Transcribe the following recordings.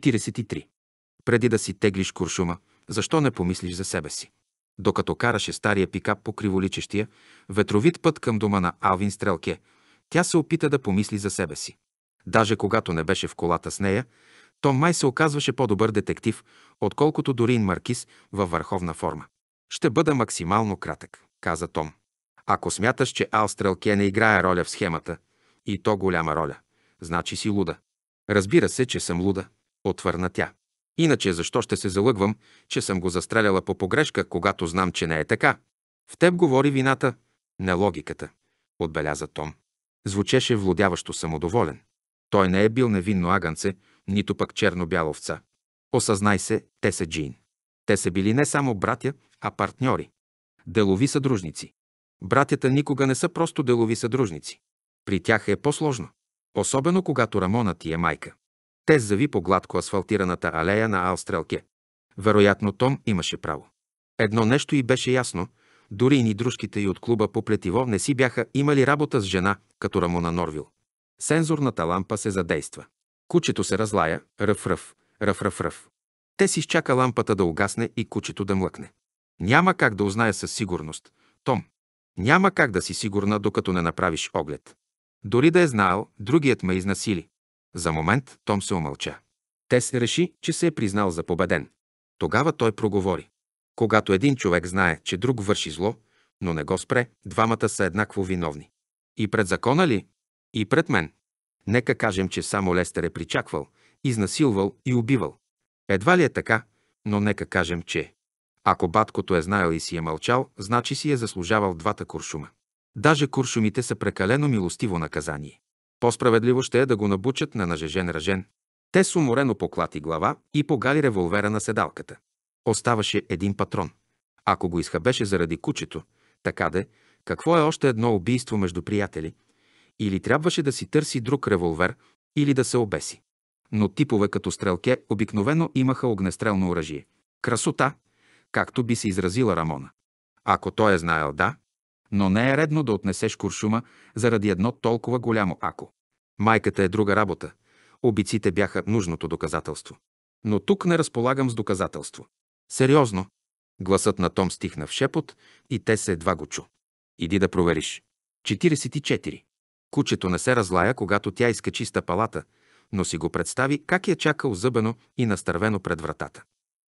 43. Преди да си теглиш куршума, защо не помислиш за себе си? Докато караше стария пикап по криволичещия, ветровит път към дома на Алвин Стрелке, тя се опита да помисли за себе си. Даже когато не беше в колата с нея, Том май се оказваше по-добър детектив, отколкото дори Маркис във върховна форма. Ще бъда максимално кратък, каза Том. Ако смяташ, че Ал Стрелке не играе роля в схемата, и то голяма роля, значи си луда. Разбира се, че съм луда отвърна тя. Иначе защо ще се залъгвам, че съм го застреляла по погрешка, когато знам, че не е така? В теб говори вината, не логиката, отбеляза Том. Звучеше владяващо самодоволен. Той не е бил невинно агънце, нито пък черно бяловца овца. Осъзнай се, те са джин. Те са били не само братя, а партньори. Делови съдружници. Братята никога не са просто делови съдружници. При тях е по-сложно. Особено когато Рамонът ти е майка. Те зави по гладко асфалтираната алея на Алстрелке. Вероятно Том имаше право. Едно нещо и беше ясно, дори и ни дружките и от клуба по плетиво не си бяха имали работа с жена, като Рамона Норвил. Сензорната лампа се задейства. Кучето се разлая, ръв-ръв, ръв-ръв-ръв. Те си изчака лампата да угасне и кучето да млъкне. Няма как да узная със сигурност, Том. Няма как да си сигурна, докато не направиш оглед. Дори да е знаел, другият ме изнасили. За момент Том се омълча. Тес реши, че се е признал за победен. Тогава той проговори. Когато един човек знае, че друг върши зло, но не го спре, двамата са еднакво виновни. И пред закона ли? И пред мен. Нека кажем, че само Лестер е причаквал, изнасилвал и убивал. Едва ли е така, но нека кажем, че ако баткото е знаел и си е мълчал, значи си е заслужавал двата куршума. Даже куршумите са прекалено милостиво наказание. По-справедливо ще е да го набучат на нажежен ръжен. Те с уморено поклати глава и погали револвера на седалката. Оставаше един патрон. Ако го изхабеше заради кучето, така де, какво е още едно убийство между приятели? Или трябваше да си търси друг револвер, или да се обеси. Но типове като стрелке обикновено имаха огнестрелно оръжие. Красота, както би се изразила Рамона. Ако той е знаел да, но не е редно да отнесеш куршума заради едно толкова голямо ако. Майката е друга работа. Обиците бяха нужното доказателство. Но тук не разполагам с доказателство. Сериозно. Гласът на Том стихна в шепот и те се едва го чу. Иди да провериш. 44. Кучето не се разлая, когато тя изкачи стъпалата, но си го представи как я чака озъбено и настървено пред вратата.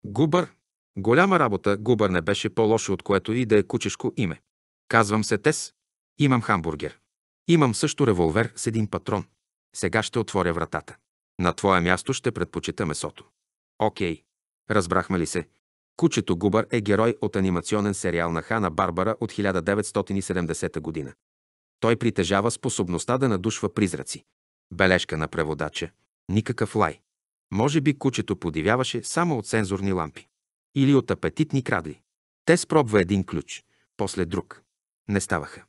Губър. Голяма работа Губър не беше по-лошо от което и да е кучешко име. Казвам се Тес. Имам хамбургер. Имам също револвер с един патрон. Сега ще отворя вратата. На твое място ще предпочита месото. Окей. Разбрахме ли се? Кучето Губър е герой от анимационен сериал на Хана Барбара от 1970 година. Той притежава способността да надушва призраци. Бележка на преводача. Никакъв лай. Може би кучето подивяваше само от сензорни лампи. Или от апетитни крадли. Те спробва един ключ, после друг. Не ставаха.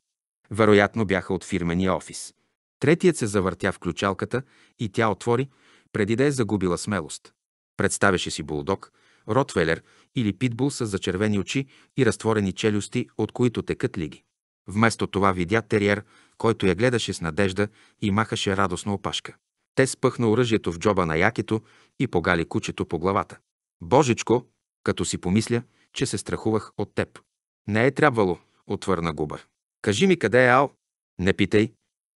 Вероятно бяха от фирмения офис. Третият се завъртя в ключалката и тя отвори, преди да е загубила смелост. Представяше си булдог, ротвелер или питбул с зачервени очи и разтворени челюсти, от които текат лиги. Вместо това видя териер, който я гледаше с надежда и махаше радостно опашка. Те спъхна оръжието в джоба на якето и погали кучето по главата. Божичко, като си помисля, че се страхувах от теб. Не е трябвало, отвърна губа. Кажи ми къде е Ал? Не питай.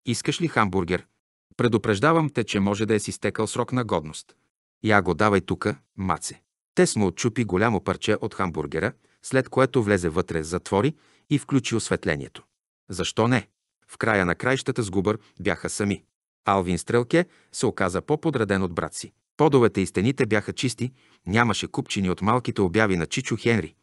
Искаш ли хамбургер? Предупреждавам те, че може да е си стекал срок на годност. Я го давай тука, маце. Тесно отчупи голямо парче от хамбургера, след което влезе вътре, затвори и включи осветлението. Защо не? В края на краищата с губър бяха сами. Алвин Стрелке се оказа по-подреден от брат си. Подовете и стените бяха чисти, нямаше купчини от малките обяви на Чичо Хенри.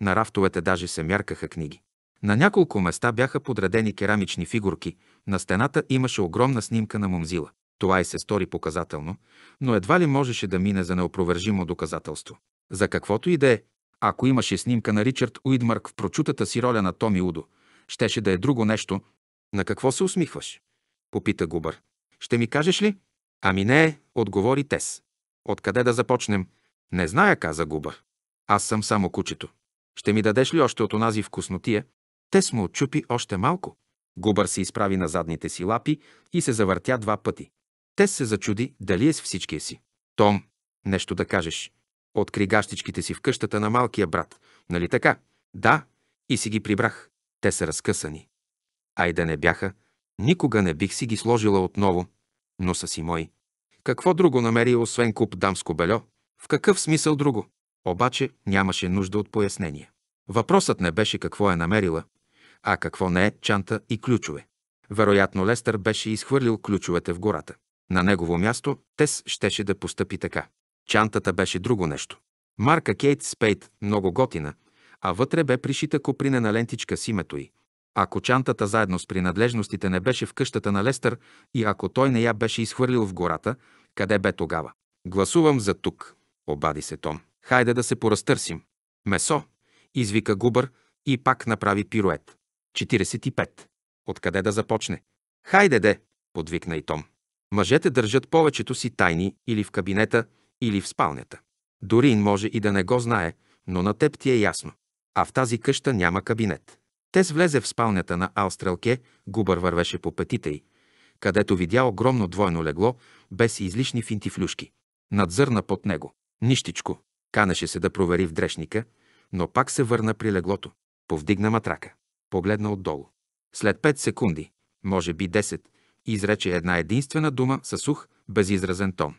На рафтовете даже се мяркаха книги. На няколко места бяха подредени керамични фигурки, на стената имаше огромна снимка на Момзила. Това и се стори показателно, но едва ли можеше да мине за неопровержимо доказателство. За каквото и да е, ако имаше снимка на Ричард Уидмарк в прочутата си роля на Томи Удо, щеше да е друго нещо. На какво се усмихваш? Попита Губър. Ще ми кажеш ли? Ами не, отговори Тес. Откъде да започнем? Не зная, каза Губър. Аз съм само кучето. Ще ми дадеш ли още от онази вкуснотия, Тес му отчупи още малко. Губър се изправи на задните си лапи и се завъртя два пъти. Тес се зачуди дали е с всичкия си. Том, нещо да кажеш. Откри гащичките си в къщата на малкия брат. Нали така? Да. И си ги прибрах. Те са разкъсани. Ай да не бяха. Никога не бих си ги сложила отново. Но са си мои. Какво друго намери, освен куп дамско бельо? В какъв смисъл друго? Обаче нямаше нужда от пояснение. Въпросът не беше какво е намерила, а какво не е чанта и ключове. Вероятно Лестър беше изхвърлил ключовете в гората. На негово място Тес щеше да постъпи така. Чантата беше друго нещо. Марка Кейт Спейт, много готина, а вътре бе пришита копринена лентичка с името й. Ако чантата заедно с принадлежностите не беше в къщата на Лестър и ако той не я беше изхвърлил в гората, къде бе тогава? Гласувам за тук, обади се Том. Хайде да се поразтърсим. Месо, извика Губър и пак направи пирует. 45. Откъде да започне? Хайде де, подвикна и Том. Мъжете държат повечето си тайни или в кабинета, или в спалнята. Дори може и да не го знае, но на теб ти е ясно. А в тази къща няма кабинет. Тес влезе в спалнята на Алстрелке, губър вървеше по петите й, където видя огромно двойно легло, без излишни финтифлюшки. Надзърна под него. Нищичко. Канеше се да провери в дрешника, но пак се върна при леглото. Повдигна матрака погледна отдолу. След 5 секунди, може би 10, изрече една единствена дума със сух, безизразен тон.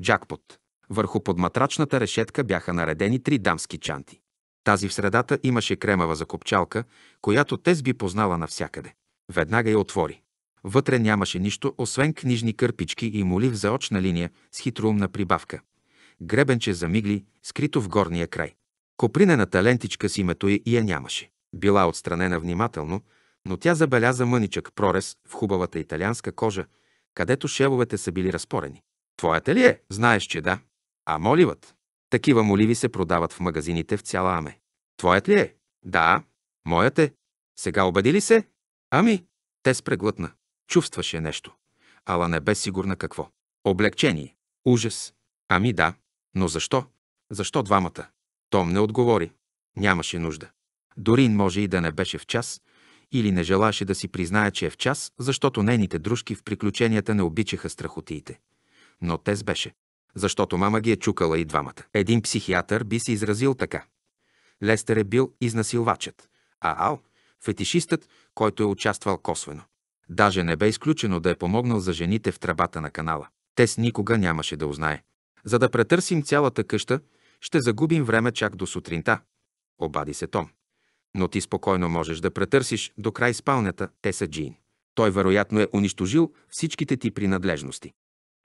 Джакпот. Върху подматрачната решетка бяха наредени три дамски чанти. Тази в средата имаше кремава закопчалка, която Тес би познала навсякъде. Веднага я отвори. Вътре нямаше нищо, освен книжни кърпички и молив за очна линия с хитроумна прибавка. Гребенче за мигли, скрито в горния край. Копринената лентичка с името и я нямаше. Била отстранена внимателно, но тя забеляза мъничък прорез в хубавата италианска кожа, където шевовете са били разпорени. Твоята ли е? Знаеш, че да. А моливът? Такива моливи се продават в магазините в цяла Аме. Твоят ли е? Да. Моят е. Сега убеди ли се? Ами, те спреглътна. Чувстваше нещо. Ала не бе сигурна какво. Облегчение. Ужас. Ами да. Но защо? Защо двамата? Том не отговори. Нямаше нужда. Дорин може и да не беше в час, или не желаеше да си признае, че е в час, защото нейните дружки в приключенията не обичаха страхотиите. Но тез беше, защото мама ги е чукала и двамата. Един психиатър би се изразил така. Лестер е бил изнасилвачът, а Ал – фетишистът, който е участвал косвено. Даже не бе изключено да е помогнал за жените в тръбата на канала. Тес никога нямаше да узнае. За да претърсим цялата къща, ще загубим време чак до сутринта, обади се Том но ти спокойно можеш да претърсиш до край спалнята Джин. Той вероятно е унищожил всичките ти принадлежности.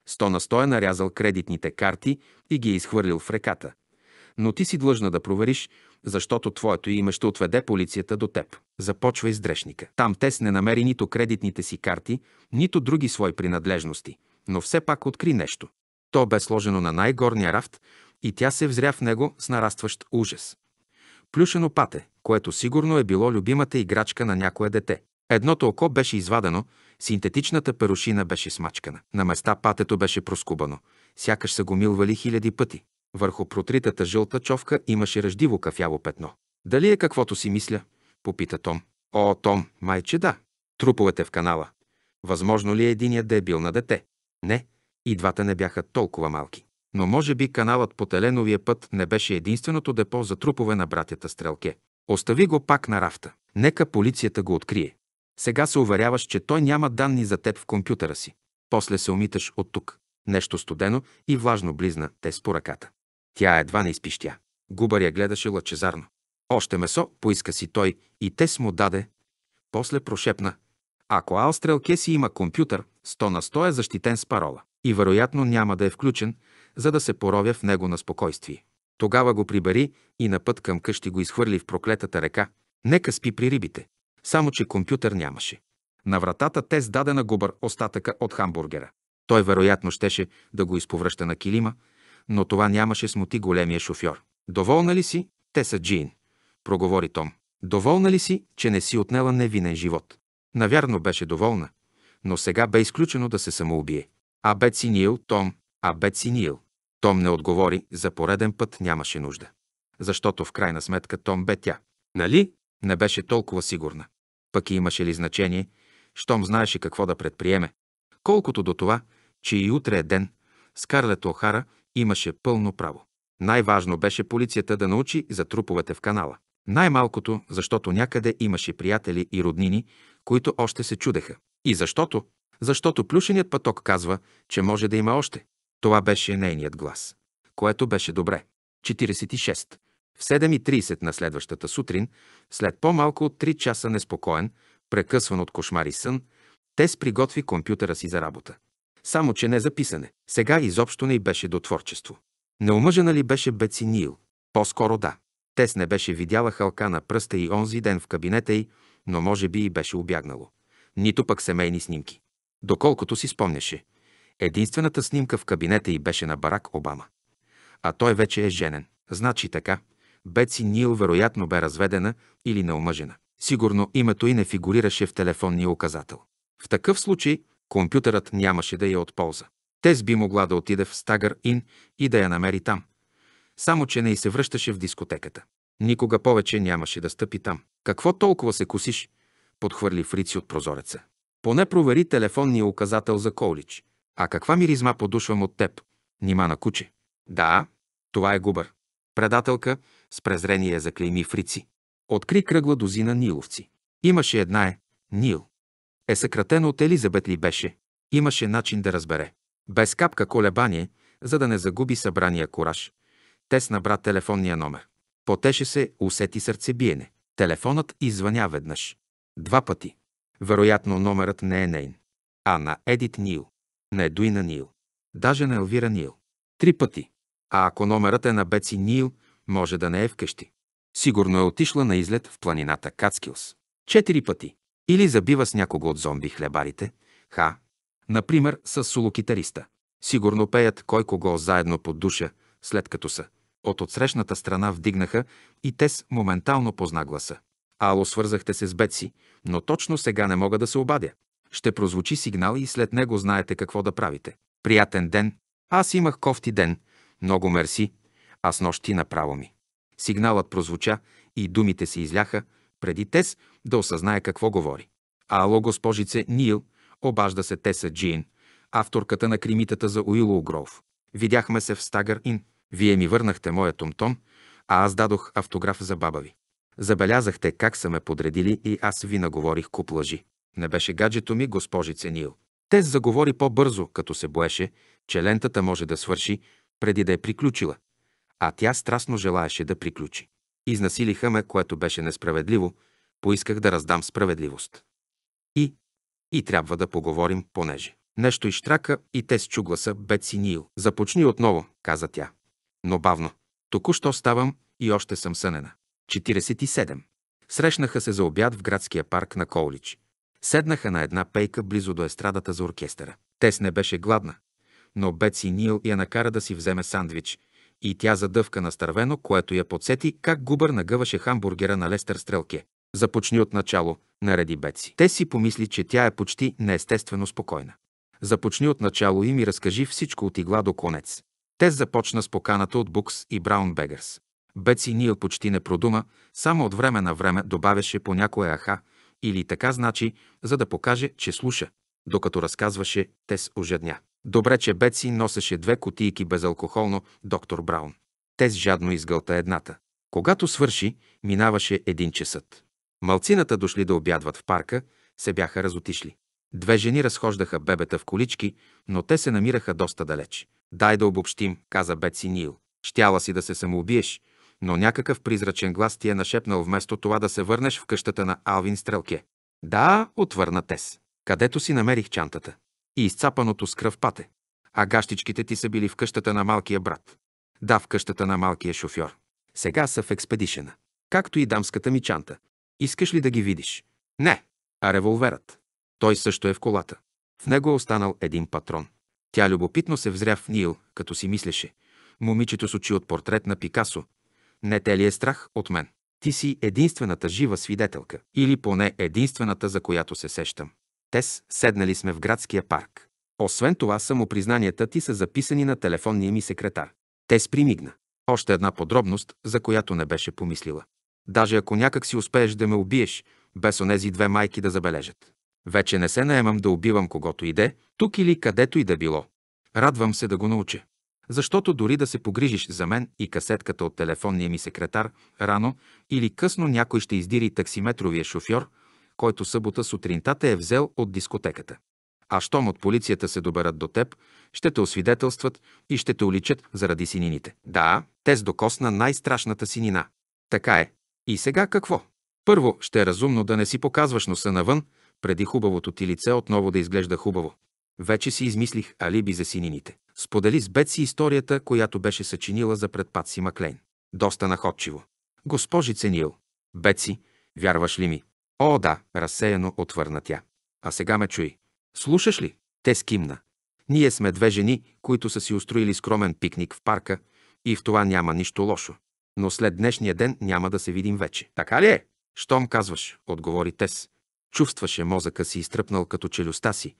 Сто на сто е нарязал кредитните карти и ги е изхвърлил в реката. Но ти си длъжна да провериш, защото твоето име ще отведе полицията до теб. Започва издрешника. Там Тес не намери нито кредитните си карти, нито други свои принадлежности, но все пак откри нещо. То бе сложено на най-горния рафт и тя се взря в него с нарастващ ужас плюшено пате, което сигурно е било любимата играчка на някое дете. Едното око беше извадено, синтетичната перушина беше смачкана. На места патето беше проскубано, сякаш са го милвали хиляди пъти. Върху протритата жълта човка имаше ръждиво кафяво петно. Дали е каквото си мисля? попита Том. О, Том, майче да. Труповете в канала. Възможно ли е единият да е бил на дете? Не, и двата не бяха толкова малки но може би каналът по Теленовия път не беше единственото депо за трупове на братята Стрелке. Остави го пак на рафта. Нека полицията го открие. Сега се уверяваш, че той няма данни за теб в компютъра си. После се умиташ от тук. Нещо студено и влажно близна те по ръката. Тя едва не изпищя. Губаря гледаше лъчезарно. Още месо поиска си той и те му даде. После прошепна. Ако Алстрелке си има компютър, 100 на 100 е защитен с парола. И вероятно няма да е включен, за да се поровя в него на спокойствие. Тогава го прибари и на път към къщи го изхвърли в проклетата река. Нека спи при рибите. Само, че компютър нямаше. На вратата те сдаде на губър остатъка от хамбургера. Той вероятно щеше да го изповръща на килима, но това нямаше смути големия шофьор. Доволна ли си? Те са Джин, проговори Том. Доволна ли си, че не си отнела невинен живот? Навярно беше доволна, но сега бе изключено да се самоубие. Абет си Нил, Том, абет си Нил. Том не отговори, за пореден път нямаше нужда. Защото в крайна сметка Том бе тя. Нали? Не беше толкова сигурна. Пък и имаше ли значение, щом знаеше какво да предприеме. Колкото до това, че и утре е ден, Скарлет Охара имаше пълно право. Най-важно беше полицията да научи за труповете в канала. Най-малкото, защото някъде имаше приятели и роднини, които още се чудеха. И защото? Защото плюшеният пъток казва, че може да има още. Това беше нейният глас, което беше добре. 46. В 7.30 на следващата сутрин, след по-малко от 3 часа неспокоен, прекъсван от кошмари сън, Тес приготви компютъра си за работа. Само, че не за писане. Сега изобщо не й беше до творчество. Неумъжена ли беше Беци Нил? По-скоро да. Тес не беше видяла халка на пръста и онзи ден в кабинета й, но може би и беше обягнало. Нито пък семейни снимки. Доколкото си спомняше, Единствената снимка в кабинета й беше на Барак Обама. А той вече е женен. Значи така, Беци Нил вероятно бе разведена или неумъжена. Сигурно името й не фигурираше в телефонния указател. В такъв случай компютърът нямаше да я от полза. Тез би могла да отиде в Стагър Ин и да я намери там. Само, че не й се връщаше в дискотеката. Никога повече нямаше да стъпи там. Какво толкова се косиш? Подхвърли Фрици от прозореца. Поне провери телефонния указател за Колич. А каква миризма подушвам от теб? Нима на куче. Да, това е губър. Предателка с презрение за клейми фрици. Откри кръгла дозина ниловци. Имаше една е. Нил. Е съкратено от Елизабет ли беше? Имаше начин да разбере. Без капка колебание, за да не загуби събрания кораж. Тес набра телефонния номер. Потеше се, усети сърцебиене. Телефонът извъня веднъж. Два пъти. Вероятно номерът не е нейн, а на Едит Нил на на Нил. Даже на Елвира Нил. Три пъти. А ако номерът е на Беци Нил, може да не е вкъщи. Сигурно е отишла на излет в планината Кацкилс. Четири пъти. Или забива с някого от зомби хлебарите. Ха. Например, с солокитариста. Сигурно пеят кой кого заедно под душа, след като са. От отсрещната страна вдигнаха и Тес моментално позна гласа. Ало, свързахте се с Беци, но точно сега не мога да се обадя ще прозвучи сигнал и след него знаете какво да правите. Приятен ден! Аз имах кофти ден. Много мерси. Аз нощи направо ми. Сигналът прозвуча и думите се изляха, преди Тес да осъзнае какво говори. Ало, госпожице Нил, обажда се Теса Джин, авторката на кримитата за Уилоу Гроув. Видяхме се в Стагър Ин. Вие ми върнахте моя томтон, а аз дадох автограф за баба ви. Забелязахте как са ме подредили и аз ви наговорих куп лъжи. Не беше гаджето ми, госпожице Нил. Тез заговори по-бързо, като се боеше, че лентата може да свърши, преди да е приключила. А тя страстно желаеше да приключи. Изнасилиха ме, което беше несправедливо. Поисках да раздам справедливост. И... И трябва да поговорим, понеже. Нещо изтрака и те с чугласа Беци Нил. Започни отново, каза тя. Но бавно. Току-що ставам и още съм сънена. 47. Срещнаха се за обяд в градския парк на Колич. Седнаха на една пейка близо до естрадата за оркестъра. Тес не беше гладна, но Беци Нил я накара да си вземе сандвич и тя задъвка на стървено, което я подсети как губър нагъваше хамбургера на Лестър Стрелке. Започни от начало, нареди Беци. Те си помисли, че тя е почти неестествено спокойна. Започни от начало и ми разкажи всичко от игла до конец. Те започна с поканата от Букс и Браун Бегърс. Беци Нил почти не продума, само от време на време добавяше по някоя аха – или така значи, за да покаже, че слуша. Докато разказваше, те с ожедня. Добре, че Беци носеше две кутийки безалкохолно доктор Браун. Тез жадно изгълта едната. Когато свърши, минаваше един часът. Малцината дошли да обядват в парка, се бяха разотишли. Две жени разхождаха бебета в колички, но те се намираха доста далеч. «Дай да обобщим», каза Беци Нил. «Щяла си да се самоубиеш, но някакъв призрачен глас ти е нашепнал вместо това да се върнеш в къщата на Алвин Стрелке. Да, отвърна Тес, където си намерих чантата. И изцапаното с кръв пате. А гащичките ти са били в къщата на малкия брат. Да, в къщата на малкия шофьор. Сега са в експедишена. Както и дамската ми чанта. Искаш ли да ги видиш? Не. А револверът? Той също е в колата. В него е останал един патрон. Тя любопитно се взря в Нил, като си мислеше. Момичето с очи от портрет на Пикасо, не те ли е страх от мен? Ти си единствената жива свидетелка, или поне единствената, за която се сещам. Тес, седнали сме в градския парк. Освен това, самопризнанията ти са записани на телефонния ми секретар. Тес примигна. Още една подробност, за която не беше помислила. Даже ако някак си успееш да ме убиеш, без онези две майки да забележат. Вече не се наемам да убивам когото иде, тук или където и да било. Радвам се да го науча. Защото дори да се погрижиш за мен и касетката от телефонния ми секретар, рано или късно някой ще издири таксиметровия шофьор, който събота сутринта те е взел от дискотеката. А щом от полицията се доберат до теб, ще те освидетелстват и ще те уличат заради синините. Да, те с докосна най-страшната синина. Така е. И сега какво? Първо, ще е разумно да не си показваш носа навън, преди хубавото ти лице отново да изглежда хубаво. Вече си измислих алиби за синините. Сподели с Беци историята, която беше съчинила за предпад си Маклейн. Доста находчиво. Госпожи Ценил. Беци, вярваш ли ми? О, да, разсеяно отвърна тя. А сега ме чуй. Слушаш ли? Те скимна. Ние сме две жени, които са си устроили скромен пикник в парка и в това няма нищо лошо. Но след днешния ден няма да се видим вече. Така ли е? Щом казваш, отговори Тес. Чувстваше мозъка си изтръпнал като челюста си,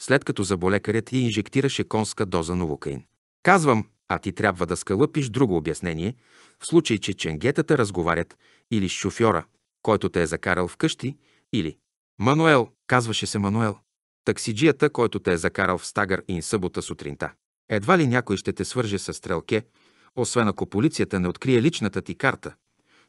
след като заболекарят и инжектираше конска доза новокаин. Казвам, а ти трябва да скалъпиш друго обяснение, в случай, че ченгетата разговарят или с шофьора, който те е закарал вкъщи, или Мануел, казваше се Мануел, таксиджията, който те е закарал в Стагър и събота сутринта. Едва ли някой ще те свърже с стрелке, освен ако полицията не открие личната ти карта.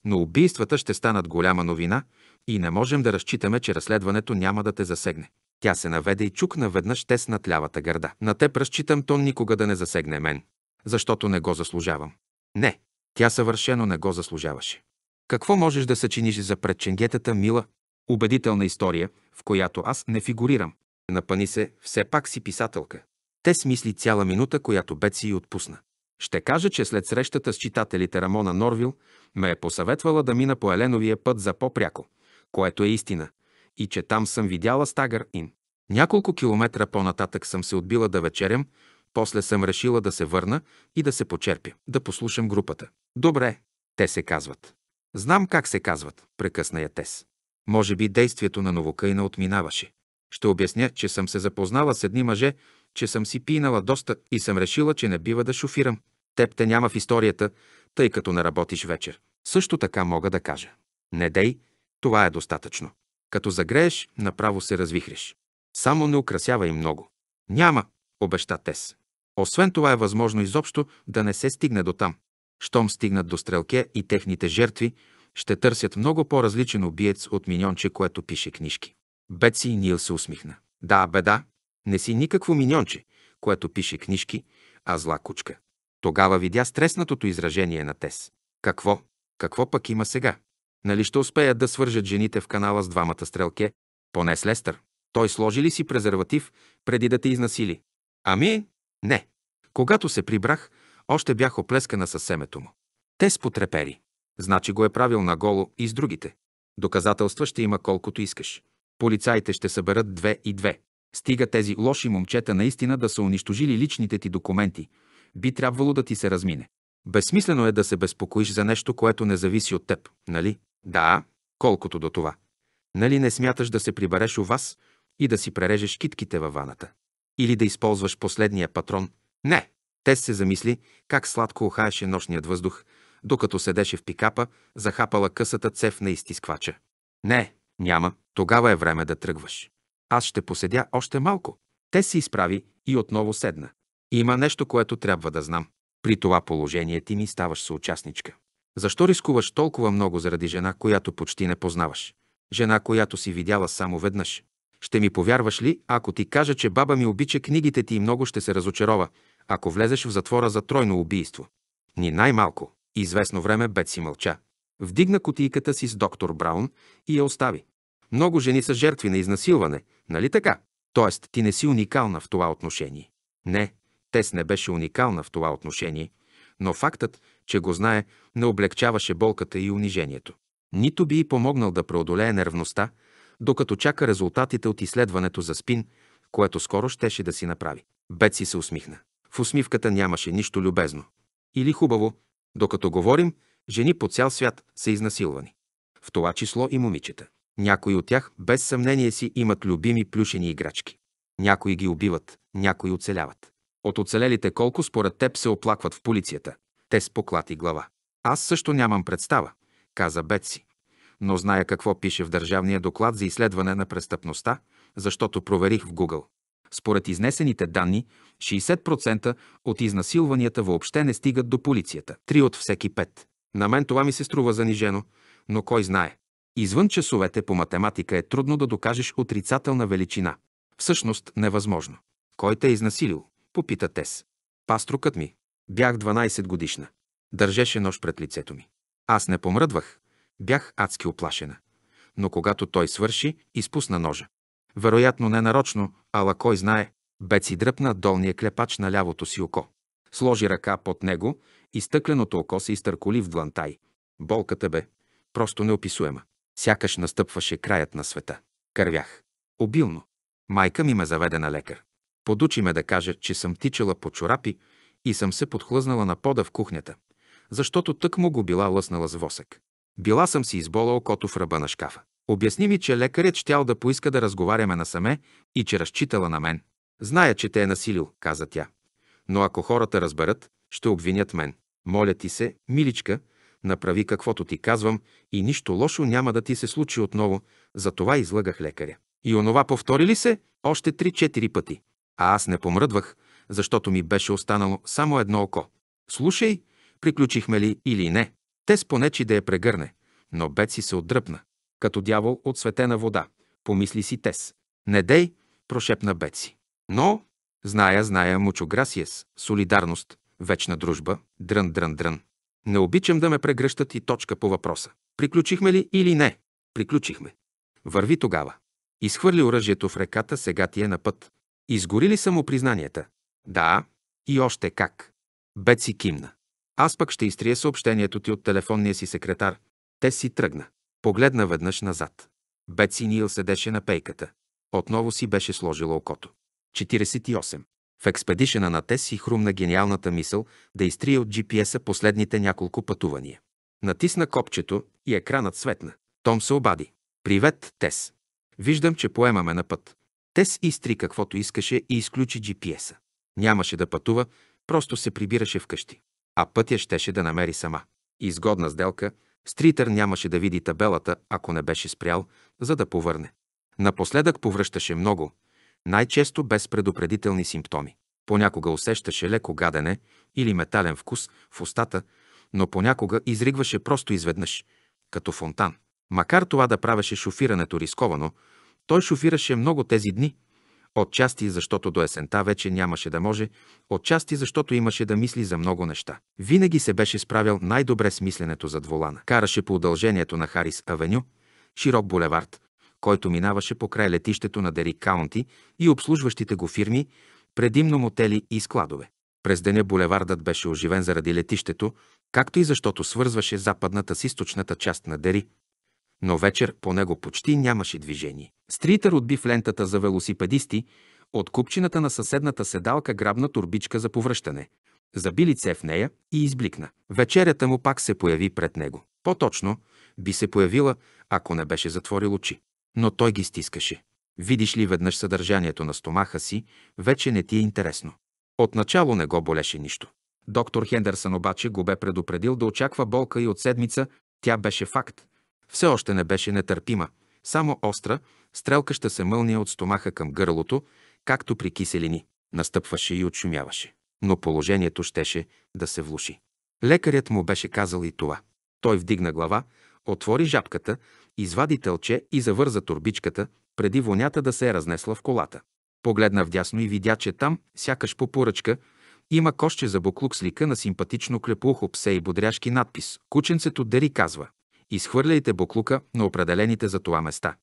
Но убийствата ще станат голяма новина и не можем да разчитаме, че разследването няма да те засегне. Тя се наведе и чукна веднъж тес над лявата гърда. На теб разчитам то никога да не засегне мен, защото не го заслужавам. Не, тя съвършено не го заслужаваше. Какво можеш да съчиниш за предченгетата, мила? Убедителна история, в която аз не фигурирам. Напани се, все пак си писателка. Те смисли цяла минута, която бе си и отпусна. Ще кажа, че след срещата с читателите Рамона Норвил ме е посъветвала да мина по Еленовия път за по-пряко, което е истина и че там съм видяла стагър ин. Няколко километра по-нататък съм се отбила да вечерям, после съм решила да се върна и да се почерпя, да послушам групата. Добре, те се казват. Знам как се казват, прекъсна я Тес. Може би действието на новокаина отминаваше. Ще обясня, че съм се запознала с едни мъже, че съм си пинала доста и съм решила, че не бива да шофирам. Теб те няма в историята, тъй като не работиш вечер. Също така мога да кажа. Не дей, това е достатъчно. Като загрееш, направо се развихреш. Само не украсявай много. Няма, обеща Тес. Освен това е възможно изобщо да не се стигне до там. Щом стигнат до стрелке и техните жертви, ще търсят много по-различен убиец от миньонче, което пише книжки. Беци и Нил се усмихна. Да, беда, не си никакво миньонче, което пише книжки, а зла кучка. Тогава видя стреснатото изражение на Тес. Какво? Какво пък има сега? Нали ще успеят да свържат жените в канала с двамата стрелке, поне с Лестър. Той сложи ли си презерватив, преди да те изнасили? Ами, не. Когато се прибрах, още бях оплескана със семето му. Те спотрепери. Значи го е правил наголо и с другите. Доказателства ще има колкото искаш. Полицаите ще съберат две и две. Стига тези лоши момчета наистина да са унищожили личните ти документи. Би трябвало да ти се размине. Безсмислено е да се безпокоиш за нещо, което не зависи от теб, нали? Да, колкото до това. Нали не смяташ да се прибереш у вас и да си прережеш китките във ваната? Или да използваш последния патрон? Не! Те се замисли как сладко ухаеше нощният въздух, докато седеше в пикапа, захапала късата цев на изтисквача. Не, няма, тогава е време да тръгваш. Аз ще поседя още малко. Те се изправи и отново седна. Има нещо, което трябва да знам. При това положение ти ми ставаш съучастничка. Защо рискуваш толкова много заради жена, която почти не познаваш? Жена, която си видяла само веднъж. Ще ми повярваш ли, ако ти кажа, че баба ми обича книгите ти и много ще се разочарова, ако влезеш в затвора за тройно убийство? Ни най-малко. Известно време бе си мълча. Вдигна котийката си с доктор Браун и я остави. Много жени са жертви на изнасилване, нали така? Тоест, ти не си уникална в това отношение. Не, Тес не беше уникална в това отношение, но фактът, че го знае, не облегчаваше болката и унижението. Нито би и помогнал да преодолее нервността, докато чака резултатите от изследването за спин, което скоро щеше да си направи. Беци се усмихна. В усмивката нямаше нищо любезно. Или хубаво, докато говорим, жени по цял свят са изнасилвани. В това число и момичета. Някои от тях без съмнение си имат любими плюшени играчки. Някои ги убиват, някои оцеляват. От оцелелите колко според теб се оплакват в полицията? Те споклати поклати глава. Аз също нямам представа, каза Бетси. Но зная какво пише в Държавния доклад за изследване на престъпността, защото проверих в Google. Според изнесените данни, 60% от изнасилванията въобще не стигат до полицията. Три от всеки пет. На мен това ми се струва занижено, но кой знае. Извън часовете по математика е трудно да докажеш отрицателна величина. Всъщност невъзможно. Кой те е изнасилил? Попита Тес. Паструкът ми, Бях 12 годишна. Държеше нож пред лицето ми. Аз не помръдвах. Бях адски оплашена. Но когато той свърши, изпусна ножа. Вероятно не нарочно, ала кой знае. Беци дръпна долния клепач на лявото си око. Сложи ръка под него и стъкленото око се изтърколи в длантай. Болката бе просто неописуема. Сякаш настъпваше краят на света. Кървях. Обилно. Майка ми ме заведе на лекар. Подучи ме да кажа, че съм тичала по чорапи, и съм се подхлъзнала на пода в кухнята, защото тък му го била лъснала с восък. Била съм си избола окото в ръба на шкафа. Обясни ми, че лекарят щял да поиска да разговаряме насаме и че разчитала на мен. Зная, че те е насилил, каза тя. Но ако хората разберат, ще обвинят мен. Моля ти се, миличка, направи каквото ти казвам и нищо лошо няма да ти се случи отново, затова излъгах лекаря. И онова повтори ли се още 3-4 пъти. А аз не помръдвах, защото ми беше останало само едно око. Слушай, приключихме ли или не. Тес спонечи да я прегърне, но Беци се отдръпна, като дявол от светена вода. Помисли си Тес. Не дей, прошепна Беци. Но, зная, зная, грасиес, солидарност, вечна дружба, дрън, дрън, дрън. Не обичам да ме прегръщат и точка по въпроса. Приключихме ли или не? Приключихме. Върви тогава. Изхвърли оръжието в реката, сега ти е на път. Изгорили са му признанията. Да, и още как. Беци кимна. Аз пък ще изтрия съобщението ти от телефонния си секретар. Те си тръгна. Погледна веднъж назад. Беци Нил седеше на пейката. Отново си беше сложила окото. 48. В експедишена на Тес си хрумна гениалната мисъл да изтрие от GPS-а последните няколко пътувания. Натисна копчето и екранът светна. Том се обади. Привет, Тес. Виждам, че поемаме на път. Тес изтри каквото искаше и изключи GPS-а. Нямаше да пътува, просто се прибираше вкъщи. А пътя щеше да намери сама. Изгодна сделка, Стритър нямаше да види табелата, ако не беше спрял, за да повърне. Напоследък повръщаше много, най-често без предупредителни симптоми. Понякога усещаше леко гадене или метален вкус в устата, но понякога изригваше просто изведнъж, като фонтан. Макар това да правеше шофирането рисковано, той шофираше много тези дни – Отчасти защото до есента вече нямаше да може, отчасти защото имаше да мисли за много неща. Винаги се беше справял най-добре с мисленето зад волана. Караше по удължението на Харис Авеню, широк булевард, който минаваше покрай летището на Дери Каунти и обслужващите го фирми, предимно мотели и складове. През деня булевардът беше оживен заради летището, както и защото свързваше западната с източната част на Дери, но вечер по него почти нямаше движение. Стритър отби в лентата за велосипедисти, от купчината на съседната седалка грабна турбичка за повръщане, заби лице в нея и избликна. Вечерята му пак се появи пред него. По-точно, би се появила, ако не беше затворил очи. Но той ги стискаше. Видиш ли веднъж съдържанието на стомаха си, вече не ти е интересно. Отначало не го болеше нищо. Доктор Хендерсън обаче го бе предупредил да очаква болка и от седмица тя беше факт. Все още не беше нетърпима, само остра, Стрелкаща се мълния от стомаха към гърлото, както при киселини. Настъпваше и отшумяваше. Но положението щеше да се влуши. Лекарят му беше казал и това. Той вдигна глава, отвори жабката, извади тълче и завърза турбичката, преди вонята да се е разнесла в колата. Погледна вдясно и видя, че там, сякаш по поръчка, има кошче за буклук с лика на симпатично клепухо псе и бодряшки надпис. Кученцето Дери казва – изхвърляйте буклука на определените за това места.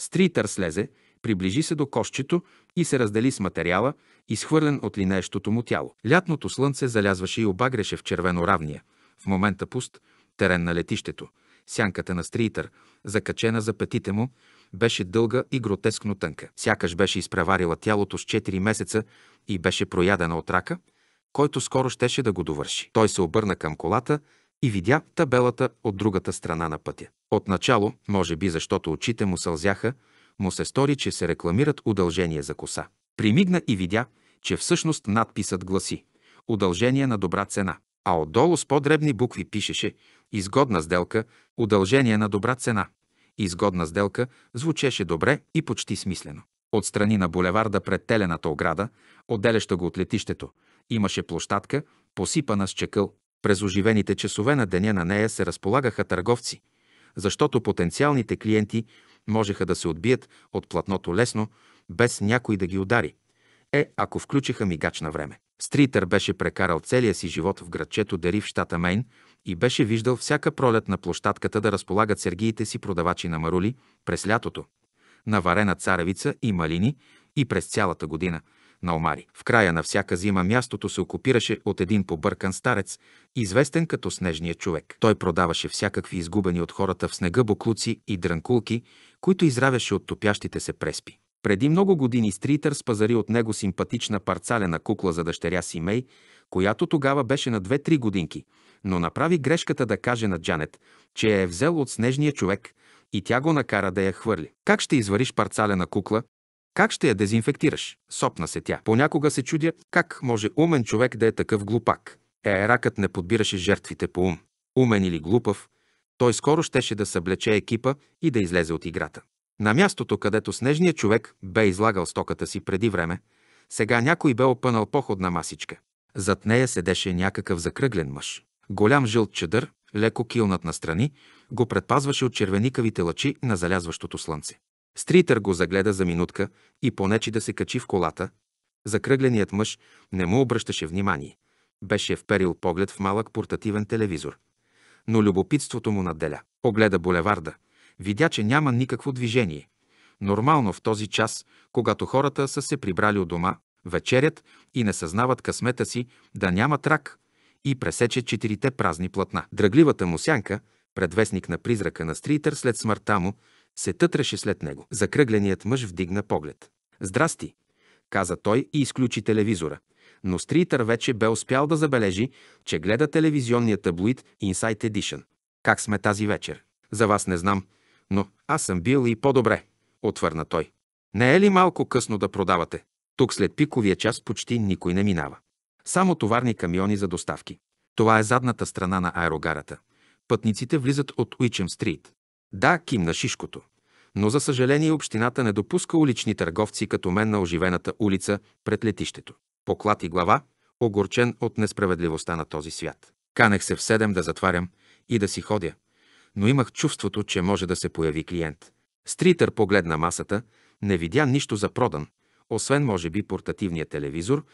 Стритър слезе, приближи се до кошчето и се раздели с материала, изхвърлен от линеещото му тяло. Лятното слънце залязваше и обагреше в червено равния, в момента пуст, терен на летището. Сянката на Стритър, закачена за петите му, беше дълга и гротескно тънка. Сякаш беше изпреварила тялото с 4 месеца и беше проядена от рака, който скоро щеше да го довърши. Той се обърна към колата и видя табелата от другата страна на пътя. Отначало, може би защото очите му сълзяха, му се стори, че се рекламират удължения за коса. Примигна и видя, че всъщност надписът гласи «Удължение на добра цена», а отдолу с по-дребни букви пишеше «Изгодна сделка, удължение на добра цена». Изгодна сделка звучеше добре и почти смислено. От страни на булеварда пред телената ограда, отделяща го от летището, имаше площадка, посипана с чекъл. През оживените часове на деня на нея се разполагаха търговци, защото потенциалните клиенти можеха да се отбият от платното лесно, без някой да ги удари. Е, ако включиха мигач на време. Стритър беше прекарал целия си живот в градчето Дери в щата Мейн и беше виждал всяка пролет на площадката да разполагат сергиите си продавачи на марули през лятото, на варена царевица и малини и през цялата година – на омари. В края на всяка зима мястото се окупираше от един побъркан старец, известен като снежния човек. Той продаваше всякакви изгубени от хората в снега буклуци и дрънкулки, които изравяше от топящите се преспи. Преди много години Стритър спазари от него симпатична парцалена кукла за дъщеря си Мей, която тогава беше на 2-3 годинки, но направи грешката да каже на Джанет, че я е взел от снежния човек – и тя го накара да я хвърли. Как ще извариш парцалена кукла, как ще я дезинфектираш? Сопна се тя. Понякога се чудя как може умен човек да е такъв глупак. Е, ракът не подбираше жертвите по ум. Умен или глупав, той скоро щеше да съблече екипа и да излезе от играта. На мястото, където снежният човек бе излагал стоката си преди време, сега някой бе опънал походна масичка. Зад нея седеше някакъв закръглен мъж. Голям жълт чадър, леко килнат настрани, го предпазваше от червеникавите лъчи на залязващото слънце. Стритър го загледа за минутка и понечи да се качи в колата. Закръгленият мъж не му обръщаше внимание. Беше вперил поглед в малък портативен телевизор. Но любопитството му наделя. Огледа булеварда. Видя, че няма никакво движение. Нормално в този час, когато хората са се прибрали от дома, вечерят и не съзнават късмета си да няма трак и пресече четирите празни платна. Дръгливата му сянка, предвестник на призрака на Стритър след смъртта му, се тътреше след него. Закръгленият мъж вдигна поглед. Здрасти, каза той и изключи телевизора. Но Стритър вече бе успял да забележи, че гледа телевизионния таблоид Insight Edition. Как сме тази вечер? За вас не знам, но аз съм бил и по-добре, отвърна той. Не е ли малко късно да продавате? Тук след пиковия час почти никой не минава. Само товарни камиони за доставки. Това е задната страна на аерогарата. Пътниците влизат от Уичем Стрит. Да, кимна шишкото но за съжаление общината не допуска улични търговци като мен на оживената улица пред летището. Поклати глава, огорчен от несправедливостта на този свят. Канех се в седем да затварям и да си ходя, но имах чувството, че може да се появи клиент. Стритър погледна масата, не видя нищо за продан, освен може би портативния телевизор,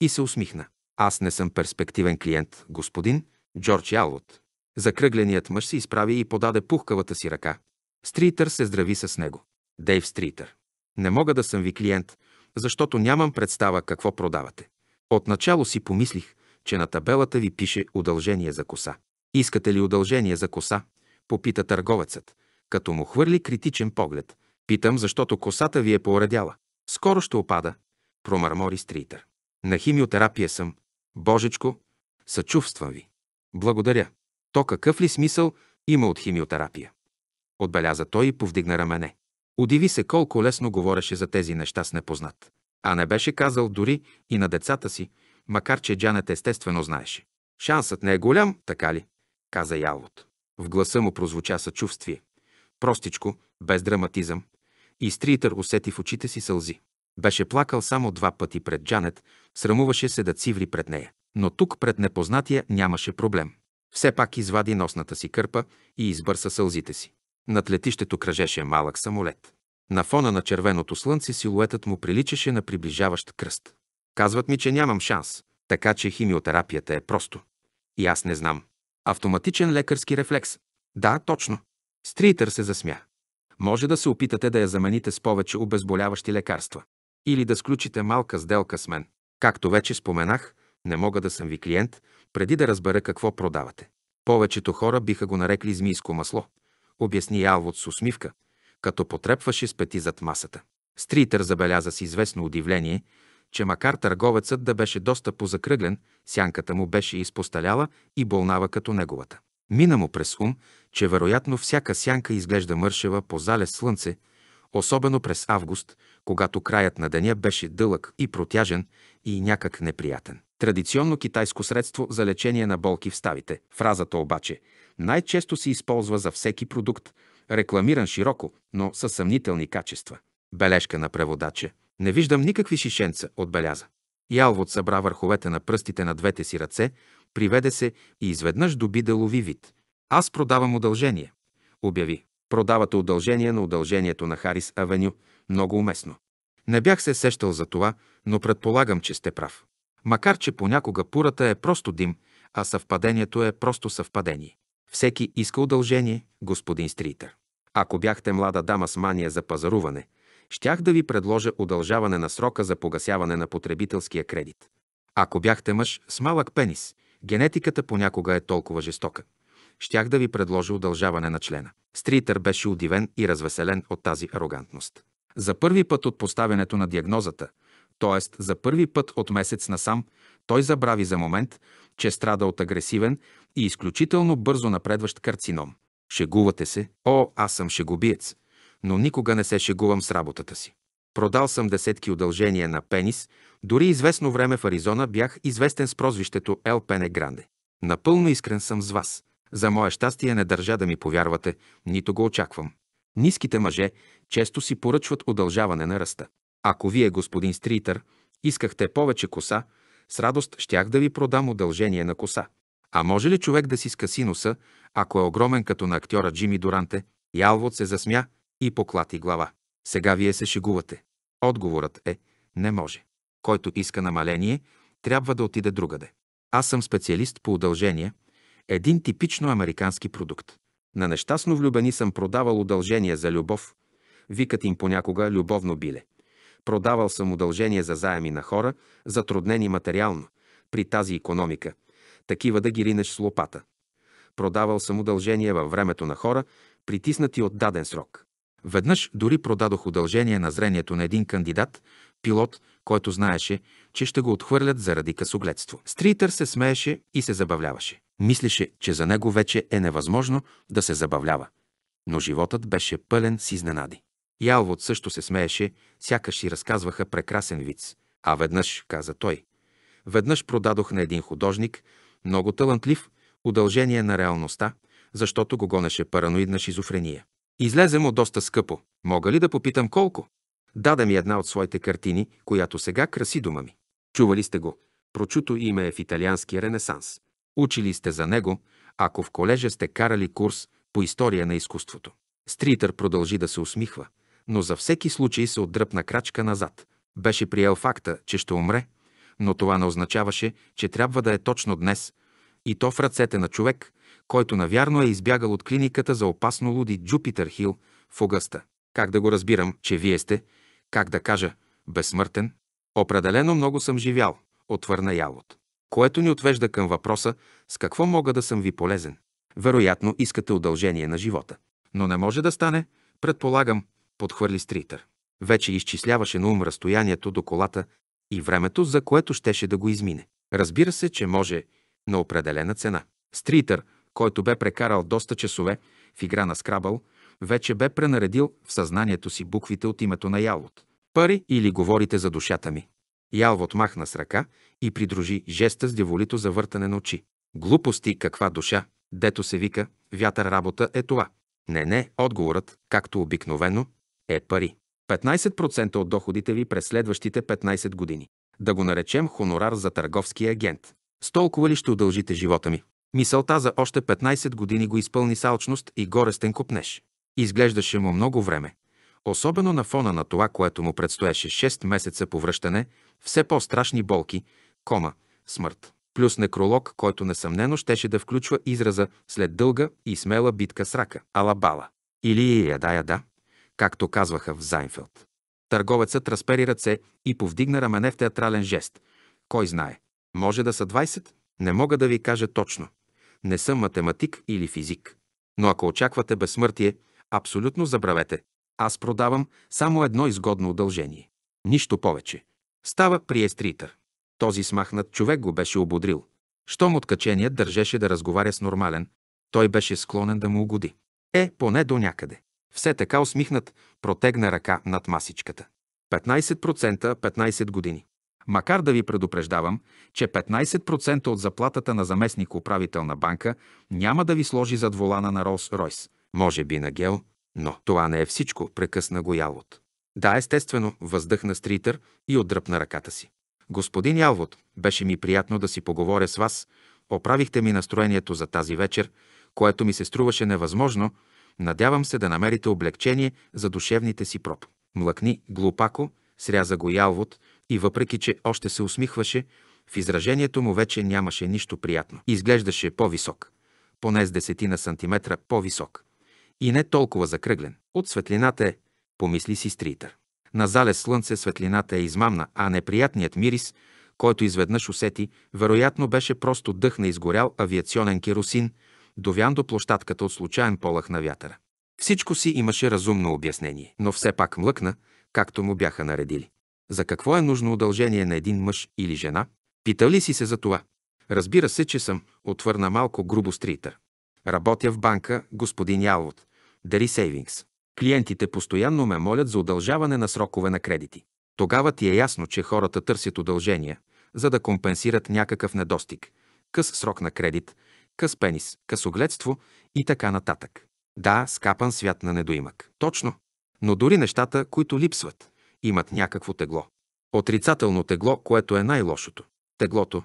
и се усмихна. Аз не съм перспективен клиент, господин Джордж Ялвот. Закръгленият мъж се изправи и подаде пухкавата си ръка. Стритър се здрави с него. Дейв Стритър. Не мога да съм ви клиент, защото нямам представа какво продавате. Отначало си помислих, че на табелата ви пише удължение за коса. Искате ли удължение за коса? Попита търговецът, като му хвърли критичен поглед. Питам, защото косата ви е поуредяла. Скоро ще опада, промърмори Стритър. На химиотерапия съм. Божечко, съчувствам ви. Благодаря. То какъв ли смисъл има от химиотерапия? отбеляза той и повдигна рамене. Удиви се колко лесно говореше за тези неща с непознат. А не беше казал дори и на децата си, макар че Джанет естествено знаеше. Шансът не е голям, така ли? каза Ялвот. В гласа му прозвуча съчувствие. Простичко, без драматизъм. И Стритър усети в очите си сълзи. Беше плакал само два пъти пред Джанет, срамуваше се да циври пред нея. Но тук пред непознатия нямаше проблем. Все пак извади носната си кърпа и избърса сълзите си. Над летището кръжеше малък самолет. На фона на червеното слънце силуетът му приличаше на приближаващ кръст. Казват ми, че нямам шанс, така че химиотерапията е просто. И аз не знам. Автоматичен лекарски рефлекс. Да, точно. Стритър се засмя. Може да се опитате да я замените с повече обезболяващи лекарства. Или да сключите малка сделка с мен. Както вече споменах, не мога да съм ви клиент, преди да разбера какво продавате. Повечето хора биха го нарекли змийско масло, обясни Алвот с усмивка, като потрепваше с пети зад масата. Стритър забеляза с известно удивление, че макар търговецът да беше доста позакръглен, сянката му беше изпосталяла и болнава като неговата. Мина му през ум, че вероятно всяка сянка изглежда мършева по зале слънце, особено през август, когато краят на деня беше дълъг и протяжен и някак неприятен традиционно китайско средство за лечение на болки в ставите. Фразата обаче най-често се използва за всеки продукт, рекламиран широко, но със съмнителни качества. Бележка на преводача. Не виждам никакви шишенца, отбеляза. Ялвот събра върховете на пръстите на двете си ръце, приведе се и изведнъж доби да лови вид. Аз продавам удължение, обяви. Продавате удължение на удължението на Харис Авеню. Много уместно. Не бях се сещал за това, но предполагам, че сте прав макар че понякога пурата е просто дим, а съвпадението е просто съвпадение. Всеки иска удължение, господин Стритър. Ако бяхте млада дама с мания за пазаруване, щях да ви предложа удължаване на срока за погасяване на потребителския кредит. Ако бяхте мъж с малък пенис, генетиката понякога е толкова жестока. Щях да ви предложа удължаване на члена. Стритър беше удивен и развеселен от тази арогантност. За първи път от поставянето на диагнозата – т.е. за първи път от месец насам, той забрави за момент, че страда от агресивен и изключително бързо напредващ карцином. Шегувате се. О, аз съм шегубиец, но никога не се шегувам с работата си. Продал съм десетки удължения на пенис, дори известно време в Аризона бях известен с прозвището Ел Пене Гранде. Напълно искрен съм с вас. За мое щастие не държа да ми повярвате, нито го очаквам. Ниските мъже често си поръчват удължаване на ръста. Ако вие, господин Стритър, искахте повече коса, с радост щях да ви продам удължение на коса. А може ли човек да си скъси носа, ако е огромен като на актьора Джими Доранте? Ялвот се засмя и поклати глава. Сега вие се шегувате. Отговорът е – не може. Който иска намаление, трябва да отиде другаде. Аз съм специалист по удължение, един типично американски продукт. На нещастно влюбени съм продавал удължения за любов. Викат им понякога любовно биле. Продавал съм удължения за заеми на хора, затруднени материално, при тази економика, такива да ги ринеш с лопата. Продавал съм удължения във времето на хора, притиснати от даден срок. Веднъж дори продадох удължение на зрението на един кандидат, пилот, който знаеше, че ще го отхвърлят заради късогледство. Стритър се смееше и се забавляваше. Мислеше, че за него вече е невъзможно да се забавлява. Но животът беше пълен с изненади. Ялвот също се смееше, сякаш и разказваха прекрасен виц. А веднъж, каза той, веднъж продадох на един художник, много талантлив, удължение на реалността, защото го гонеше параноидна шизофрения. Излезе му доста скъпо. Мога ли да попитам колко? Даде ми една от своите картини, която сега краси дома ми. Чували сте го. Прочуто име е в италианския ренесанс. Учили сте за него, ако в колежа сте карали курс по история на изкуството. Стритър продължи да се усмихва – но за всеки случай се отдръпна крачка назад. Беше приел факта, че ще умре, но това не означаваше, че трябва да е точно днес, и то в ръцете на човек, който навярно е избягал от клиниката за опасно луди Джупитер Хил в Огъста. Как да го разбирам, че вие сте, как да кажа, безсмъртен? Определено много съм живял, отвърна Ялот, което ни отвежда към въпроса с какво мога да съм ви полезен. Вероятно искате удължение на живота. Но не може да стане, предполагам, подхвърли Стритър. Вече изчисляваше на ум разстоянието до колата и времето, за което щеше да го измине. Разбира се, че може на определена цена. Стритър, който бе прекарал доста часове в игра на скрабъл, вече бе пренаредил в съзнанието си буквите от името на Ялвот. Пари или говорите за душата ми. Ялвот махна с ръка и придружи жеста с дяволито завъртане на очи. Глупости, каква душа, дето се вика, вятър работа е това. Не, не, отговорът, както обикновено, е пари. 15% от доходите ви през следващите 15 години. Да го наречем хонорар за търговски агент. С толкова ли ще удължите живота ми? Мисълта за още 15 години го изпълни с алчност и горестен копнеш. Изглеждаше му много време. Особено на фона на това, което му предстоеше 6 месеца повръщане, все по-страшни болки, кома, смърт. Плюс некролог, който несъмнено щеше да включва израза след дълга и смела битка с рака, алабала. Или яда-яда както казваха в Зайнфелд. Търговецът разпери ръце и повдигна рамене в театрален жест. Кой знае? Може да са 20? Не мога да ви кажа точно. Не съм математик или физик. Но ако очаквате безсмъртие, абсолютно забравете. Аз продавам само едно изгодно удължение. Нищо повече. Става при естритър. Този смахнат човек го беше ободрил. Щом откаченият държеше да разговаря с нормален, той беше склонен да му угоди. Е, поне до някъде. Все така усмихнат, протегна ръка над масичката. 15% 15 години. Макар да ви предупреждавам, че 15% от заплатата на заместник управител на банка няма да ви сложи зад волана на Ролс Ройс, може би на Гел, но това не е всичко, прекъсна го Ялвот. Да, естествено, въздъхна Стритър и отдръпна ръката си. Господин Ялвот, беше ми приятно да си поговоря с вас, оправихте ми настроението за тази вечер, което ми се струваше невъзможно, Надявам се да намерите облегчение за душевните си проб. Млъкни глупако, сряза го Ялвот и въпреки, че още се усмихваше, в изражението му вече нямаше нищо приятно. Изглеждаше по-висок, поне с десетина сантиметра по-висок. И не толкова закръглен. От светлината е, помисли си Стритър. На зале слънце светлината е измамна, а неприятният мирис, който изведнъж усети, вероятно беше просто дъх на изгорял авиационен керосин – довян до площадката от случайен полах на вятъра. Всичко си имаше разумно обяснение, но все пак млъкна, както му бяха наредили. За какво е нужно удължение на един мъж или жена? ли си се за това. Разбира се, че съм, отвърна малко грубо стритър. Работя в банка, господин Ялвот, Дари Сейвингс. Клиентите постоянно ме молят за удължаване на срокове на кредити. Тогава ти е ясно, че хората търсят удължения, за да компенсират някакъв недостиг, къс срок на кредит, къс пенис, късогледство и така нататък. Да, скапан свят на недоимък. Точно. Но дори нещата, които липсват, имат някакво тегло. Отрицателно тегло, което е най-лошото. Теглото,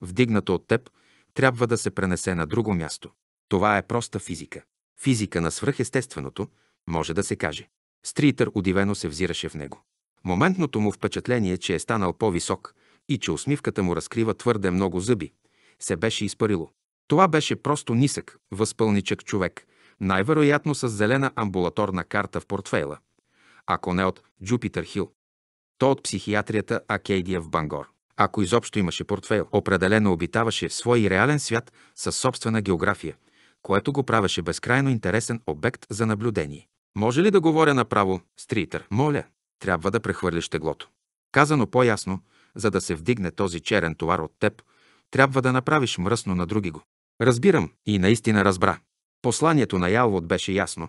вдигнато от теб, трябва да се пренесе на друго място. Това е проста физика. Физика на свръхестественото, може да се каже. Стритър удивено се взираше в него. Моментното му впечатление, е, че е станал по-висок и че усмивката му разкрива твърде много зъби, се беше изпарило. Това беше просто нисък, възпълничък човек, най-вероятно с зелена амбулаторна карта в портфейла, ако не от Джупитър Хил. То от психиатрията Акейдия в Бангор. Ако изобщо имаше портфейл, определено обитаваше в свой реален свят със собствена география, което го правеше безкрайно интересен обект за наблюдение. Може ли да говоря направо, стритър? Моля, трябва да прехвърлиш теглото. Казано по-ясно, за да се вдигне този черен товар от теб, трябва да направиш мръсно на други го. Разбирам и наистина разбра. Посланието на Ялвот беше ясно.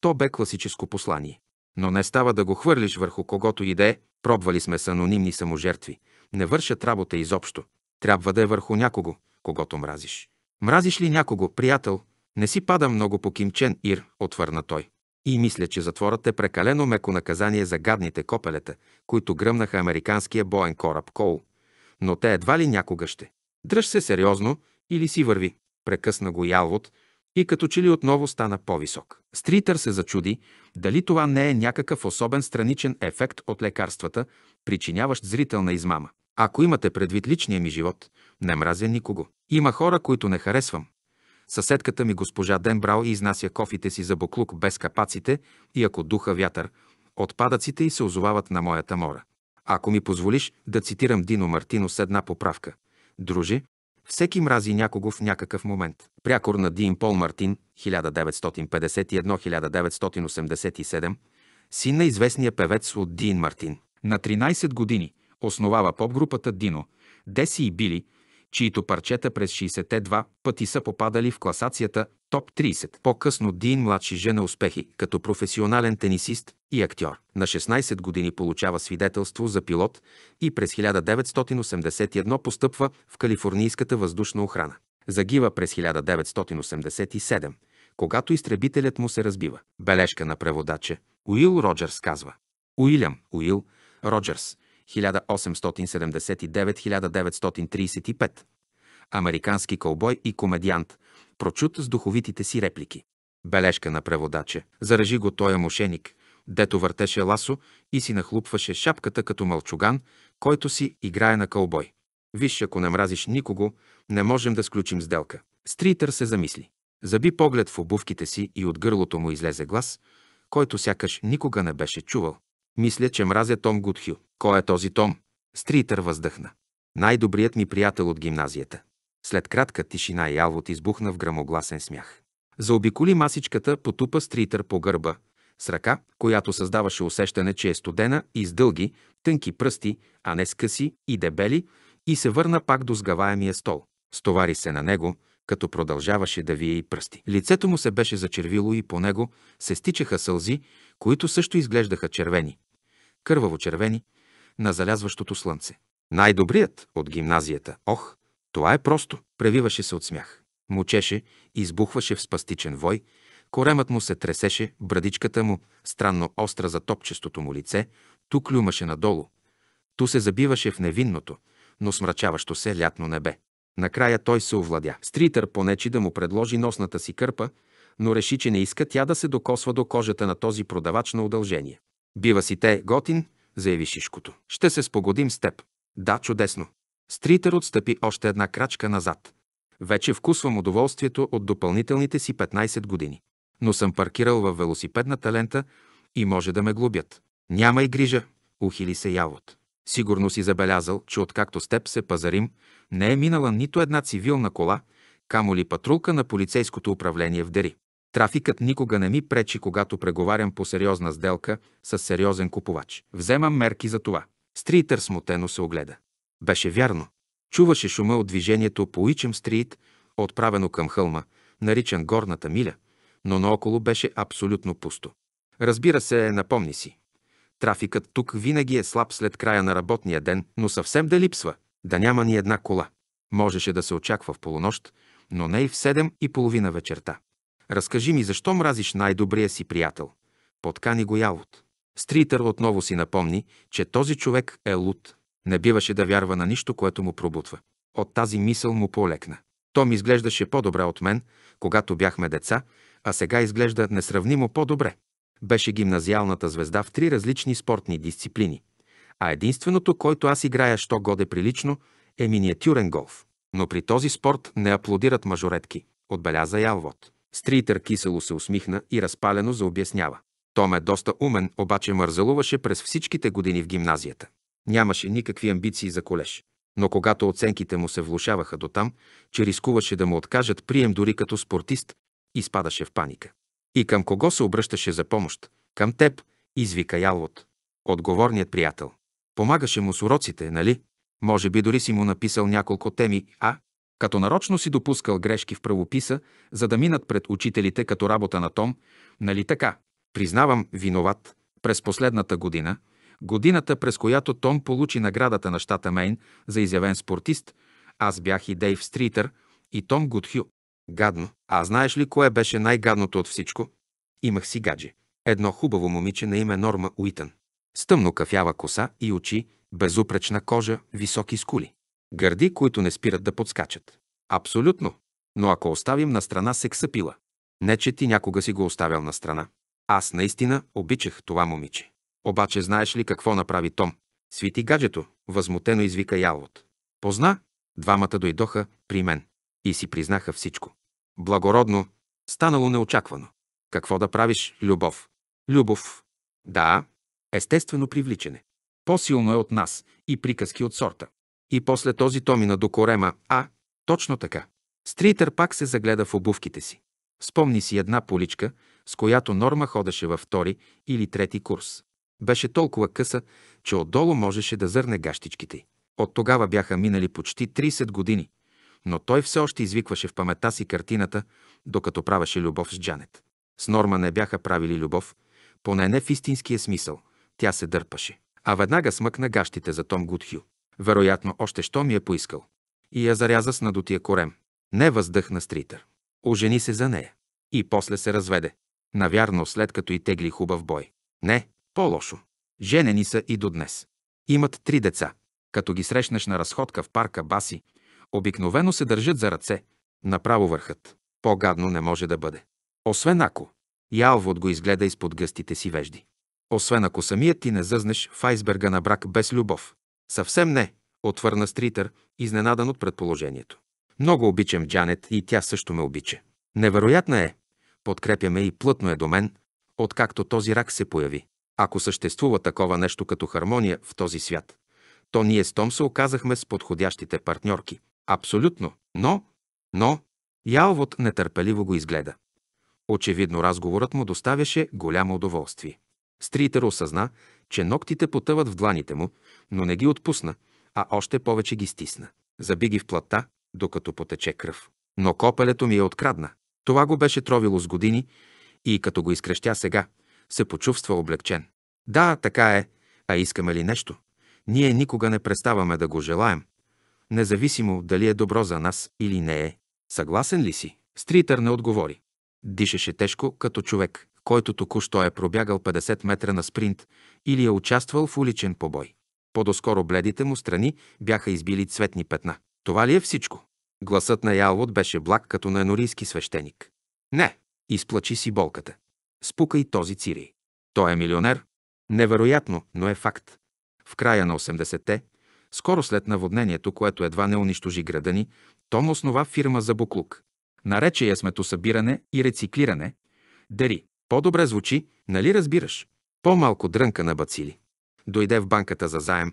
То бе класическо послание. Но не става да го хвърлиш върху когото и да е. Пробвали сме с анонимни саможертви. Не вършат работа изобщо. Трябва да е върху някого, когато мразиш. Мразиш ли някого, приятел? Не си пада много по Кимчен Ир, отвърна той. И мисля, че затворът е прекалено меко наказание за гадните копелета, които гръмнаха американския боен кораб Кол. Но те едва ли някога ще. Дръж се сериозно или си върви. Прекъсна го Ялвот и като че ли отново стана по-висок. Стритър се зачуди дали това не е някакъв особен страничен ефект от лекарствата, причиняващ зрителна измама. Ако имате предвид личния ми живот, не мразя никого. Има хора, които не харесвам. Съседката ми госпожа Денбрал изнася кофите си за буклук без капаците и ако духа вятър, отпадъците й се озовават на моята мора. Ако ми позволиш да цитирам Дино Мартино с една поправка. Друже, всеки мрази някого в някакъв момент. Прякор на Дин Пол Мартин, 1951-1987, син на известния певец от Дин Мартин. На 13 години основава поп-групата Дино, Деси и Били – чието парчета през 62 пъти са попадали в класацията топ 30. По-късно Дин младши жена успехи като професионален тенисист и актьор. На 16 години получава свидетелство за пилот и през 1981 постъпва в Калифорнийската въздушна охрана. Загива през 1987, когато изтребителят му се разбива. Бележка на преводача. Уил Роджерс казва. Уилям, Уил, Роджерс – 1879-1935. Американски кълбой и комедиант, прочут с духовитите си реплики. Бележка на преводача. Заражи го тоя мошеник, дето въртеше ласо и си нахлупваше шапката като мълчуган, който си играе на кълбой. Виж, ако не мразиш никого, не можем да сключим сделка. Стритър се замисли. Заби поглед в обувките си и от гърлото му излезе глас, който сякаш никога не беше чувал. Мисля, че мразя Том Гудхю. Кой е този Том? Стритър въздъхна. Най-добрият ми приятел от гимназията. След кратка тишина и Алвот избухна в грамогласен смях. Заобиколи масичката, потупа Стритър по гърба, с ръка, която създаваше усещане, че е студена и с дълги, тънки пръсти, а не с къси и дебели, и се върна пак до сгаваемия стол. Стовари се на него, като продължаваше да вие и пръсти. Лицето му се беше зачервило и по него се стичаха сълзи, които също изглеждаха червени кърваво-червени, на залязващото слънце. Най-добрият от гимназията. Ох, това е просто. Превиваше се от смях. Мучеше, избухваше в спастичен вой, коремът му се тресеше, брадичката му, странно остра за топчестото му лице, ту клюмаше надолу. Ту се забиваше в невинното, но смрачаващо се лятно небе. Накрая той се овладя. Стритър понечи да му предложи носната си кърпа, но реши, че не иска тя да се докосва до кожата на този продавач на удължение. Бива си те готин, заяви Шишкото. Ще се спогодим с теб. Да, чудесно. Стритър отстъпи още една крачка назад. Вече вкусвам удоволствието от допълнителните си 15 години. Но съм паркирал във велосипедната лента и може да ме глобят. Няма и грижа, ухили се явот. Сигурно си забелязал, че откакто с теб се пазарим, не е минала нито една цивилна кола, камо ли патрулка на полицейското управление в Дери. Трафикът никога не ми пречи, когато преговарям по сериозна сделка с сериозен купувач. Вземам мерки за това. Стритър смутено се огледа. Беше вярно. Чуваше шума от движението по Уичем Стрит, отправено към хълма, наричан Горната миля, но наоколо беше абсолютно пусто. Разбира се, напомни си. Трафикът тук винаги е слаб след края на работния ден, но съвсем да липсва. Да няма ни една кола. Можеше да се очаква в полунощ, но не и в 7 и половина вечерта. Разкажи ми защо мразиш най-добрия си приятел. Подкани го Явот. Стритър отново си напомни, че този човек е луд. Не биваше да вярва на нищо, което му пробутва. От тази мисъл му полекна. Том изглеждаше по-добре от мен, когато бяхме деца, а сега изглежда несравнимо по-добре. Беше гимназиалната звезда в три различни спортни дисциплини. А единственото, който аз играя, що годе прилично, е миниатюрен голф. Но при този спорт не аплодират мажоретки, отбеляза Ялвот. Стритър кисело се усмихна и разпалено заобяснява. Том е доста умен, обаче мързалуваше през всичките години в гимназията. Нямаше никакви амбиции за колеж. Но когато оценките му се влушаваха до там, че рискуваше да му откажат прием дори като спортист, изпадаше в паника. И към кого се обръщаше за помощ? Към теб, извика Ялвот. Отговорният приятел. Помагаше му с уроците, нали? Може би дори си му написал няколко теми, а? Като нарочно си допускал грешки в правописа, за да минат пред учителите като работа на том, нали така? Признавам, виноват. През последната година, годината през която Том получи наградата на щата Мейн за изявен спортист, аз бях и Дейв Стритър, и Том Гудхю. Гадно. А знаеш ли кое беше най-гадното от всичко? Имах си гадже. Едно хубаво момиче на име Норма Уитън. С тъмно кафява коса и очи, безупречна кожа, високи скули гърди, които не спират да подскачат. Абсолютно. Но ако оставим на страна сексапила, не че ти някога си го оставял на страна. Аз наистина обичах това момиче. Обаче знаеш ли какво направи Том? Свити гаджето, възмутено извика Ялвот. Позна, двамата дойдоха при мен и си признаха всичко. Благородно, станало неочаквано. Какво да правиш, любов? Любов. Да, естествено привличане. По-силно е от нас и приказки от сорта. И после този Томина до корема, а, точно така. Стритър пак се загледа в обувките си. Спомни си една поличка, с която Норма ходеше във втори или трети курс. Беше толкова къса, че отдолу можеше да зърне гащичките й. От тогава бяха минали почти 30 години, но той все още извикваше в памета си картината, докато правеше любов с Джанет. С Норма не бяха правили любов, поне не в истинския смисъл. Тя се дърпаше. А веднага смъкна гащите за Том Гудхю. Вероятно, още що ми е поискал. И я заряза с надутия корем. Не въздъхна Стритър. Ожени се за нея. И после се разведе. Навярно, след като и тегли хубав бой. Не, по-лошо. Женени са и до днес. Имат три деца. Като ги срещнеш на разходка в парка Баси, обикновено се държат за ръце. Направо върхът. По-гадно не може да бъде. Освен ако. Ялвод го изгледа изпод гъстите си вежди. Освен ако самият ти не зъзнеш в айсберга на брак без любов. Съвсем не, отвърна Стритър, изненадан от предположението. Много обичам Джанет и тя също ме обича. Невероятна е. Подкрепяме и плътно е до мен, откакто този рак се появи. Ако съществува такова нещо като хармония в този свят, то ние с Том се оказахме с подходящите партньорки. Абсолютно. Но, но, Ялвот нетърпеливо го изгледа. Очевидно разговорът му доставяше голямо удоволствие. Стритър осъзна, че ногтите потъват в дланите му но не ги отпусна, а още повече ги стисна. Заби ги в плата, докато потече кръв. Но копелето ми е открадна. Това го беше тровило с години и като го изкрещя сега, се почувства облегчен. Да, така е, а искаме ли нещо? Ние никога не преставаме да го желаем, независимо дали е добро за нас или не е. Съгласен ли си? Стритър не отговори. Дишаше тежко, като човек, който току-що е пробягал 50 метра на спринт или е участвал в уличен побой. По-доскоро бледите му страни бяха избили цветни петна. Това ли е всичко? Гласът на Ялвот беше благ като на енорийски свещеник. Не, изплачи си болката. Спука и този цирий. Той е милионер. Невероятно, но е факт. В края на 80-те, скоро след наводнението, което едва не унищожи града ни, Том основа фирма за буклук. Нарече я сметосъбиране и рециклиране. Дари. По-добре звучи, нали разбираш? По-малко дрънка на бацили. Дойде в банката за заем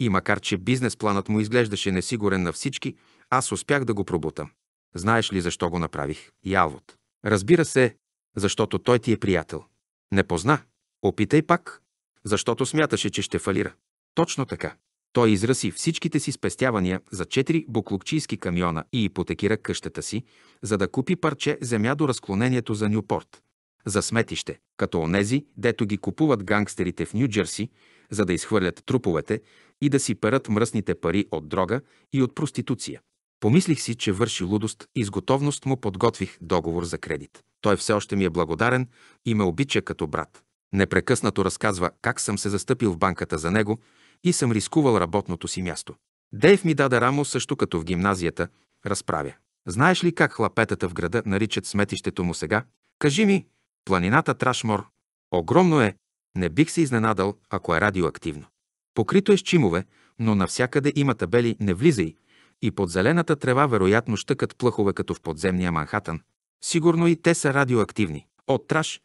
и макар, че бизнес планът му изглеждаше несигурен на всички, аз успях да го пробутам. Знаеш ли защо го направих? Ялвот. Разбира се, защото той ти е приятел. Не позна. Опитай пак. Защото смяташе, че ще фалира. Точно така. Той израси всичките си спестявания за четири буклукчийски камиона и ипотекира къщата си, за да купи парче земя до разклонението за Нюпорт за сметище, като онези, дето ги купуват гангстерите в Нью-Джерси, за да изхвърлят труповете и да си перат мръсните пари от дрога и от проституция. Помислих си, че върши лудост и с готовност му подготвих договор за кредит. Той все още ми е благодарен и ме обича като брат. Непрекъснато разказва как съм се застъпил в банката за него и съм рискувал работното си място. Дейв ми даде рамо също като в гимназията, разправя. Знаеш ли как хлапетата в града наричат сметището му сега? Кажи ми, Планината Трашмор. Огромно е. Не бих се изненадал, ако е радиоактивно. Покрито е с чимове, но навсякъде има табели «Не влизай» и под зелената трева вероятно щъкат плъхове като в подземния Манхатън. Сигурно и те са радиоактивни. От Траш,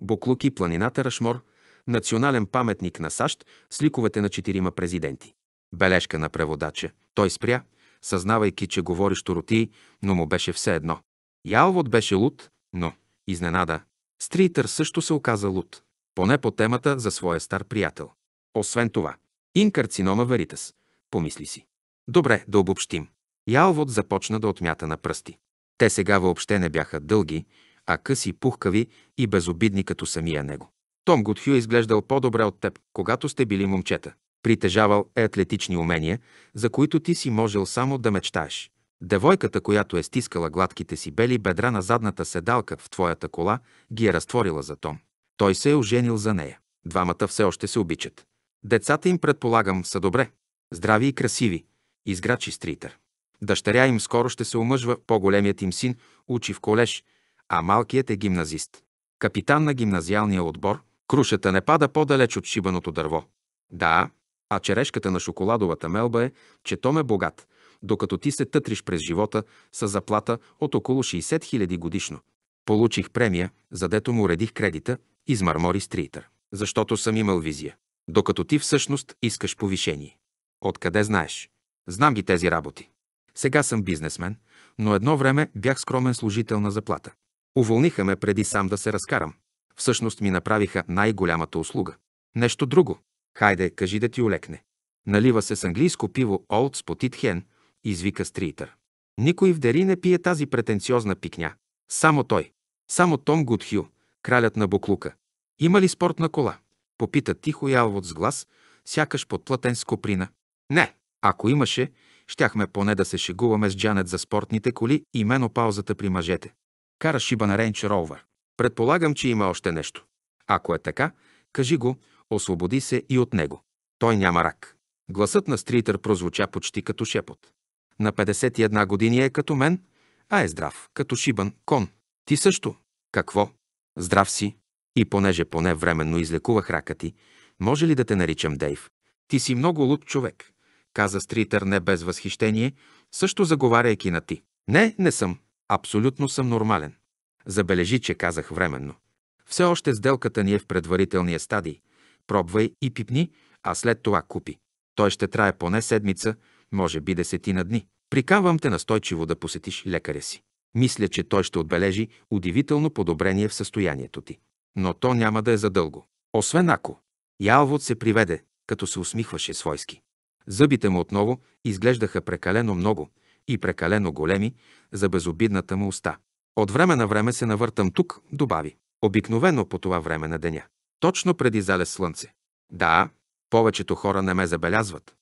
Буклуки, и планината Рашмор, национален паметник на САЩ с ликовете на четирима президенти. Бележка на преводача. Той спря, съзнавайки, че говори щуротии, но му беше все едно. Ялвот беше луд, но изненада Стрийтър също се оказа луд, поне по темата за своя стар приятел. Освен това, инкарцинома веритас, помисли си. Добре, да обобщим. Ялвот започна да отмята на пръсти. Те сега въобще не бяха дълги, а къси, пухкави и безобидни като самия него. Том Гудхю е изглеждал по-добре от теб, когато сте били момчета. Притежавал е атлетични умения, за които ти си можел само да мечтаеш. Девойката, която е стискала гладките си бели бедра на задната седалка в твоята кола, ги е разтворила за Том. Той се е оженил за нея. Двамата все още се обичат. Децата им, предполагам, са добре. Здрави и красиви. Изграчи стритър. Дъщеря им скоро ще се омъжва, по-големият им син учи в колеж, а малкият е гимназист. Капитан на гимназиалния отбор, крушата не пада по-далеч от шибаното дърво. Да, а черешката на шоколадовата мелба е, че Том е богат, докато ти се тътриш през живота с заплата от около 60 000 годишно. Получих премия, задето му редих кредита, измърмори стритър, защото съм имал визия. Докато ти всъщност искаш повишение. Откъде знаеш? Знам ги тези работи. Сега съм бизнесмен, но едно време бях скромен служител на заплата. Уволниха ме преди сам да се разкарам. Всъщност ми направиха най-голямата услуга. Нещо друго. Хайде, кажи да ти олекне. Налива се с английско пиво Old Spotted Hen извика Стритър. Никой в Дери не пие тази претенциозна пикня. Само той. Само Том Гудхю, кралят на Буклука. Има ли спортна кола? Попита тихо Ялвот с глас, сякаш подплатен с коприна. Не, ако имаше, щяхме поне да се шегуваме с Джанет за спортните коли и менопаузата при мъжете. Кара шиба на Рейндж Роувър. Предполагам, че има още нещо. Ако е така, кажи го, освободи се и от него. Той няма рак. Гласът на Стритър прозвуча почти като шепот. На 51 години е като мен, а е здрав, като шибан кон. Ти също. Какво? Здрав си. И понеже поне временно излекувах рака ти, може ли да те наричам Дейв? Ти си много луд човек, каза Стритър не без възхищение, също заговаряйки на ти. Не, не съм. Абсолютно съм нормален. Забележи, че казах временно. Все още сделката ни е в предварителния стадий. Пробвай и пипни, а след това купи. Той ще трае поне седмица, може би десетина дни. Прикавам те настойчиво да посетиш лекаря си. Мисля, че той ще отбележи удивително подобрение в състоянието ти. Но то няма да е задълго. Освен ако. Ялвот се приведе, като се усмихваше свойски. Зъбите му отново изглеждаха прекалено много и прекалено големи за безобидната му уста. От време на време се навъртам тук, добави. Обикновено по това време на деня. Точно преди залез слънце. Да, повечето хора не ме забелязват.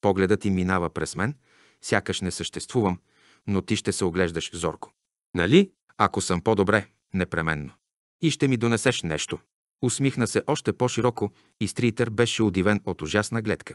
Погледът им минава през мен, сякаш не съществувам, но ти ще се оглеждаш зорко. Нали? Ако съм по-добре, непременно. И ще ми донесеш нещо. Усмихна се още по-широко и Стритър беше удивен от ужасна гледка.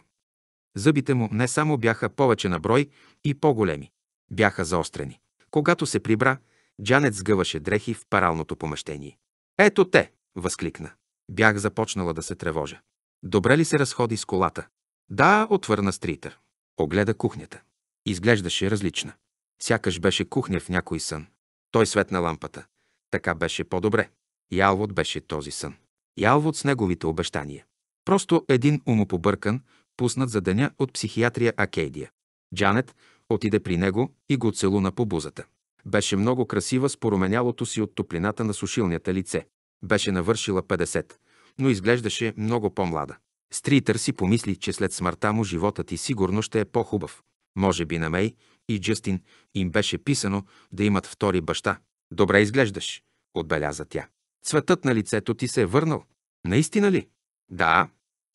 Зъбите му не само бяха повече на брой и по-големи, бяха заострени. Когато се прибра, Джанет сгъваше дрехи в паралното помещение. Ето те! възкликна. Бях започнала да се тревожа. Добре ли се разходи с колата? Да, отвърна Стритър. Огледа кухнята. Изглеждаше различна. Сякаш беше кухня в някой сън. Той светна лампата. Така беше по-добре. Ялвот беше този сън. Ялвот с неговите обещания. Просто един умопобъркан, пуснат за деня от психиатрия Акейдия. Джанет отиде при него и го целуна по бузата. Беше много красива с поруменялото си от топлината на сушилнята лице. Беше навършила 50, но изглеждаше много по-млада. Стритър си помисли, че след смъртта му животът и сигурно ще е по-хубав. Може би на Мей и Джастин им беше писано да имат втори баща. Добре изглеждаш, отбеляза тя. Цветът на лицето ти се е върнал. Наистина ли? Да.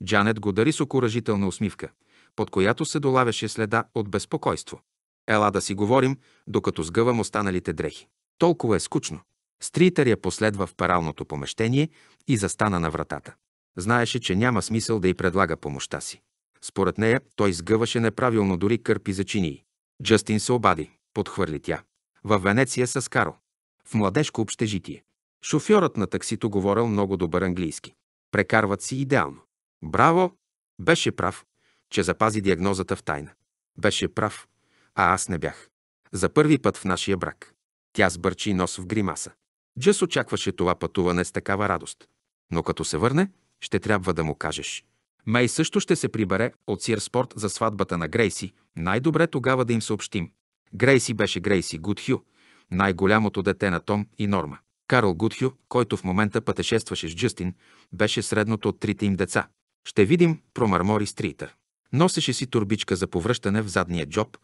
Джанет го дари с окоръжителна усмивка, под която се долавяше следа от безпокойство. Ела да си говорим, докато сгъвам останалите дрехи. Толкова е скучно. Стритър я последва в паралното помещение и застана на вратата. Знаеше, че няма смисъл да й предлага помощта си. Според нея, той сгъваше неправилно дори кърпи за чинии. Джастин се обади, подхвърли тя. Във Венеция с Карл. В младежко общежитие. Шофьорът на таксито говорил много добър английски. Прекарват си идеално. Браво! Беше прав, че запази диагнозата в тайна. Беше прав, а аз не бях. За първи път в нашия брак. Тя сбърчи нос в гримаса. Джас очакваше това пътуване с такава радост. Но като се върне, ще трябва да му кажеш. Мей също ще се прибере от Сирспорт за сватбата на Грейси. Най-добре тогава да им съобщим. Грейси беше Грейси Гудхю, най-голямото дете на Том и Норма. Карл Гудхю, който в момента пътешестваше с Джъстин, беше средното от трите им деца. Ще видим, промърмори стритър. Носеше си турбичка за повръщане в задния джоб,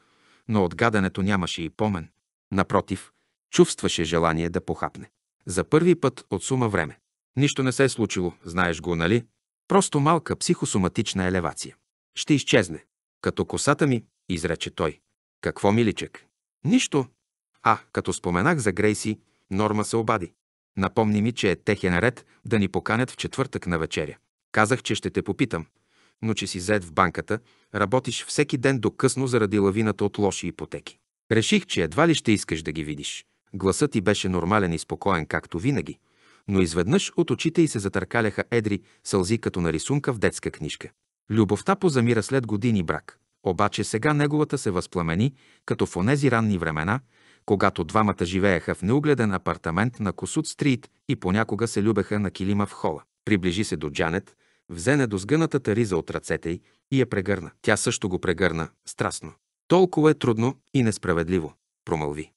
но от гадането нямаше и помен. Напротив, чувстваше желание да похапне. За първи път от сума време. Нищо не се е случило, знаеш го, нали? Просто малка психосоматична елевация. Ще изчезне. Като косата ми, изрече той. Какво, миличек? Нищо. А, като споменах за Грейси, Норма се обади. Напомни ми, че е техен ред да ни поканят в четвъртък на вечеря. Казах, че ще те попитам, но че си заед в банката, работиш всеки ден до късно заради лавината от лоши ипотеки. Реших, че едва ли ще искаш да ги видиш. Гласът ти беше нормален и спокоен, както винаги – но изведнъж от очите й се затъркаляха едри сълзи като на рисунка в детска книжка. Любовта позамира след години брак. Обаче сега неговата се възпламени, като в онези ранни времена, когато двамата живееха в неугледен апартамент на Косут Стрит и понякога се любеха на килима в хола. Приближи се до Джанет, взене до сгънатата риза от ръцете й и я прегърна. Тя също го прегърна, страстно. Толкова е трудно и несправедливо, промълви.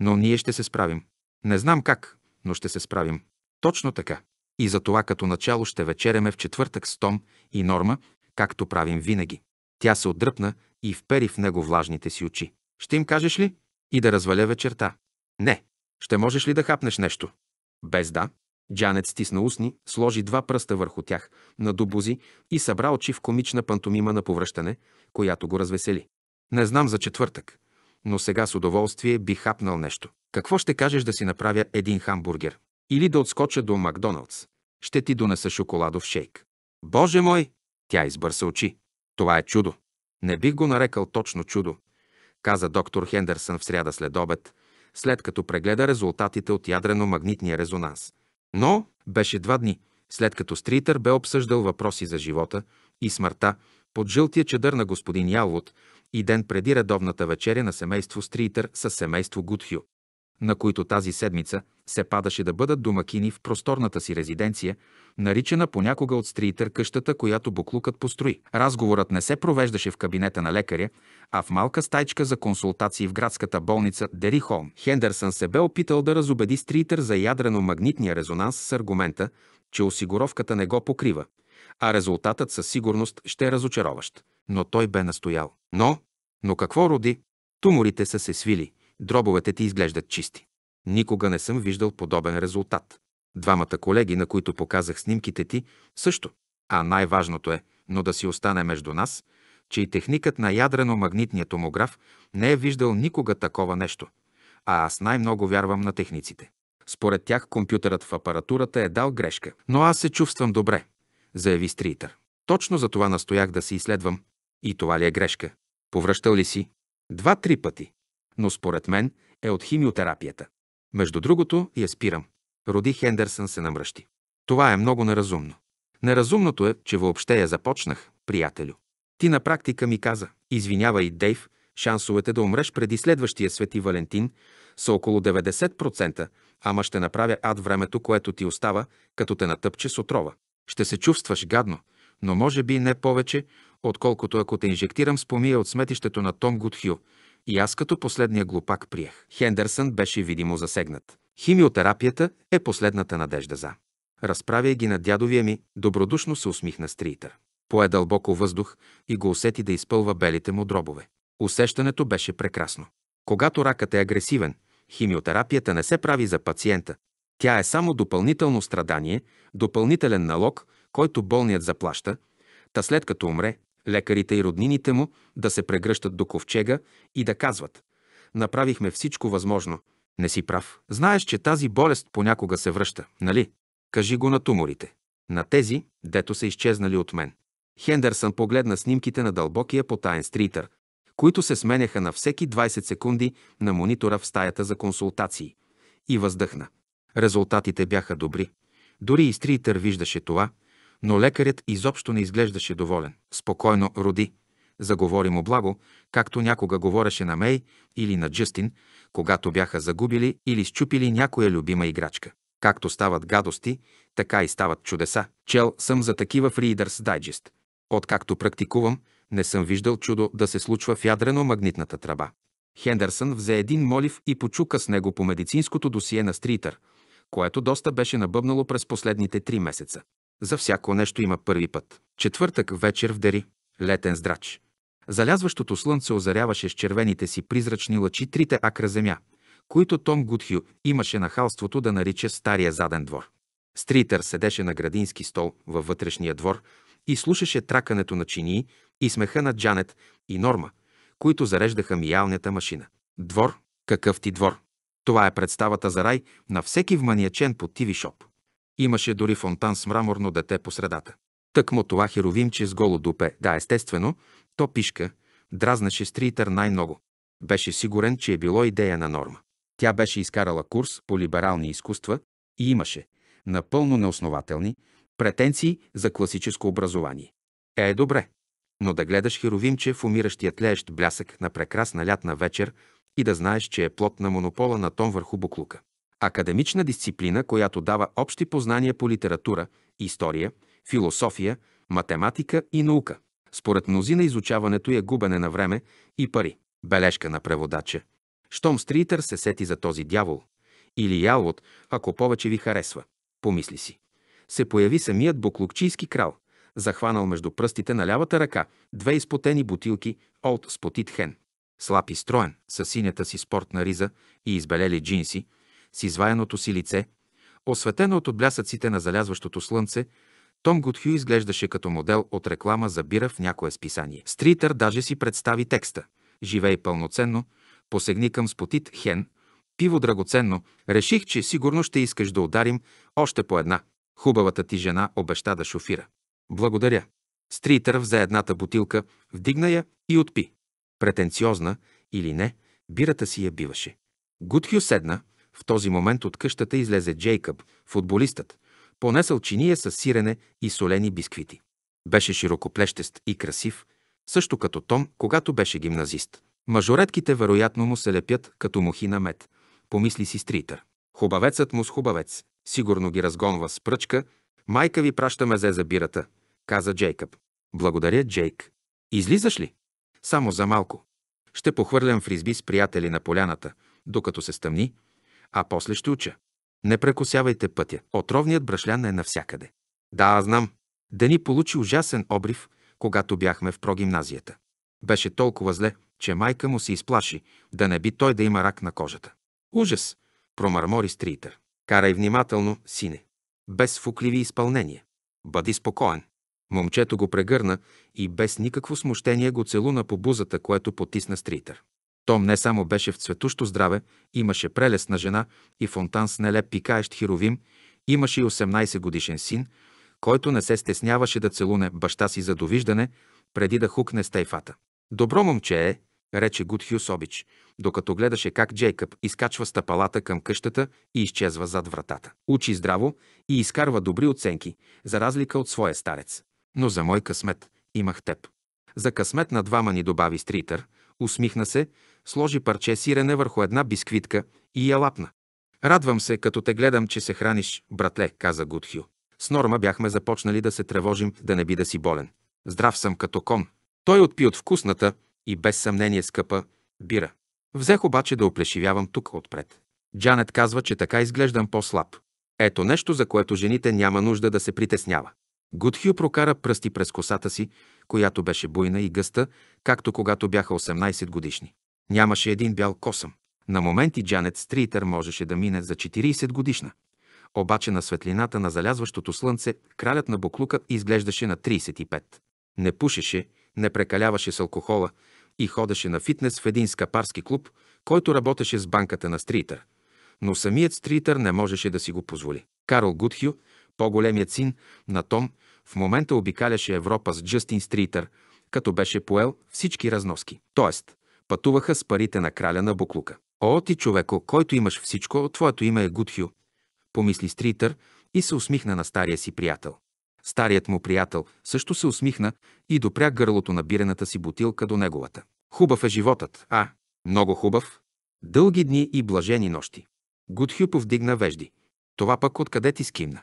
Но ние ще се справим. Не знам как, но ще се справим. Точно така. И за това като начало ще вечеряме в четвъртък с Том и Норма, както правим винаги. Тя се отдръпна и впери в него влажните си очи. Ще им кажеш ли? И да разваля вечерта. Не. Ще можеш ли да хапнеш нещо? Без да. Джанет стисна устни, сложи два пръста върху тях, на дубузи и събра очи в комична пантомима на повръщане, която го развесели. Не знам за четвъртък, но сега с удоволствие би хапнал нещо. Какво ще кажеш да си направя един хамбургер? или да отскоча до Макдоналдс. Ще ти донеса шоколадов шейк. Боже мой! Тя избърса очи. Това е чудо. Не бих го нарекал точно чудо, каза доктор Хендерсън в сряда след обед, след като прегледа резултатите от ядрено-магнитния резонанс. Но беше два дни, след като Стритър бе обсъждал въпроси за живота и смъртта под жълтия чадър на господин Ялвуд и ден преди редовната вечеря на семейство Стритър с семейство Гудхю, на които тази седмица се падаше да бъдат домакини в просторната си резиденция, наричана понякога от стриитър къщата, която Буклукът построи. Разговорът не се провеждаше в кабинета на лекаря, а в малка стайчка за консултации в градската болница Дери Холм Хендерсън се бе опитал да разобеди стриитър за ядрено-магнитния резонанс с аргумента, че осигуровката не го покрива, а резултатът със сигурност ще е разочароващ. Но той бе настоял. Но, но какво роди? Туморите са се свили, дробовете ти изглеждат чисти. Никога не съм виждал подобен резултат. Двамата колеги, на които показах снимките ти, също. А най-важното е, но да си остане между нас, че и техникът на ядрено-магнитния томограф не е виждал никога такова нещо. А аз най-много вярвам на техниците. Според тях компютърът в апаратурата е дал грешка. Но аз се чувствам добре, заяви Стритър. Точно за това настоях да се изследвам. И това ли е грешка? Повръщал ли си? Два-три пъти. Но според мен е от химиотерапията. Между другото, я спирам. Роди Хендерсън се намръщи. Това е много неразумно. Неразумното е, че въобще я започнах, приятелю. Ти на практика ми каза, извинявай, Дейв, шансовете да умреш преди следващия свети Валентин са около 90%, ама ще направя ад времето, което ти остава, като те натъпче с отрова. Ще се чувстваш гадно, но може би не повече, отколкото ако те инжектирам с помия от сметището на Том Гудхю, и аз като последния глупак приех. Хендерсън беше видимо засегнат. Химиотерапията е последната надежда за. Разправя ги на дядовия ми, добродушно се усмихна Стритър. Пое дълбоко въздух и го усети да изпълва белите му дробове. Усещането беше прекрасно. Когато ракът е агресивен, химиотерапията не се прави за пациента. Тя е само допълнително страдание, допълнителен налог, който болният заплаща, та след като умре, лекарите и роднините му да се прегръщат до ковчега и да казват «Направихме всичко възможно. Не си прав. Знаеш, че тази болест понякога се връща, нали? Кажи го на туморите. На тези, дето са изчезнали от мен». Хендерсън погледна снимките на дълбокия потаен стритър, които се сменяха на всеки 20 секунди на монитора в стаята за консултации, и въздъхна. Резултатите бяха добри. Дори и стритър виждаше това – но лекарят изобщо не изглеждаше доволен. Спокойно роди. Заговори му благо, както някога говореше на Мей или на Джъстин, когато бяха загубили или счупили някоя любима играчка. Както стават гадости, така и стават чудеса. Чел съм за такива в Reader's Digest. Откакто практикувам, не съм виждал чудо да се случва в ядрено-магнитната тръба. Хендерсън взе един молив и почука с него по медицинското досие на Стритър, което доста беше набъбнало през последните три месеца. За всяко нещо има първи път. Четвъртък вечер в Дери. Летен здрач. Залязващото слънце озаряваше с червените си призрачни лъчи трите акра земя, които Том Гудхю имаше нахалството да нарича Стария заден двор. Стритър седеше на градински стол във вътрешния двор и слушаше тракането на чинии и смеха на Джанет и Норма, които зареждаха миялната машина. Двор, какъв ти двор? Това е представата за рай на всеки вманиячен по тиви шоп. Имаше дори фонтан с мраморно дете по средата. Тък му това херовимче с голо дупе, да, естествено, то пишка, дразнаше стритър най-много. Беше сигурен, че е било идея на норма. Тя беше изкарала курс по либерални изкуства и имаше, напълно неоснователни, претенции за класическо образование. Е, добре. Но да гледаш херовимче в умиращият леещ блясък на прекрасна лятна вечер и да знаеш, че е плод на монопола на тон върху буклука академична дисциплина, която дава общи познания по литература, история, философия, математика и наука. Според мнозина изучаването е губене на време и пари. Бележка на преводача. Штом Стритър се сети за този дявол. Или ялот, ако повече ви харесва. Помисли си. Се появи самият буклукчийски крал, захванал между пръстите на лявата ръка две изпотени бутилки от спотит хен. Слаб и строен, с синята си спортна риза и избелели джинси – с изваяното си лице, осветено от отблясъците на залязващото слънце, Том Гудхю изглеждаше като модел от реклама за бира в някое списание. Стритър даже си представи текста «Живей пълноценно», «Посегни към спотит хен», «Пиво драгоценно», реших, че сигурно ще искаш да ударим още по една. Хубавата ти жена обеща да шофира. Благодаря. Стритър взе едната бутилка, вдигна я и отпи. Претенциозна или не, бирата си я биваше. Гудхю седна, в този момент от къщата излезе Джейкъб, футболистът, понесъл чиния с сирене и солени бисквити. Беше широкоплещест и красив, също като Том, когато беше гимназист. Мажоретките вероятно му се лепят като мухи на мед, помисли си Стритър. Хубавецът му с хубавец, сигурно ги разгонва с пръчка. Майка ви праща мезе за бирата, каза Джейкъб. Благодаря, Джейк. Излизаш ли? Само за малко. Ще похвърлям фризби с приятели на поляната, докато се стъмни, а после ще уча. Не прекосявайте пътя. Отровният брашлян е навсякъде. Да, аз знам. Дани получи ужасен обрив, когато бяхме в прогимназията. Беше толкова зле, че майка му се изплаши, да не би той да има рак на кожата. Ужас! промърмори Стритър. Карай внимателно, сине. Без фукливи изпълнения. Бъди спокоен. Момчето го прегърна и без никакво смущение го целуна по бузата, което потисна Стритър. Том не само беше в цветущо здраве, имаше прелесна жена и фонтан с нелеп пикаещ хировим, имаше и 18 годишен син, който не се стесняваше да целуне баща си за довиждане, преди да хукне стейфата. Добро момче е, рече Гудхю Собич, докато гледаше как Джейкъб изкачва стъпалата към къщата и изчезва зад вратата. Учи здраво и изкарва добри оценки, за разлика от своя старец. Но за мой късмет имах теб. За късмет на двама ни добави Стритър, усмихна се, сложи парче сирене върху една бисквитка и я лапна. Радвам се, като те гледам, че се храниш, братле, каза Гудхю. С Норма бяхме започнали да се тревожим, да не би да си болен. Здрав съм като кон. Той отпи от вкусната и без съмнение скъпа бира. Взех обаче да оплешивявам тук отпред. Джанет казва, че така изглеждам по-слаб. Ето нещо, за което жените няма нужда да се притеснява. Гудхю прокара пръсти през косата си, която беше буйна и гъста, както когато бяха 18 годишни. Нямаше един бял косъм. На моменти Джанет Стритър можеше да мине за 40 годишна. Обаче на светлината на залязващото слънце кралят на буклука изглеждаше на 35. Не пушеше, не прекаляваше с алкохола и ходеше на фитнес в един скапарски клуб, който работеше с банката на Стритър. Но самият Стритър не можеше да си го позволи. Карл Гудхю, по-големият син на Том, в момента обикаляше Европа с Джастин Стритър, като беше поел всички разноски. Тоест, пътуваха с парите на краля на Буклука. О, ти човеко, който имаш всичко, твоето име е Гудхю, помисли Стритър и се усмихна на стария си приятел. Старият му приятел също се усмихна и допря гърлото на бирената си бутилка до неговата. Хубав е животът, а? Много хубав. Дълги дни и блажени нощи. Гудхю повдигна вежди. Това пък откъде ти скимна?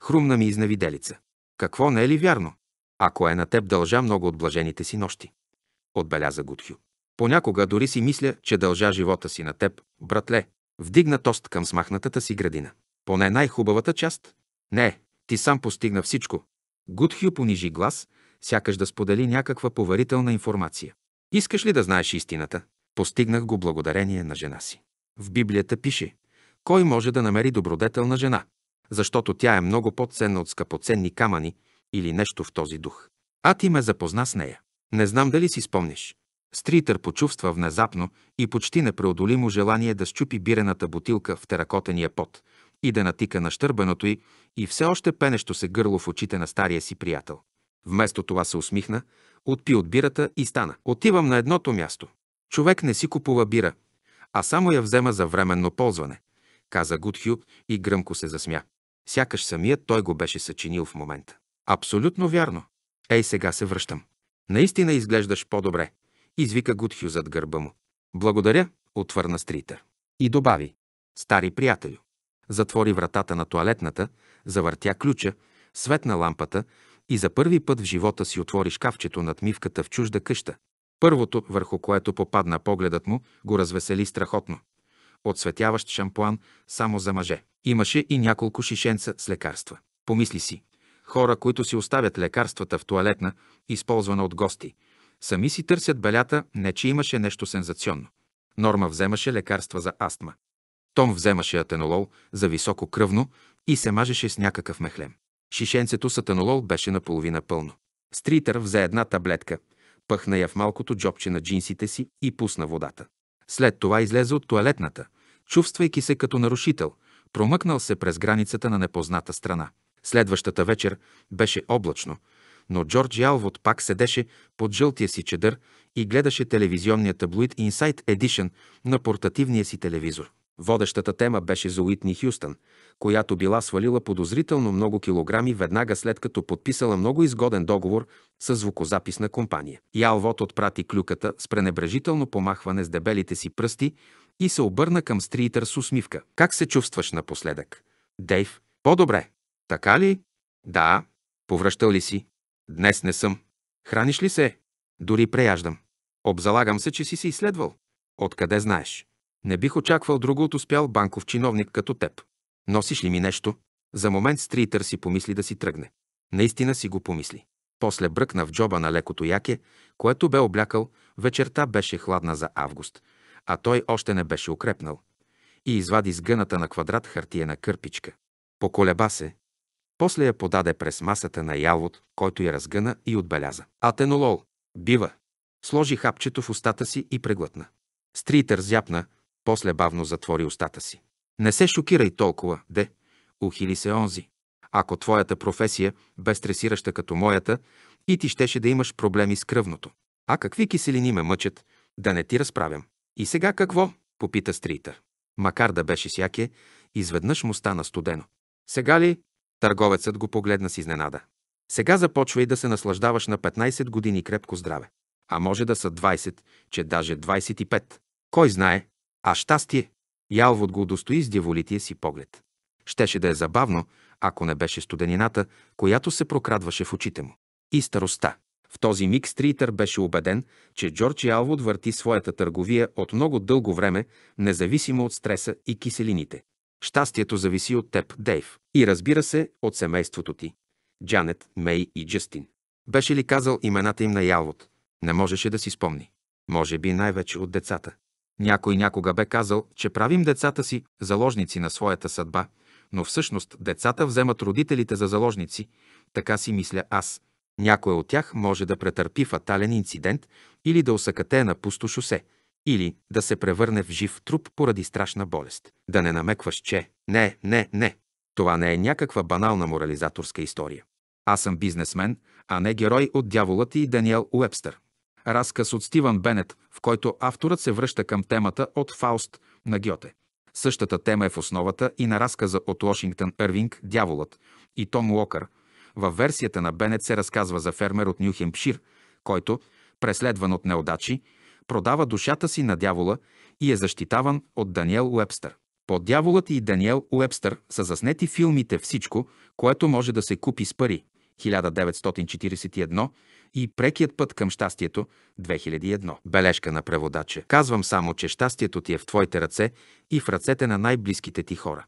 Хрумна ми изнавиделица. Какво не е ли вярно? Ако е на теб дължа много от блажените си нощи. Отбеляза Гудхю. Понякога дори си мисля, че дължа живота си на теб, братле. Вдигна тост към смахнатата си градина. Поне най-хубавата част. Не, ти сам постигна всичко. Гудхю понижи глас, сякаш да сподели някаква поверителна информация. Искаш ли да знаеш истината? Постигнах го благодарение на жена си. В Библията пише, кой може да намери добродетелна жена, защото тя е много по-ценна от скъпоценни камъни или нещо в този дух. А ти ме запозна с нея. Не знам дали си спомниш. Стритър почувства внезапно и почти непреодолимо желание да щупи бирената бутилка в теракотения пот и да натика на щърбеното й и все още пенещо се гърло в очите на стария си приятел. Вместо това се усмихна, отпи от бирата и стана. Отивам на едното място. Човек не си купува бира, а само я взема за временно ползване, каза Гудхю и гръмко се засмя. Сякаш самият той го беше съчинил в момента. Абсолютно вярно. Ей, сега се връщам. Наистина изглеждаш по-добре извика Гудхю зад гърба му. Благодаря, отвърна Стритър. И добави. Стари приятелю. Затвори вратата на туалетната, завъртя ключа, светна лампата и за първи път в живота си отвори шкафчето над мивката в чужда къща. Първото, върху което попадна погледът му, го развесели страхотно. Отсветяващ шампуан само за мъже. Имаше и няколко шишенца с лекарства. Помисли си. Хора, които си оставят лекарствата в туалетна, използвана от гости – Сами си търсят белята, не че имаше нещо сензационно. Норма вземаше лекарства за астма. Том вземаше атенолол за високо кръвно и се мажеше с някакъв мехлем. Шишенцето с атенолол беше наполовина пълно. Стритър взе една таблетка, пъхна я в малкото джобче на джинсите си и пусна водата. След това излезе от туалетната, чувствайки се като нарушител, промъкнал се през границата на непозната страна. Следващата вечер беше облачно, но Джордж Ялвот пак седеше под жълтия си чедър и гледаше телевизионния таблоид Inside Edition на портативния си телевизор. Водещата тема беше за Уитни Хюстън, която била свалила подозрително много килограми веднага след като подписала много изгоден договор с звукозаписна компания. Ялвот отпрати клюката с пренебрежително помахване с дебелите си пръсти и се обърна към Стритър с усмивка. Как се чувстваш напоследък? Дейв, по-добре. Така ли? Да. Повръщал ли си? Днес не съм. Храниш ли се? Дори преяждам. Обзалагам се, че си се изследвал. Откъде знаеш? Не бих очаквал друго от успял банков чиновник като теб. Носиш ли ми нещо? За момент Стритър си помисли да си тръгне. Наистина си го помисли. После бръкна в джоба на лекото яке, което бе облякал, вечерта беше хладна за август, а той още не беше укрепнал. И извади сгъната на квадрат хартиена кърпичка. Поколеба се, после я подаде през масата на Ялвот, който я разгъна и отбеляза. Атенолол. Бива. Сложи хапчето в устата си и преглътна. Стритър зяпна, после бавно затвори устата си. Не се шокирай толкова, де. Ухили се онзи. Ако твоята професия бе стресираща като моята, и ти щеше да имаш проблеми с кръвното. А какви киселини ме мъчат, да не ти разправям. И сега какво? попита Стритър. Макар да беше сяке, изведнъж му стана студено. Сега ли? Търговецът го погледна с изненада. Сега започва и да се наслаждаваш на 15 години крепко здраве. А може да са 20, че даже 25. Кой знае? А щастие! Ялвот го удостои с дяволития си поглед. Щеше да е забавно, ако не беше студенината, която се прокрадваше в очите му. И староста. В този миг Стритър беше убеден, че Джордж Ялвуд върти своята търговия от много дълго време, независимо от стреса и киселините. Щастието зависи от теб, Дейв. И разбира се, от семейството ти. Джанет, Мей и Джастин. Беше ли казал имената им на Ялвот? Не можеше да си спомни. Може би най-вече от децата. Някой някога бе казал, че правим децата си заложници на своята съдба, но всъщност децата вземат родителите за заложници, така си мисля аз. Някой от тях може да претърпи фатален инцидент или да усъкате на пусто шосе – или да се превърне в жив труп поради страшна болест. Да не намекваш, че не, не, не. Това не е някаква банална морализаторска история. Аз съм бизнесмен, а не герой от дяволът и Даниел Уебстър. Разказ от Стивън Бенет, в който авторът се връща към темата от Фауст на Гьоте. Същата тема е в основата и на разказа от Лошингтън Ирвинг «Дяволът» и Том Уокър. Във версията на Бенет се разказва за фермер от Нюхемпшир, който, преследван от неудачи, продава душата си на дявола и е защитаван от Даниел Уебстър. По дяволът и Даниел Уебстър са заснети филмите «Всичко, което може да се купи с пари» 1941 и «Прекият път към щастието» 2001. Бележка на преводача. Казвам само, че щастието ти е в твоите ръце и в ръцете на най-близките ти хора.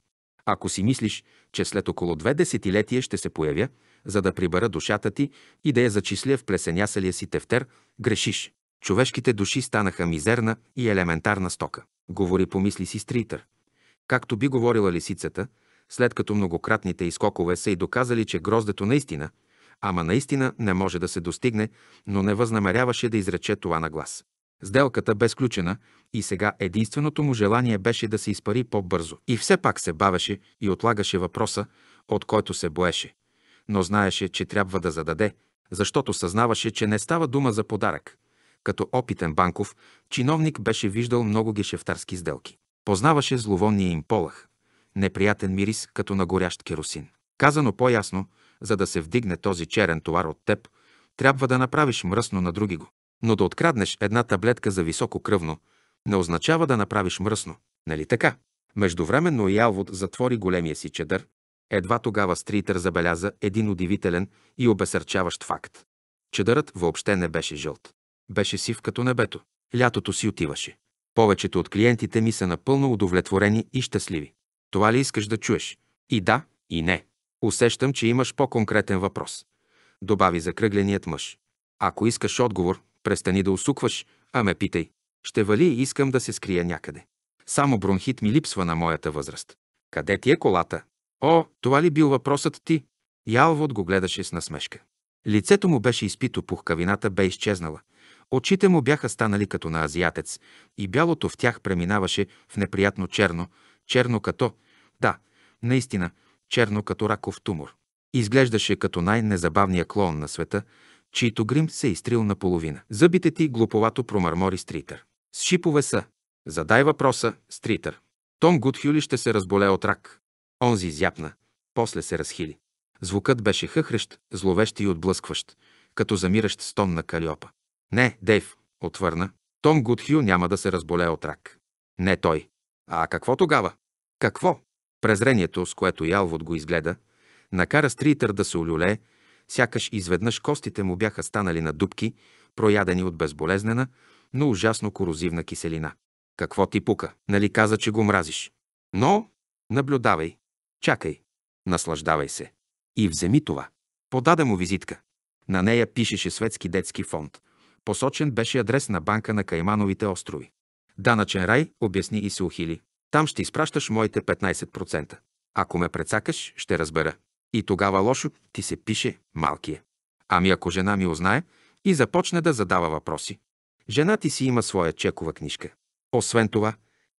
Ако си мислиш, че след около две десетилетия ще се появя, за да прибера душата ти и да я зачисля в плесенясалия си тефтер, грешиш. Човешките души станаха мизерна и елементарна стока. Говори помисли си Стритър. Както би говорила лисицата, след като многократните изкокове са и доказали, че гроздето наистина, ама наистина не може да се достигне, но не възнамеряваше да изрече това на глас. Сделката бе сключена и сега единственото му желание беше да се изпари по-бързо. И все пак се бавеше и отлагаше въпроса, от който се боеше. Но знаеше, че трябва да зададе, защото съзнаваше, че не става дума за подарък, като опитен банков, чиновник беше виждал много гешефтарски сделки. Познаваше зловонния им полах, неприятен мирис, като на горящ керосин. Казано по-ясно, за да се вдигне този черен товар от теб, трябва да направиш мръсно на други го. Но да откраднеш една таблетка за високо кръвно, не означава да направиш мръсно. Нали така? Междувременно Ялвод затвори големия си чедър. Едва тогава Стритър забеляза един удивителен и обесърчаващ факт. Чедърът въобще не беше жълт. Беше сив като небето. Лятото си отиваше. Повечето от клиентите ми са напълно удовлетворени и щастливи. Това ли искаш да чуеш? И да, и не. Усещам, че имаш по-конкретен въпрос. Добави закръгленият мъж. Ако искаш отговор, престани да усукваш, а ме питай. Ще вали и искам да се скрия някъде. Само бронхит ми липсва на моята възраст. Къде ти е колата? О, това ли бил въпросът ти? Ялвот го гледаше с насмешка. Лицето му беше изпито, пухкавината бе изчезнала. Очите му бяха станали като на азиатец и бялото в тях преминаваше в неприятно черно, черно като, да, наистина, черно като раков тумор. Изглеждаше като най-незабавния клон на света, чийто грим се е изтрил наполовина. Зъбите ти глуповато промърмори Стритър. С шипове са. Задай въпроса, Стритър. Том Гудхюли ще се разболе от рак. Онзи зяпна, После се разхили. Звукът беше хъхрещ, зловещ и отблъскващ, като замиращ стон на калиопа. Не, Дейв, отвърна. Том Гудхю няма да се разболее от рак. Не той. А какво тогава? Какво? Презрението, с което Ялвот го изгледа, накара Стритър да се олюле, сякаш изведнъж костите му бяха станали на дубки, проядени от безболезнена, но ужасно корозивна киселина. Какво ти пука? Нали каза, че го мразиш? Но, наблюдавай, чакай, наслаждавай се. И вземи това. Подаде му визитка. На нея пишеше светски детски фонд – Посочен беше адрес на банка на Каймановите острови. Данъчен рай, обясни и се ухили. Там ще изпращаш моите 15%. Ако ме прецакаш, ще разбера. И тогава лошо ти се пише малкия. Ами ако жена ми узнае и започне да задава въпроси. Жена ти си има своя чекова книжка. Освен това,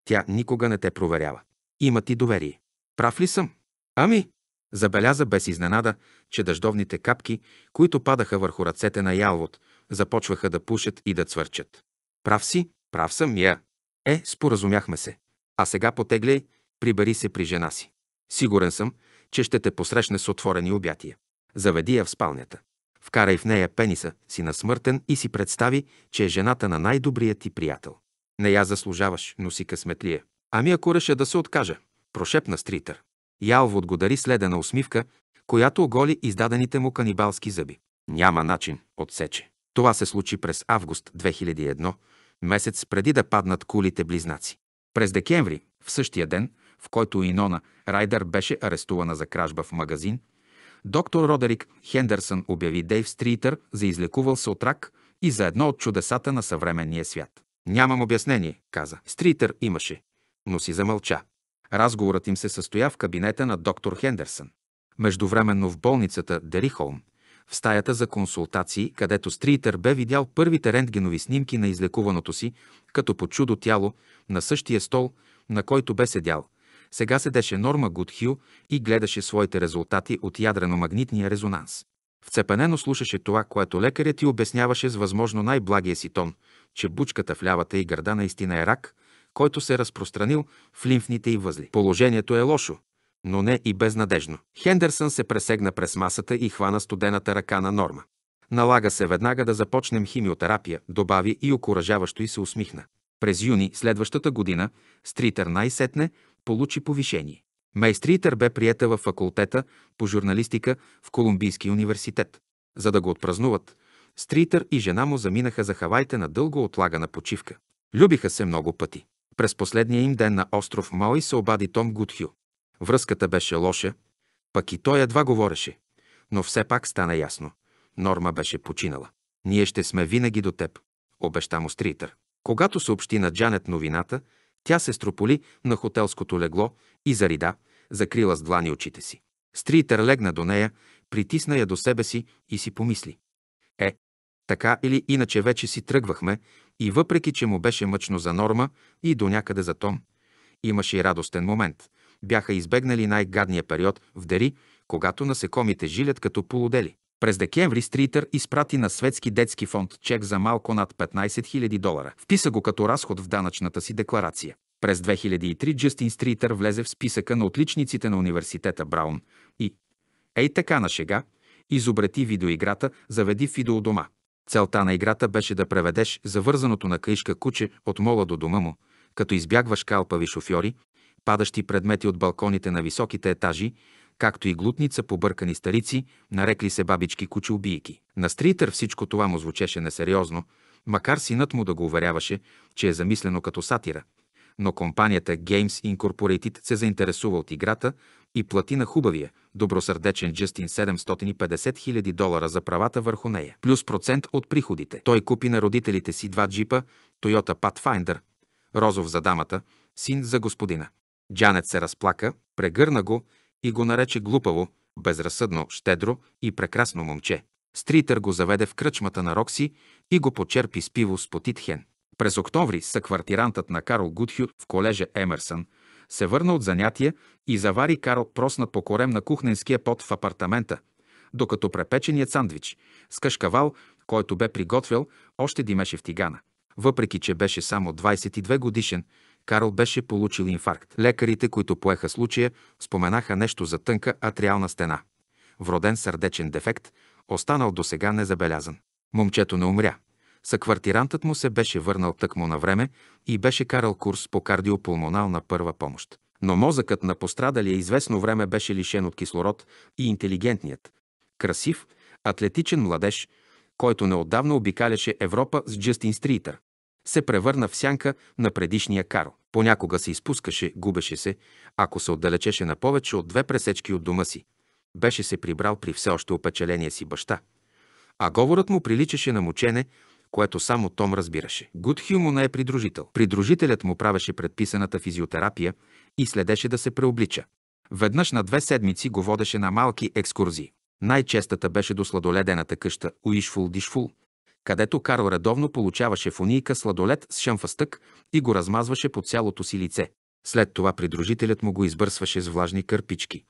тя никога не те проверява. Има ти доверие. Прав ли съм? Ами, забеляза без изненада, че дъждовните капки, които падаха върху ръцете на Ялвот, започваха да пушат и да цвърчат. Прав си, прав съм я. Е, споразумяхме се. А сега потегляй, прибери се при жена си. Сигурен съм, че ще те посрещне с отворени обятия. Заведи я в спалнята. Вкарай в нея пениса си на смъртен и си представи, че е жената на най добрия ти приятел. Не я заслужаваш, но си късметлия. Ами ако реша да се откажа, прошепна Стритър. Ялвот го дари следена усмивка, която оголи издадените му канибалски зъби. Няма начин, отсече. Това се случи през август 2001, месец преди да паднат кулите близнаци. През декември, в същия ден, в който Инона Райдер беше арестувана за кражба в магазин, доктор Родерик Хендерсон обяви Дейв Стритър за излекувал се от рак и за едно от чудесата на съвременния свят. Нямам обяснение, каза. Стритър имаше, но си замълча. Разговорът им се състоя в кабинета на доктор Хендерсон. Междувременно в болницата Дерихолм в стаята за консултации, където Стритър бе видял първите рентгенови снимки на излекуваното си, като по чудо тяло, на същия стол, на който бе седял. Сега седеше Норма Гудхю и гледаше своите резултати от ядрено-магнитния резонанс. Вцепенено слушаше това, което лекарят ти обясняваше с възможно най-благия си тон, че бучката в лявата и гърда наистина е рак, който се е разпространил в лимфните и възли. Положението е лошо, но не и безнадежно. Хендерсън се пресегна през масата и хвана студената ръка на Норма. Налага се веднага да започнем химиотерапия, добави и окоръжаващо и се усмихна. През юни следващата година Стритър най-сетне получи повишение. Мей Стритър бе приета във факултета по журналистика в Колумбийски университет. За да го отпразнуват, Стритър и жена му заминаха за Хавайте на дълго отлагана почивка. Любиха се много пъти. През последния им ден на остров Мои се обади Том Гудхю. Връзката беше лоша, пък и той едва говореше. Но все пак стана ясно. Норма беше починала. Ние ще сме винаги до теб, обеща му Стритър. Когато съобщи на Джанет новината, тя се строполи на хотелското легло и зарида, закрила с длани очите си. Стритър легна до нея, притисна я до себе си и си помисли. Е, така или иначе вече си тръгвахме и въпреки, че му беше мъчно за Норма и до някъде за Том, имаше и радостен момент – бяха избегнали най-гадния период в Дери, когато насекомите жилят като полудели. През декември Стритър изпрати на Светски детски фонд чек за малко над 15 000 долара. Вписа го като разход в данъчната си декларация. През 2003 Джастин Стритър влезе в списъка на отличниците на университета Браун и, ей така на шега, изобрети видеоиграта «Заведи Фидо от дома». Целта на играта беше да преведеш завързаното на каишка куче от мола до дома му, като избягваш калпави шофьори, падащи предмети от балконите на високите етажи, както и глутница побъркани старици, нарекли се бабички кучеубийки. На Стритър всичко това му звучеше несериозно, макар синът му да го уверяваше, че е замислено като сатира. Но компанията Games Incorporated се заинтересува от играта и плати на хубавия, добросърдечен Джастин 750 000 долара за правата върху нея, плюс процент от приходите. Той купи на родителите си два джипа Toyota Pathfinder, розов за дамата, син за господина. Джанет се разплака, прегърна го и го нарече глупаво, безразсъдно, щедро и прекрасно момче. Стритър го заведе в кръчмата на Рокси и го почерпи с пиво с потитхен. През октомври съквартирантът на Карл Гудхю в колежа Емерсън се върна от занятия и завари Карл проснат по корем на кухненския пот в апартамента, докато препеченият сандвич с кашкавал, който бе приготвил, още димеше в тигана. Въпреки, че беше само 22 годишен, Карл беше получил инфаркт. Лекарите, които поеха случая, споменаха нещо за тънка атриална стена. Вроден сърдечен дефект, останал до сега незабелязан. Момчето не умря. Съквартирантът му се беше върнал тъкмо на време и беше карал курс по кардиопулмонална първа помощ. Но мозъкът на пострадалия известно време беше лишен от кислород и интелигентният, красив, атлетичен младеж, който неотдавна обикаляше Европа с Джастин Стритър, се превърна в сянка на предишния каро. Понякога се изпускаше, губеше се, ако се отдалечеше на повече от две пресечки от дома си. Беше се прибрал при все още опечеление си баща. А говорът му приличаше на мучене, което само Том разбираше. Гудхил му не е придружител. Придружителят му правеше предписаната физиотерапия и следеше да се преоблича. Веднъж на две седмици го водеше на малки екскурзии. Най-честата беше до сладоледената къща Уишфул Дишфул, където Карл редовно получаваше в унийка сладолет с шамфастък и го размазваше по цялото си лице. След това придружителят му го избърсваше с влажни кърпички.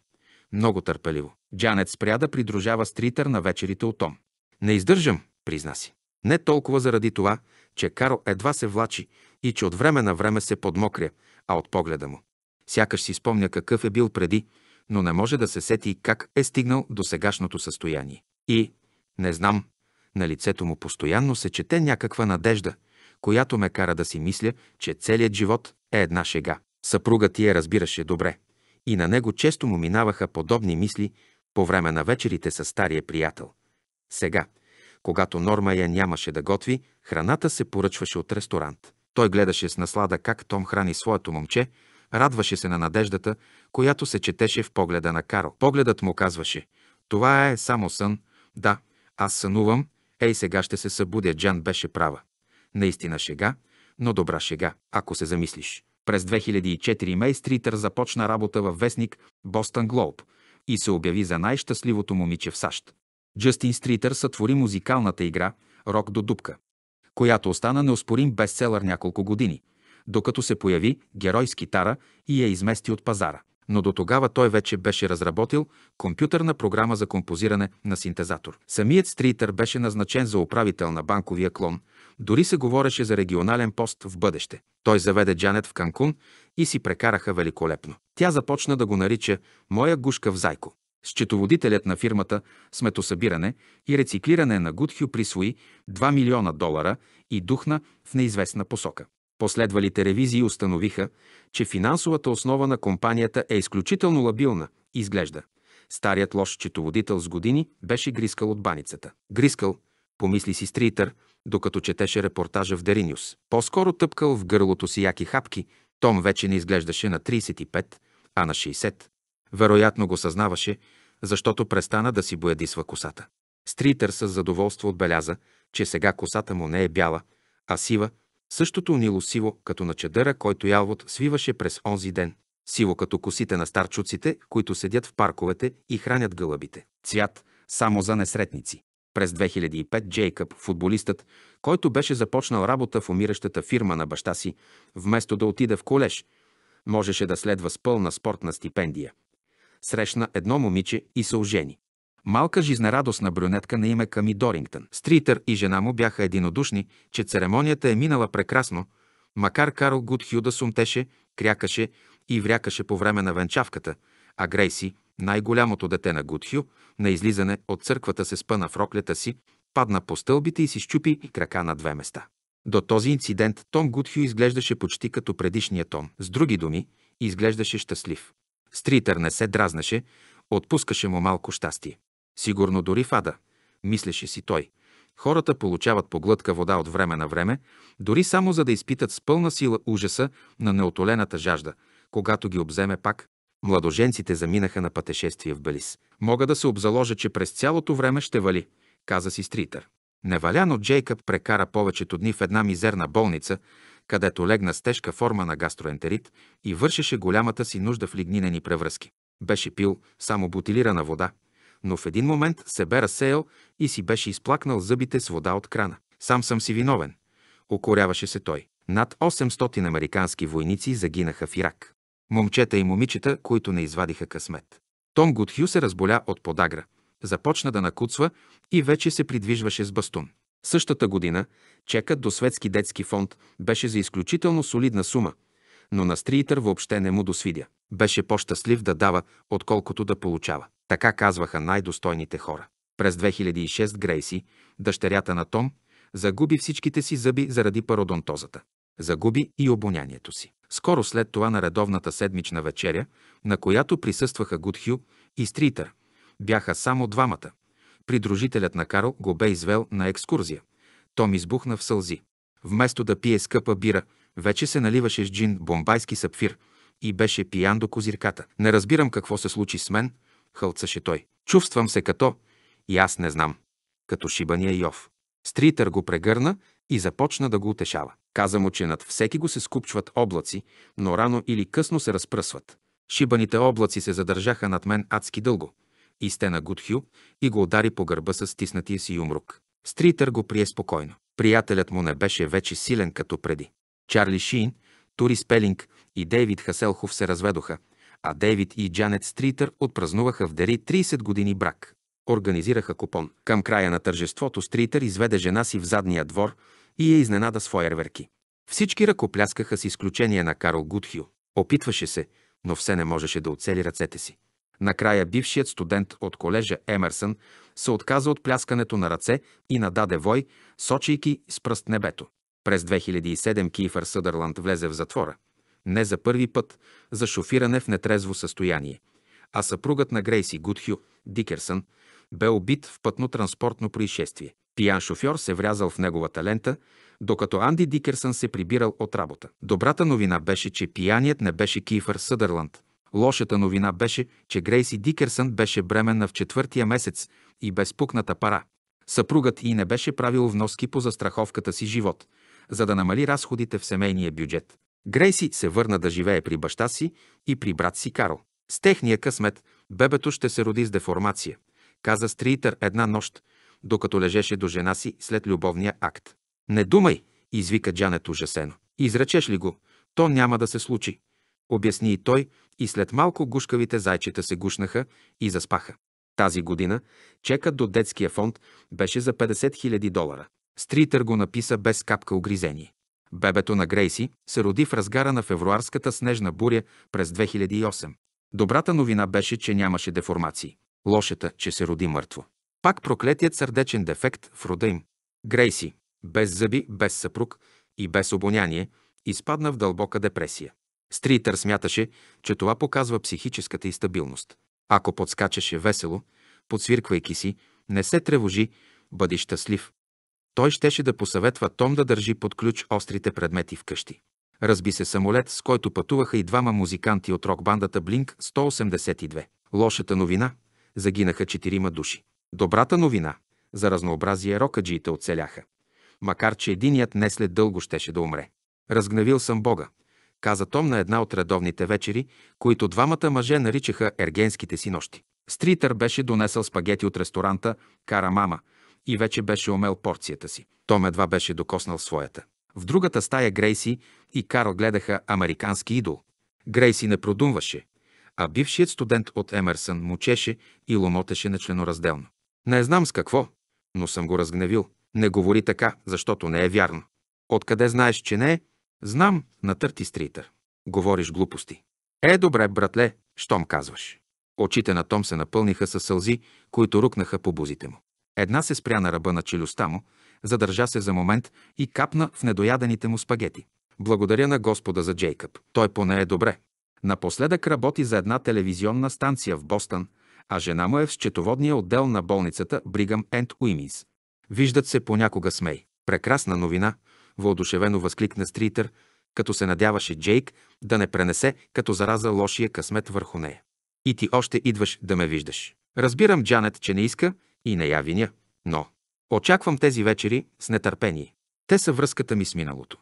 Много търпеливо. Джанет спря да придружава стритър на вечерите от Том. Не издържам, призна си. Не толкова заради това, че Карл едва се влачи и че от време на време се подмокря, а от погледа му. Сякаш си спомня какъв е бил преди, но не може да се сети как е стигнал до сегашното състояние. И, не знам, на лицето му постоянно се чете някаква надежда, която ме кара да си мисля, че целият живот е една шега. Съпругът ти я разбираше добре и на него често му минаваха подобни мисли по време на вечерите с стария приятел. Сега, когато Норма я нямаше да готви, храната се поръчваше от ресторант. Той гледаше с наслада как Том храни своето момче, радваше се на надеждата, която се четеше в погледа на Карл. Погледът му казваше – това е само сън, да, аз сънувам, Ей, сега ще се събудя, Джан беше права. Наистина шега, но добра шега, ако се замислиш. През 2004 Мей Стритър започна работа във вестник Бостън Глоб и се обяви за най-щастливото момиче в САЩ. Джастин Стритър сътвори музикалната игра «Рок до дупка», която остана неоспорим бестселър няколко години, докато се появи герой с китара и я измести от пазара но до тогава той вече беше разработил компютърна програма за композиране на синтезатор. Самият Стритър беше назначен за управител на банковия клон, дори се говореше за регионален пост в бъдеще. Той заведе Джанет в Канкун и си прекараха великолепно. Тя започна да го нарича «Моя гушка в зайко». Счетоводителят на фирмата сметосъбиране и рециклиране на Гудхю присвои 2 милиона долара и духна в неизвестна посока. Последвалите ревизии установиха, че финансовата основа на компанията е изключително лабилна, изглежда. Старият лош четоводител с години беше грискал от баницата. Грискал, помисли си Стритър, докато четеше репортажа в Дериниус. По-скоро тъпкал в гърлото си яки хапки. Том вече не изглеждаше на 35, а на 60. Вероятно го съзнаваше, защото престана да си боядисва косата. Стритър с задоволство отбеляза, че сега косата му не е бяла, а сива, Същото унило сиво, като на чадъра, който ялвот свиваше през онзи ден. Сиво като косите на старчуците, които седят в парковете и хранят гълъбите. Цвят само за несретници. През 2005 Джейкъб, футболистът, който беше започнал работа в умиращата фирма на баща си, вместо да отида в колеж, можеше да следва с пълна спортна стипендия. Срещна едно момиче и се ожени. Малка жизнерадостна брюнетка на име Ками Дорингтън. Стритър и жена му бяха единодушни, че церемонията е минала прекрасно, макар Карл Гудхю да сумтеше, крякаше и врякаше по време на венчавката, а Грейси, най-голямото дете на Гудхю, на излизане от църквата се спъна в роклята си, падна по стълбите и си щупи и крака на две места. До този инцидент Том Гудхю изглеждаше почти като предишния Том. С други думи, изглеждаше щастлив. Стритър не се дразнаше, отпускаше му малко щастие. Сигурно дори в ада, мислеше си той. Хората получават поглътка вода от време на време, дори само за да изпитат с пълна сила ужаса на неотолената жажда, когато ги обземе пак. Младоженците заминаха на пътешествие в Белис. Мога да се обзаложа, че през цялото време ще вали, каза си Стритър. Неваляно Джейкъб прекара повечето дни в една мизерна болница, където легна с тежка форма на гастроентерит и вършеше голямата си нужда в лигнинени превръзки. Беше пил само бутилирана вода, но в един момент се бе разсеял и си беше изплакнал зъбите с вода от крана. Сам съм си виновен. Укоряваше се той. Над 800 американски войници загинаха в Ирак. Момчета и момичета, които не извадиха късмет. Том Гудхю се разболя от подагра. Започна да накуцва и вече се придвижваше с бастун. Същата година чекът до Светски детски фонд беше за изключително солидна сума – но на Стриитър въобще не му досвидя. Беше по-щастлив да дава, отколкото да получава. Така казваха най-достойните хора. През 2006 Грейси, дъщерята на Том, загуби всичките си зъби заради пародонтозата. Загуби и обонянието си. Скоро след това на редовната седмична вечеря, на която присъстваха Гудхю и Стритър, бяха само двамата. Придружителят на Карл го бе извел на екскурзия. Том избухна в сълзи. Вместо да пие скъпа бира, вече се наливаше с джин бомбайски сапфир и беше пиян до козирката. Не разбирам какво се случи с мен, хълцаше той. Чувствам се като... И аз не знам. Като шибания Йов. Стритър го прегърна и започна да го утешава. Каза му, че над всеки го се скупчват облаци, но рано или късно се разпръсват. Шибаните облаци се задържаха над мен адски дълго. И Гудхю и го удари по гърба с стиснатия си юмрук. Стритър го прие спокойно. Приятелят му не беше вече силен като преди. Чарли Шин, Тури Спелинг и Дейвид Хаселхов се разведоха, а Дейвид и Джанет Стритър отпразнуваха в Дери 30 години брак. Организираха купон. Към края на тържеството Стритър изведе жена си в задния двор и я изненада с фойерверки. Всички ръкопляскаха с изключение на Карл Гудхю. Опитваше се, но все не можеше да оцели ръцете си. Накрая бившият студент от колежа Емерсън се отказа от пляскането на ръце и нададе вой, сочейки с пръст небето. През 2007 Кифър Съдърланд влезе в затвора. Не за първи път, за шофиране в нетрезво състояние. А съпругът на Грейси Гудхю, Дикерсън, бе убит в пътно-транспортно происшествие. Пиян шофьор се врязал в неговата лента, докато Анди Дикерсън се прибирал от работа. Добрата новина беше, че пияният не беше Кифър Съдърланд. Лошата новина беше, че Грейси Дикерсън беше бременна в четвъртия месец и без пукната пара. Съпругът и не беше правил вноски по застраховката си живот – за да намали разходите в семейния бюджет. Грейси се върна да живее при баща си и при брат си Карл. С техния късмет бебето ще се роди с деформация, каза Стритър една нощ, докато лежеше до жена си след любовния акт. Не думай, извика Джанет ужасено. Изречеш ли го, то няма да се случи, обясни и той, и след малко гушкавите зайчета се гушнаха и заспаха. Тази година чекът до детския фонд беше за 50 000 долара. Стритър го написа без капка огризение. Бебето на Грейси се роди в разгара на февруарската снежна буря през 2008. Добрата новина беше, че нямаше деформации. Лошата, че се роди мъртво. Пак проклетият сърдечен дефект в рода им. Грейси, без зъби, без съпруг и без обоняние, изпадна в дълбока депресия. Стритър смяташе, че това показва психическата и стабилност. Ако подскачаше весело, подсвирквайки си, не се тревожи, бъди щастлив, той щеше да посъветва Том да държи под ключ острите предмети вкъщи. Разби се самолет, с който пътуваха и двама музиканти от рок-бандата Blink 182. Лошата новина – загинаха четирима души. Добрата новина – за разнообразие рокаджиите оцеляха. Макар, че единият не след дълго щеше да умре. Разгневил съм Бога, каза Том на една от редовните вечери, които двамата мъже наричаха ергенските си нощи. Стритър беше донесъл спагети от ресторанта «Кара мама», и вече беше умел порцията си. Том едва беше докоснал своята. В другата стая Грейси и Карл гледаха «Американски идол». Грейси не продумваше, а бившият студент от Емерсън мучеше и ломотеше на членоразделно. Не знам с какво, но съм го разгневил. Не говори така, защото не е вярно. Откъде знаеш, че не е? Знам, на Търти Стритър. Говориш глупости. Е, добре, братле, щом казваш. Очите на Том се напълниха със сълзи, които рукнаха по бузите му. Една се спря на ръба на челюстта му, задържа се за момент и капна в недоядените му спагети. Благодаря на Господа за Джейкъб. Той поне е добре. Напоследък работи за една телевизионна станция в Бостън, а жена му е в счетоводния отдел на болницата Бригам Енд Уиминс. Виждат се понякога смей. Прекрасна новина, въодушевено възкликна Стритър, като се надяваше Джейк да не пренесе като зараза лошия късмет върху нея. И ти още идваш да ме виждаш. Разбирам, Джанет, че не иска и не я виня, но очаквам тези вечери с нетърпение. Те са връзката ми с миналото.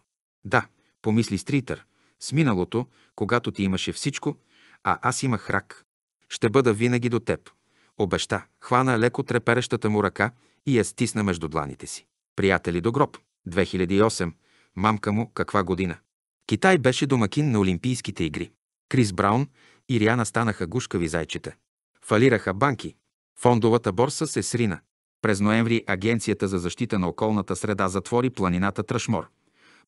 Да, помисли Стритър, с миналото, когато ти имаше всичко, а аз имах рак. Ще бъда винаги до теб. Обеща, хвана леко треперещата му ръка и я стисна между дланите си. Приятели до гроб. 2008. Мамка му, каква година. Китай беше домакин на Олимпийските игри. Крис Браун и Риана станаха гушкави зайчета. Фалираха банки, Фондовата борса се срина. През ноември Агенцията за защита на околната среда затвори планината Трашмор,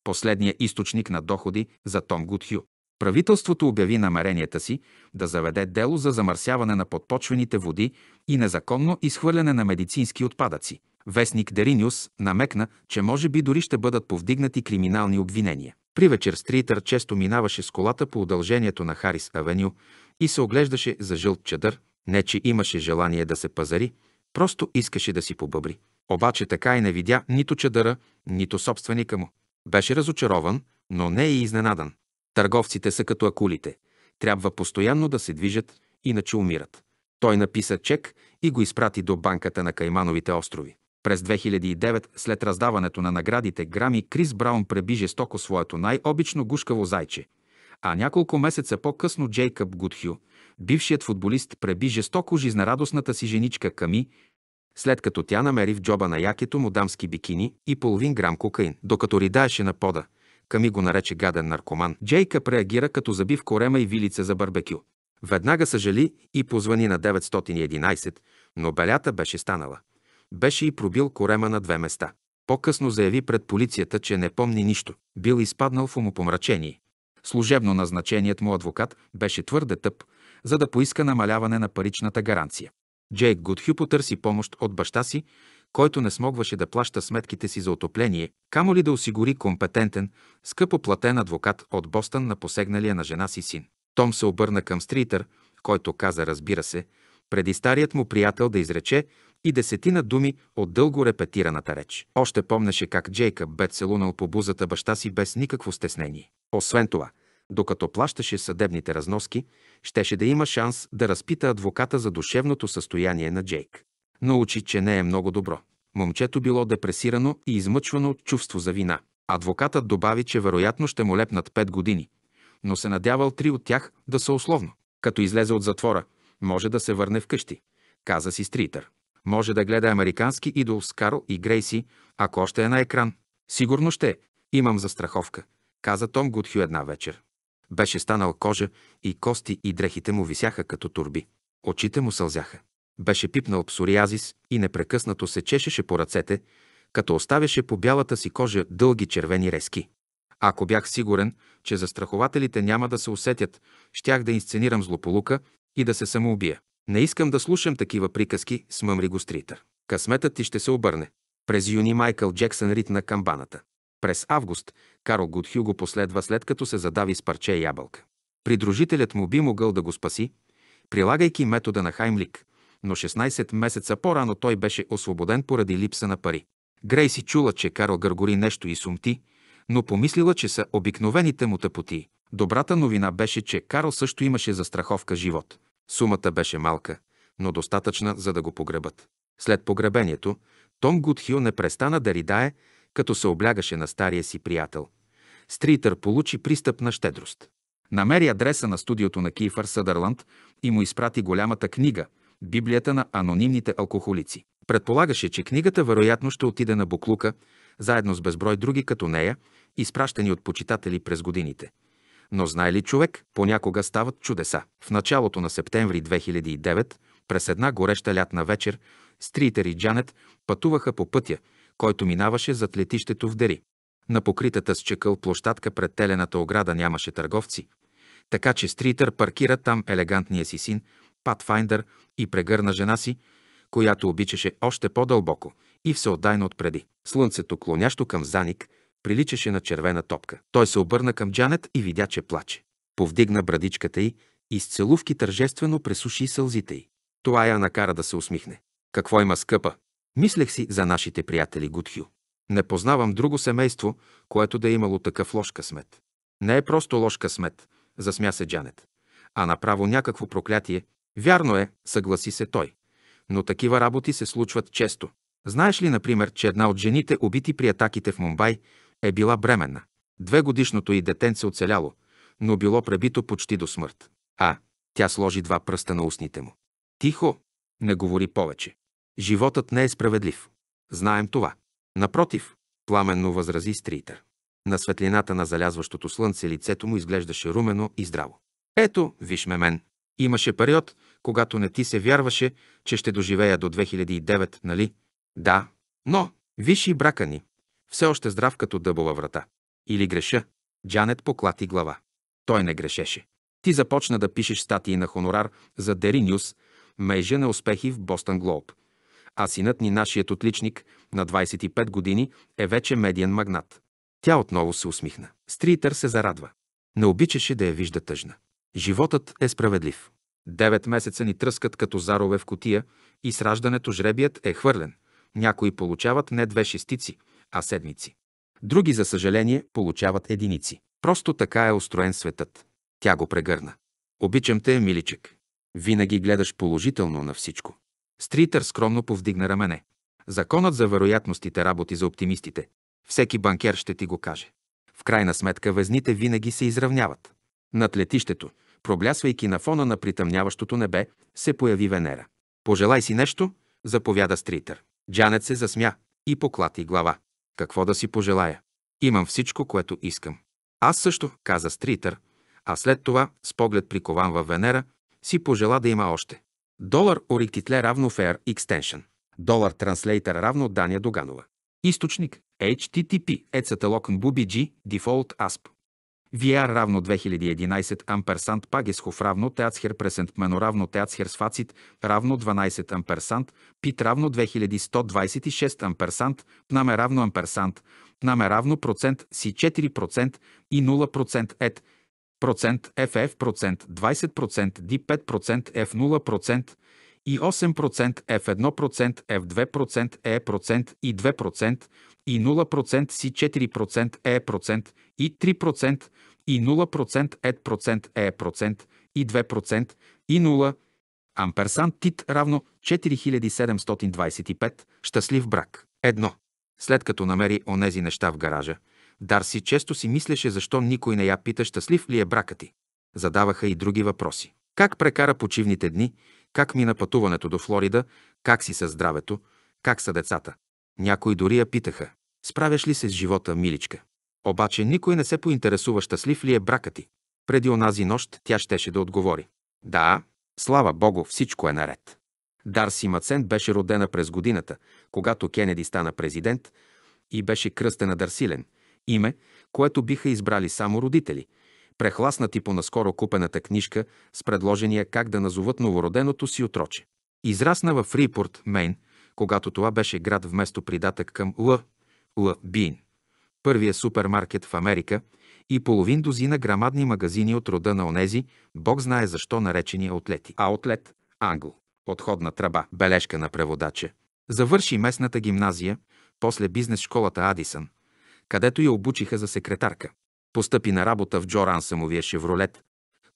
последния източник на доходи за Том Гудхю. Правителството обяви намеренията си да заведе дело за замърсяване на подпочвените води и незаконно изхвърляне на медицински отпадъци. Вестник Дериниус намекна, че може би дори ще бъдат повдигнати криминални обвинения. При вечер Стритър често минаваше с колата по удължението на Харис Авеню и се оглеждаше за жълт чадър, не, че имаше желание да се пазари, просто искаше да си побъбри. Обаче така и не видя нито чадъра, нито собственика му. Беше разочарован, но не и изненадан. Търговците са като акулите. Трябва постоянно да се движат, иначе умират. Той написа чек и го изпрати до банката на Каймановите острови. През 2009, след раздаването на наградите Грами, Крис Браун преби жестоко своето най-обично гушкаво зайче. А няколко месеца по-късно Джейкъб Гудхю – бившият футболист преби жестоко жизнерадостната си женичка Ками, след като тя намери в джоба на якето му дамски бикини и половин грам кокаин. Докато ридаеше на пода, Ками го нарече гаден наркоман. Джейка реагира като забив корема и вилица за барбекю. Веднага съжали и позвани на 911, но белята беше станала. Беше и пробил корема на две места. По-късно заяви пред полицията, че не помни нищо. Бил изпаднал в умопомрачение. Служебно назначеният му адвокат беше твърде тъп, за да поиска намаляване на паричната гаранция. Джейк Гудхю потърси помощ от баща си, който не смогваше да плаща сметките си за отопление, камо ли да осигури компетентен, скъпо платен адвокат от Бостън на посегналия на жена си син. Том се обърна към Стритър, който каза, разбира се, преди старият му приятел да изрече и десетина думи от дълго репетираната реч. Още помнеше как Джейкъб бе целунал по бузата баща си без никакво стеснение. Освен това – докато плащаше съдебните разноски, щеше да има шанс да разпита адвоката за душевното състояние на Джейк. Научи, че не е много добро. Момчето било депресирано и измъчвано от чувство за вина. Адвокатът добави, че вероятно ще му лепнат 5 години, но се надявал три от тях да са условно. Като излезе от затвора, може да се върне вкъщи, каза си Стритър. Може да гледа американски идол с Карл и Грейси, ако още е на екран. Сигурно ще е. Имам застраховка, каза Том Гудхю една вечер. Беше станал кожа и кости и дрехите му висяха като турби. Очите му сълзяха. Беше пипнал псориазис и непрекъснато се чешеше по ръцете, като оставяше по бялата си кожа дълги червени резки. Ако бях сигурен, че застрахователите няма да се усетят, щях да инсценирам злополука и да се самоубия. Не искам да слушам такива приказки, смъмри го стритър. Късметът ти ще се обърне. През юни Майкъл Джексън ритна камбаната. През август Карл Гудхю го последва след като се задави с парче ябълка. Придружителят му би могъл да го спаси, прилагайки метода на Хаймлик, но 16 месеца по-рано той беше освободен поради липса на пари. Грейси чула, че Карл гъргори нещо и сумти, но помислила, че са обикновените му тъпоти. Добрата новина беше, че Карл също имаше застраховка живот. Сумата беше малка, но достатъчна, за да го погребат. След погребението, Том Гудхил не престана да ридае, като се облягаше на стария си приятел. Стритър получи пристъп на щедрост. Намери адреса на студиото на Кифър Съдърланд и му изпрати голямата книга «Библията на анонимните алкохолици». Предполагаше, че книгата вероятно ще отиде на Буклука, заедно с безброй други като нея, изпращани от почитатели през годините. Но знае ли човек, понякога стават чудеса. В началото на септември 2009, през една гореща лятна вечер, Стритър и Джанет пътуваха по пътя – който минаваше зад летището в Дери. На покритата с чекъл площадка пред телената ограда нямаше търговци, така че Стритър паркира там елегантния си син, Патфайндър и прегърна жена си, която обичаше още по-дълбоко и всеотдайно отпреди. Слънцето, клонящо към заник, приличаше на червена топка. Той се обърна към Джанет и видя, че плаче. Повдигна брадичката й и с целувки тържествено пресуши сълзите й. Това я накара да се усмихне. Какво има скъпа? Мислех си за нашите приятели Гудхю. Не познавам друго семейство, което да е имало такъв лош късмет. Не е просто лош късмет, засмя се Джанет, а направо някакво проклятие. Вярно е, съгласи се той. Но такива работи се случват често. Знаеш ли, например, че една от жените, убити при атаките в Мумбай, е била бременна? Две годишното и детенце оцеляло, но било пребито почти до смърт. А, тя сложи два пръста на устните му. Тихо, не говори повече. Животът не е справедлив. Знаем това. Напротив, пламенно възрази Стритър. На светлината на залязващото слънце лицето му изглеждаше румено и здраво. Ето, виж ме мен. Имаше период, когато не ти се вярваше, че ще доживея до 2009, нали? Да, но, виж и брака ни. Все още здрав като дъбова врата. Или греша. Джанет поклати глава. Той не грешеше. Ти започна да пишеш статии на хонорар за Дери Нюс, мейжа на успехи в Бостън Глоб а синът ни, нашият отличник, на 25 години, е вече медиен магнат. Тя отново се усмихна. Стритър се зарадва. Не обичаше да я вижда тъжна. Животът е справедлив. Девет месеца ни тръскат като зарове в котия и с раждането жребият е хвърлен. Някои получават не две шестици, а седмици. Други, за съжаление, получават единици. Просто така е устроен светът. Тя го прегърна. Обичам те, миличек. Винаги гледаш положително на всичко. Стритър скромно повдигна рамене. Законът за вероятностите работи за оптимистите. Всеки банкер ще ти го каже. В крайна сметка везните винаги се изравняват. Над летището, проблясвайки на фона на притъмняващото небе, се появи Венера. Пожелай си нещо, заповяда Стритър. Джанет се засмя и поклати глава. Какво да си пожелая? Имам всичко, което искам. Аз също, каза Стритър, а след това, с поглед прикован във Венера, си пожела да има още. Долар ориктитле равно Fair Extension. Долар Транслейтер равно Дания Доганова. Източник HTTP Ецателокн BBG Default ASP. VR равно 2011 амперсант Пагесхов равно Теацхер Пресент Мено равно Теацхер Сфацит равно 12 амперсант Пит равно 2126 амперсант Пнаме равно амперсант Пнаме равно процент Си 4% и 0% Ет процент FF 20% D5 F0 и 8% F1 F2 E процент и 2 и 0 Си C4 E процент и 3 и 0 E процент, E и 2 и 0 е е амперсан тит равно 4725 щастлив брак. Едно. След като намери онези неща в гаража, Дарси често си мислеше защо никой не я пита щастлив ли е брака ти. Задаваха и други въпроси. Как прекара почивните дни, как мина пътуването до Флорида, как си със здравето, как са децата. Някои дори я питаха, справяш ли се с живота, миличка? Обаче никой не се поинтересува щастлив ли е брака ти. Преди онази нощ тя щеше да отговори. Да, слава Богу, всичко е наред. Дарси Мацент беше родена през годината, когато Кенеди стана президент и беше кръстена Дарсилен – име, което биха избрали само родители, прехласнати по наскоро купената книжка с предложения как да назоват новороденото си отроче. Израсна в Фрипорт, Мейн, когато това беше град вместо придатък към Л. Л. Бин, първия супермаркет в Америка и половин дозина грамадни магазини от рода на онези, бог знае защо наречени отлети а отлет англ, отходна тръба, бележка на преводача. Завърши местната гимназия, после бизнес школата Адисън – където я обучиха за секретарка. Постъпи на работа в Джо Рансъмовия «Шевролет»,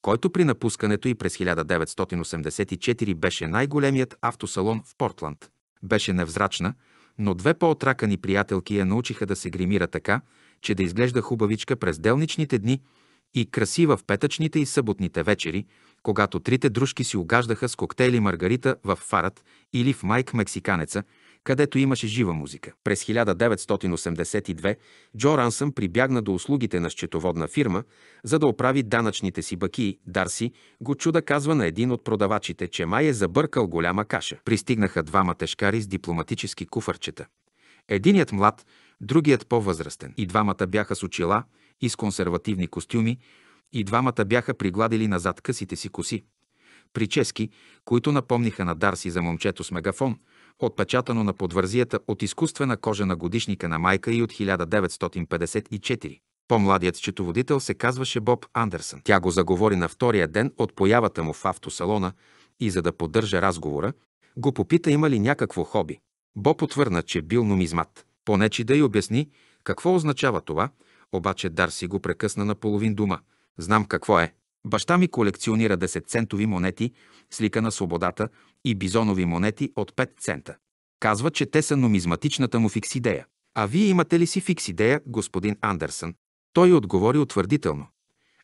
който при напускането и през 1984 беше най-големият автосалон в Портланд. Беше невзрачна, но две по-отракани приятелки я научиха да се гримира така, че да изглежда хубавичка през делничните дни и красива в петъчните и съботните вечери, когато трите дружки си огаждаха с коктейли Маргарита в Фарат или в Майк Мексиканеца – където имаше жива музика. През 1982 Джо Рансъм прибягна до услугите на счетоводна фирма, за да оправи данъчните си баки. Дарси го чуда казва на един от продавачите, че май е забъркал голяма каша. Пристигнаха двама тежкари с дипломатически куфарчета. Единият млад, другият по-възрастен. И двамата бяха с очила и с консервативни костюми, и двамата бяха пригладили назад късите си коси. Прически, които напомниха на Дарси за момчето с мегафон – отпечатано на подвързията от изкуствена кожа на годишника на майка и от 1954. По-младият счетоводител се казваше Боб Андерсън. Тя го заговори на втория ден от появата му в автосалона и за да поддържа разговора, го попита има ли някакво хоби. Боб отвърна, че бил нумизмат. Понечи да й обясни какво означава това, обаче Дарси го прекъсна на половин дума. Знам какво е. Баща ми колекционира 10-центови монети с лика на свободата и бизонови монети от 5 цента. Казва, че те са нумизматичната му фикс идея. А вие имате ли си фикс идея, господин Андерсън? Той отговори утвърдително.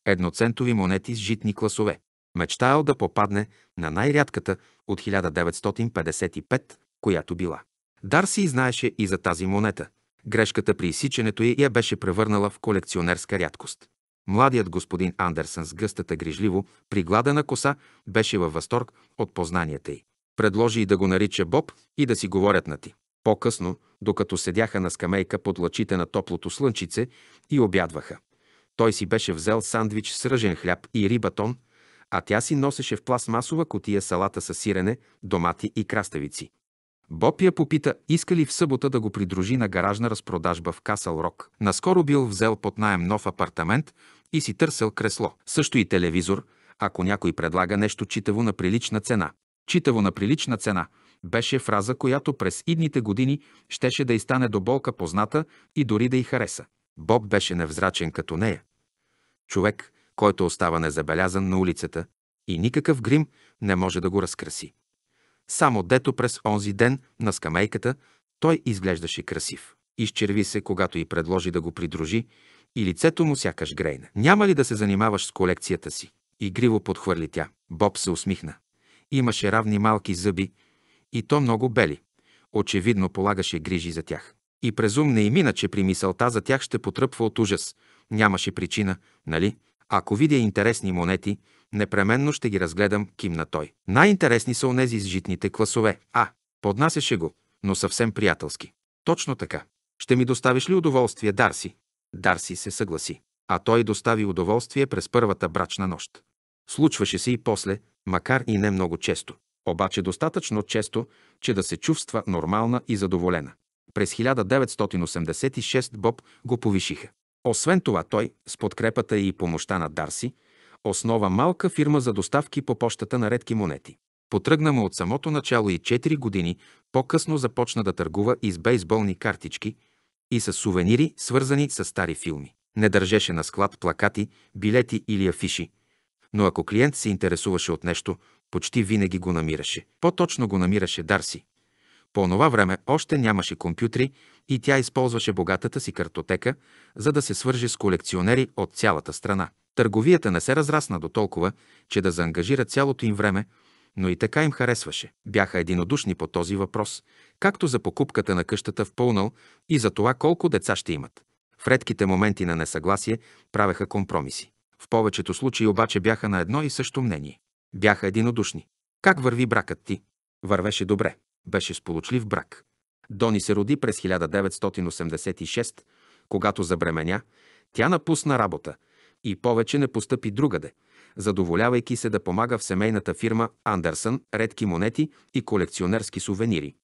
Едноцентови монети с житни класове. Мечтаял да попадне на най-рядката от 1955, която била. Дарси знаеше и за тази монета. Грешката при изсичането й я беше превърнала в колекционерска рядкост. Младият господин Андерсън с гъстата грижливо пригладена коса беше във възторг от познанията й. Предложи и да го нарича Боб и да си говорят на ти. По-късно, докато седяха на скамейка под лъчите на топлото слънчице и обядваха. Той си беше взел сандвич с ръжен хляб и рибатон, а тя си носеше в пластмасова котия салата с сирене, домати и краставици. Боб я попита, иска ли в събота да го придружи на гаражна разпродажба в Касъл Рок. Наскоро бил взел под найем нов апартамент и си търсил кресло. Също и телевизор, ако някой предлага нещо читаво на прилична цена. Читаво на прилична цена беше фраза, която през идните години щеше да изстане стане до болка позната и дори да й хареса. Боб беше невзрачен като нея. Човек, който остава незабелязан на улицата и никакъв грим не може да го разкраси само дето през онзи ден на скамейката той изглеждаше красив. Изчерви се, когато й предложи да го придружи, и лицето му сякаш грейна. Няма ли да се занимаваш с колекцията си? Игриво подхвърли тя. Боб се усмихна. Имаше равни малки зъби, и то много бели. Очевидно полагаше грижи за тях. И презум не и мина, че при мисълта за тях ще потръпва от ужас. Нямаше причина, нали? Ако видя интересни монети, Непременно ще ги разгледам, кимна той. Най-интересни са онези с житните класове. А, поднасяше го, но съвсем приятелски. Точно така. Ще ми доставиш ли удоволствие, Дарси? Дарси се съгласи. А той достави удоволствие през първата брачна нощ. Случваше се и после, макар и не много често. Обаче достатъчно често, че да се чувства нормална и задоволена. През 1986 Боб го повишиха. Освен това той, с подкрепата и помощта на Дарси, основа малка фирма за доставки по почтата на редки монети. Потръгна му от самото начало и 4 години по-късно започна да търгува и с бейсболни картички и с сувенири, свързани с стари филми. Не държеше на склад плакати, билети или афиши, но ако клиент се интересуваше от нещо, почти винаги го намираше. По-точно го намираше Дарси. По това време още нямаше компютри и тя използваше богатата си картотека, за да се свърже с колекционери от цялата страна. Търговията не се разрасна до толкова, че да заангажира цялото им време, но и така им харесваше. Бяха единодушни по този въпрос, както за покупката на къщата в Пълнал и за това колко деца ще имат. В редките моменти на несъгласие правеха компромиси. В повечето случаи обаче бяха на едно и също мнение. Бяха единодушни. Как върви бракът ти? Вървеше добре. Беше сполучлив брак. Дони се роди през 1986, когато забременя, тя напусна работа – и повече не постъпи другаде, задоволявайки се да помага в семейната фирма Андерсън, редки монети и колекционерски сувенири.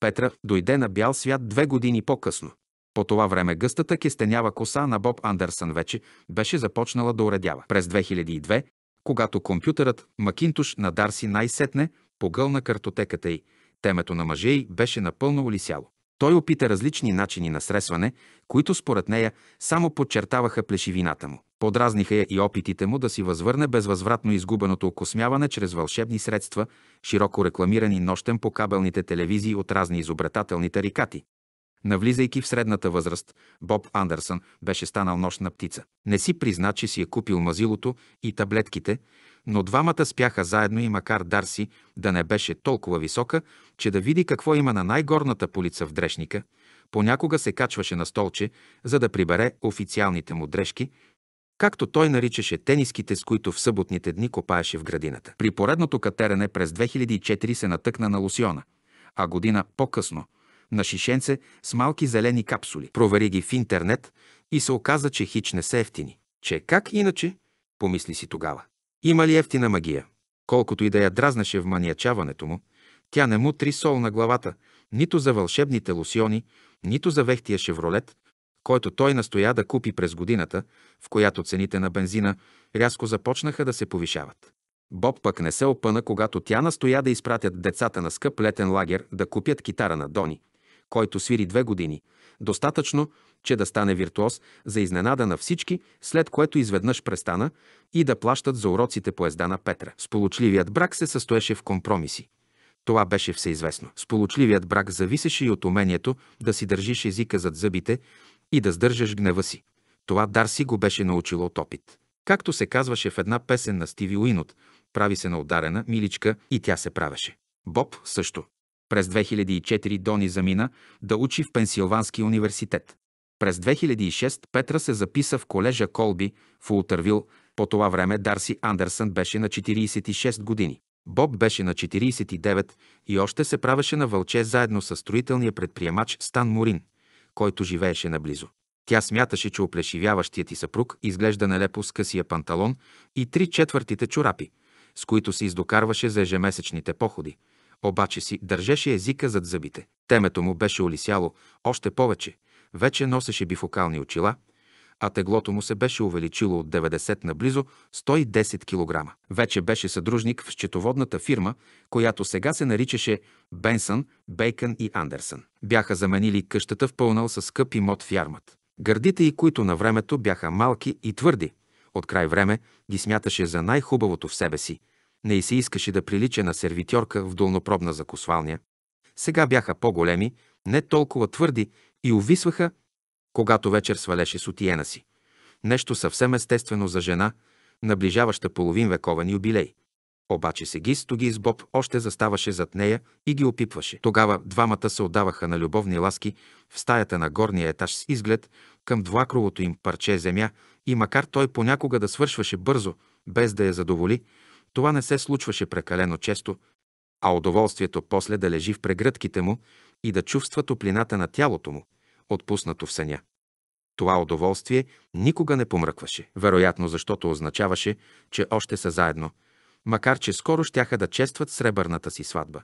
Петра дойде на бял свят две години по-късно. По това време гъстата кестенява коса на Боб Андерсън вече беше започнала да уредява. През 2002, когато компютърът Макинтош на Дарси най-сетне погълна картотеката й, темето на мъже й беше напълно олисяло. Той опита различни начини на сресване, които според нея само подчертаваха плешивината му. Подразниха я и опитите му да си възвърне безвъзвратно изгубеното окосмяване чрез вълшебни средства, широко рекламирани нощем по кабелните телевизии от разни изобретателни тарикати. Навлизайки в средната възраст, Боб Андерсън беше станал нощна птица. Не си призна, че си е купил мазилото и таблетките, но двамата спяха заедно и макар Дарси да не беше толкова висока, че да види какво има на най-горната полица в дрешника, понякога се качваше на столче, за да прибере официалните му дрежки, както той наричаше тениските, с които в съботните дни копаеше в градината. При поредното катерене през 2004 се натъкна на Лусиона, а година по-късно на шишенце с малки зелени капсули. Провери ги в интернет и се оказа, че хич не се ефтини. Че как иначе? Помисли си тогава. Има ли ефтина магия? Колкото и да я дразнаше в маниачаването му, тя не му три сол на главата, нито за вълшебните лосиони, нито за вехтия шевролет, който той настоя да купи през годината, в която цените на бензина рязко започнаха да се повишават. Боб пък не се опъна, когато тя настоя да изпратят децата на скъп летен лагер да купят китара на Дони, който свири две години, достатъчно, че да стане виртуоз за изненада на всички, след което изведнъж престана и да плащат за уроците по езда на Петра. Сполучливият брак се състоеше в компромиси. Това беше всеизвестно. Сполучливият брак зависеше и от умението да си държиш езика зад зъбите и да сдържаш гнева си. Това Дарси го беше научил от опит. Както се казваше в една песен на Стиви Уинот, прави се на ударена, миличка, и тя се правеше. Боб също. През 2004 Дони замина да учи в Пенсилванския университет. През 2006 Петра се записа в колежа Колби в Ултървил. По това време Дарси Андерсън беше на 46 години. Боб беше на 49 и още се правеше на вълче заедно с строителния предприемач Стан Морин, който живееше наблизо. Тя смяташе, че оплешивяващият ти съпруг изглежда нелепо с късия панталон и три четвъртите чорапи, с които се издокарваше за ежемесечните походи, обаче си държеше езика зад зъбите. Темето му беше олисяло още повече вече носеше бифокални очила, а теглото му се беше увеличило от 90 на близо 110 кг. Вече беше съдружник в счетоводната фирма, която сега се наричаше Бенсън, Бейкън и Андерсън. Бяха заменили къщата в пълнал с скъп имот в ярмат. Гърдите и, които на времето бяха малки и твърди, от край време ги смяташе за най-хубавото в себе си. Не и се искаше да прилича на сервитьорка в долнопробна закосвалня. Сега бяха по-големи, не толкова твърди и увисваха, когато вечер свалеше сутиена си. Нещо съвсем естествено за жена, наближаваща половин вековен юбилей. Обаче стоги с Боб още заставаше зад нея и ги опипваше. Тогава двамата се отдаваха на любовни ласки в стаята на горния етаж с изглед към двуакровото им парче земя и макар той понякога да свършваше бързо, без да я задоволи, това не се случваше прекалено често, а удоволствието после да лежи в прегръдките му и да чувства топлината на тялото му, отпуснато в съня. Това удоволствие никога не помръкваше, вероятно защото означаваше, че още са заедно, макар че скоро щяха да честват сребърната си сватба,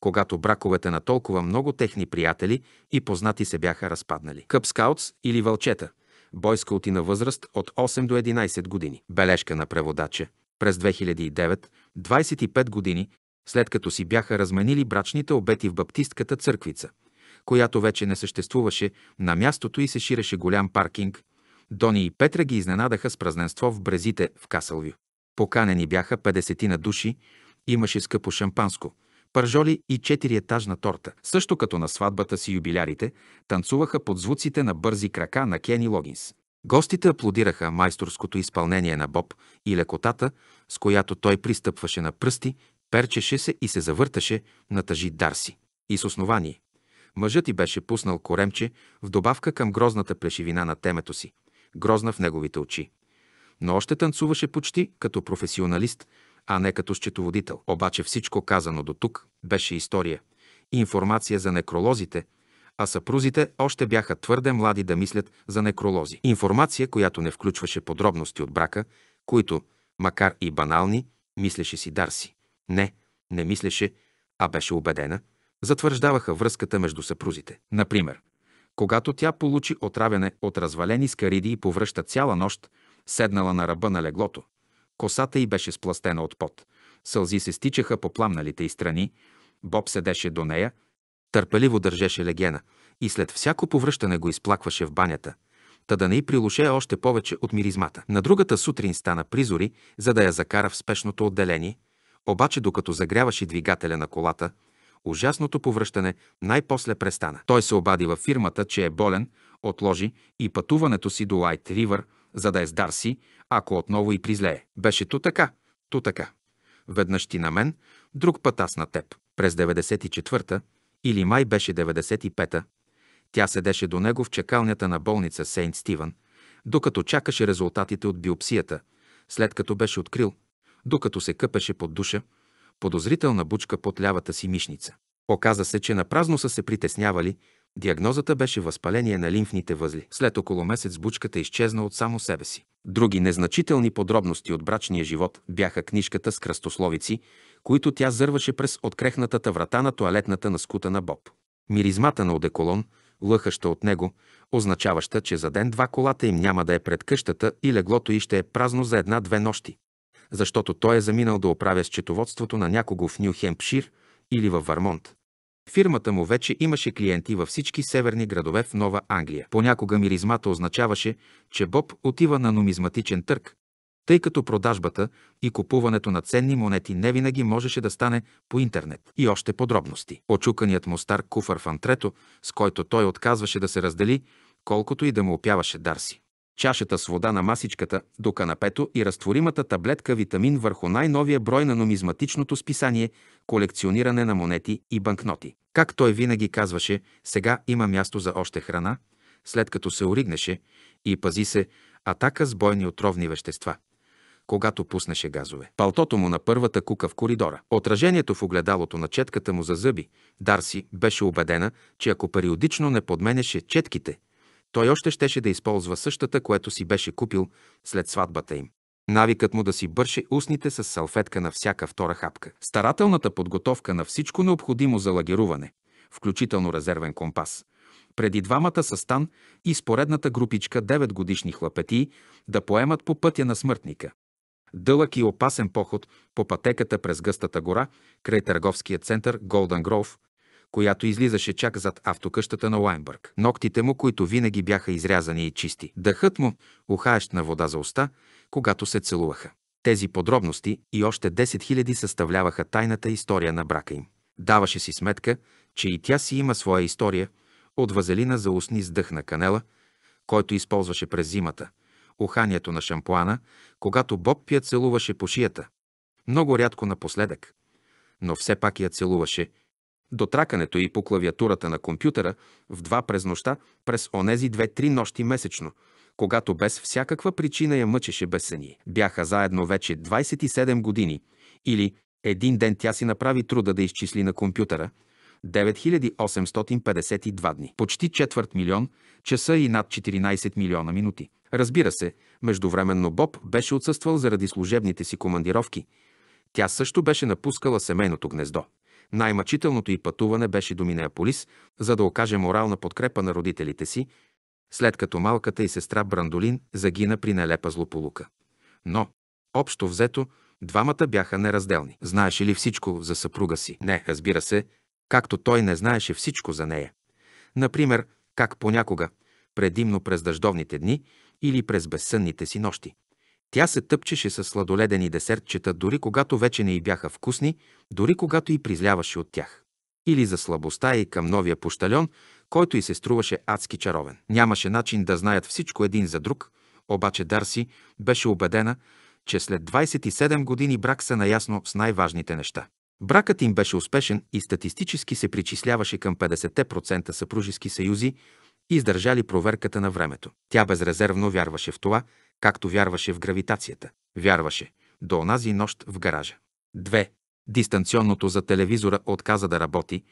когато браковете на толкова много техни приятели и познати се бяха разпаднали. Къпскаутс или вълчета – бойскаути на възраст от 8 до 11 години. Бележка на преводача – през 2009, 25 години, след като си бяха разменили брачните обети в баптистката църквица, която вече не съществуваше, на мястото и се ширеше голям паркинг, Дони и Петра ги изненадаха с празненство в брезите в Касълвю. Поканени бяха 50 на души, имаше скъпо шампанско, пържоли и четириетажна торта. Също като на сватбата си юбилярите танцуваха под звуците на бързи крака на Кени Логинс. Гостите аплодираха майсторското изпълнение на Боб и лекотата, с която той пристъпваше на пръсти перчеше се и се завърташе, натъжи Дарси. И с основание. Мъжът ти беше пуснал коремче в добавка към грозната плешивина на темето си, грозна в неговите очи. Но още танцуваше почти като професионалист, а не като счетоводител. Обаче всичко казано до тук беше история, информация за некролозите, а съпрузите още бяха твърде млади да мислят за некролози. Информация, която не включваше подробности от брака, които, макар и банални, мислеше си Дарси. Не, не мислеше, а беше убедена, затвърждаваха връзката между съпрузите. Например, когато тя получи отравяне от развалени скариди и повръща цяла нощ, седнала на ръба на леглото, косата й беше спластена от пот, сълзи се стичаха по пламналите й страни, Боб седеше до нея, търпеливо държеше легена и след всяко повръщане го изплакваше в банята – та да не й прилуше още повече от миризмата. На другата сутрин стана призори, за да я закара в спешното отделение – обаче докато загряваше двигателя на колата, ужасното повръщане най-после престана. Той се обади във фирмата, че е болен, отложи и пътуването си до Лайт Ривър, за да е с Дарси, ако отново и призлее. Беше то така, то така. Веднъж ти на мен, друг път аз на теб. През 94-та или май беше 95-та, тя седеше до него в чакалнята на болница Сейнт Стивън, докато чакаше резултатите от биопсията, след като беше открил, докато се къпеше под душа, подозрителна бучка под лявата си мишница. Оказа се, че напразно са се притеснявали, диагнозата беше възпаление на лимфните възли. След около месец бучката изчезна от само себе си. Други незначителни подробности от брачния живот бяха книжката с кръстословици, които тя зърваше през открехнатата врата на туалетната на скута на Боб. Миризмата на одеколон, лъхаща от него, означаваща, че за ден-два колата им няма да е пред къщата и леглото й ще е празно за една-две нощи защото той е заминал да оправя счетоводството на някого в Хемпшир или във Вармонт. Фирмата му вече имаше клиенти във всички северни градове в Нова Англия. Понякога миризмата означаваше, че Боб отива на нумизматичен търг, тъй като продажбата и купуването на ценни монети не винаги можеше да стане по интернет. И още подробности. Очуканият му стар куфар в антрето, с който той отказваше да се раздели, колкото и да му опяваше Дарси чашата с вода на масичката до канапето и разтворимата таблетка витамин върху най-новия брой на нумизматичното списание «Колекциониране на монети и банкноти». Как той винаги казваше, сега има място за още храна, след като се оригнеше и пази се атака с бойни отровни вещества когато пуснеше газове. Палтото му на първата кука в коридора. Отражението в огледалото на четката му за зъби, Дарси беше убедена, че ако периодично не подменяше четките, той още щеше да използва същата, което си беше купил след сватбата им. Навикът му да си бърше устните с салфетка на всяка втора хапка. Старателната подготовка на всичко необходимо за лагеруване, включително резервен компас. Преди двамата са Стан и споредната групичка 9 годишни хлапети да поемат по пътя на смъртника. Дълъг и опасен поход по пътеката през гъстата гора, край търговския център Голден Гроув, която излизаше чак зад автокъщата на Лайнбърг. Ноктите му, които винаги бяха изрязани и чисти. Дъхът му, ухаещ на вода за уста, когато се целуваха. Тези подробности и още 10 хиляди съставляваха тайната история на брака им. Даваше си сметка, че и тя си има своя история, от вазелина за устни с дъх на канела, който използваше през зимата, уханието на шампуана, когато Боб я целуваше по шията. Много рядко напоследък, но все пак я целуваше – до тракането и по клавиатурата на компютъра в два през нощта, през онези две-три нощи месечно, когато без всякаква причина я мъчеше безсъние. Бяха заедно вече 27 години или един ден тя си направи труда да изчисли на компютъра 9852 дни. Почти четвърт милион часа и над 14 милиона минути. Разбира се, междувременно Боб беше отсъствал заради служебните си командировки. Тя също беше напускала семейното гнездо. Най-мъчителното й пътуване беше до Минеаполис, за да окаже морална подкрепа на родителите си, след като малката и сестра Брандолин загина при нелепа злополука. Но, общо взето, двамата бяха неразделни. Знаеше ли всичко за съпруга си? Не, разбира се, както той не знаеше всичко за нея. Например, как понякога, предимно през дъждовните дни или през безсънните си нощи, тя се тъпчеше с сладоледени десертчета, дори когато вече не й бяха вкусни, дори когато й призляваше от тях. Или за слабостта и към новия пощальон, който й се струваше адски чаровен. Нямаше начин да знаят всичко един за друг, обаче Дарси беше убедена, че след 27 години брак са наясно с най-важните неща. Бракът им беше успешен и статистически се причисляваше към 50% съпружески съюзи, издържали проверката на времето. Тя безрезервно вярваше в това, както вярваше в гравитацията. Вярваше до онази нощ в гаража. 2. Дистанционното за телевизора отказа да работи,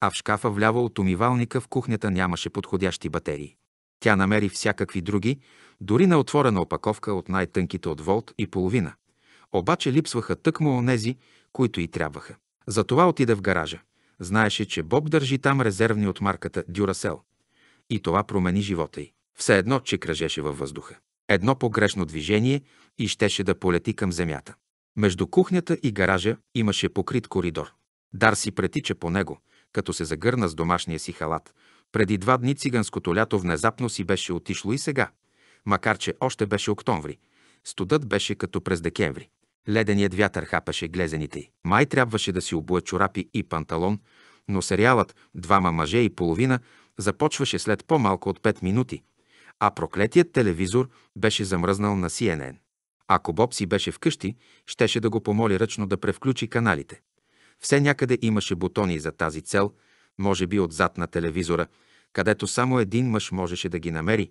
а в шкафа вляво от умивалника в кухнята нямаше подходящи батерии. Тя намери всякакви други, дори на отворена опаковка от най-тънките от волт и половина. Обаче липсваха тъкмо онези, които и трябваха. Затова отиде в гаража. Знаеше, че Боб държи там резервни от марката Дюрасел. И това промени живота й. Все едно, че кръжеше във въздуха. Едно погрешно движение и щеше да полети към земята. Между кухнята и гаража имаше покрит коридор. Дарси претича по него, като се загърна с домашния си халат. Преди два дни циганското лято внезапно си беше отишло и сега, макар че още беше октомври. Студът беше като през декември. Леденият вятър хапаше глезените й. Май трябваше да си обуе чорапи и панталон, но сериалът «Двама мъже и половина» започваше след по-малко от 5 минути, а проклетият телевизор беше замръзнал на CNN. Ако Боб си беше вкъщи, щеше да го помоли ръчно да превключи каналите. Все някъде имаше бутони за тази цел, може би отзад на телевизора, където само един мъж можеше да ги намери,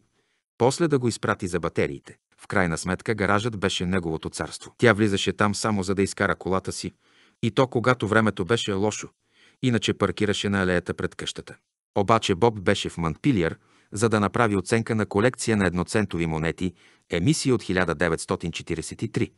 после да го изпрати за батериите. В крайна сметка гаражът беше неговото царство. Тя влизаше там само за да изкара колата си, и то когато времето беше лошо, иначе паркираше на алеята пред къщата. Обаче Боб беше в Мантпилиер, за да направи оценка на колекция на едноцентови монети, емисии от 1943.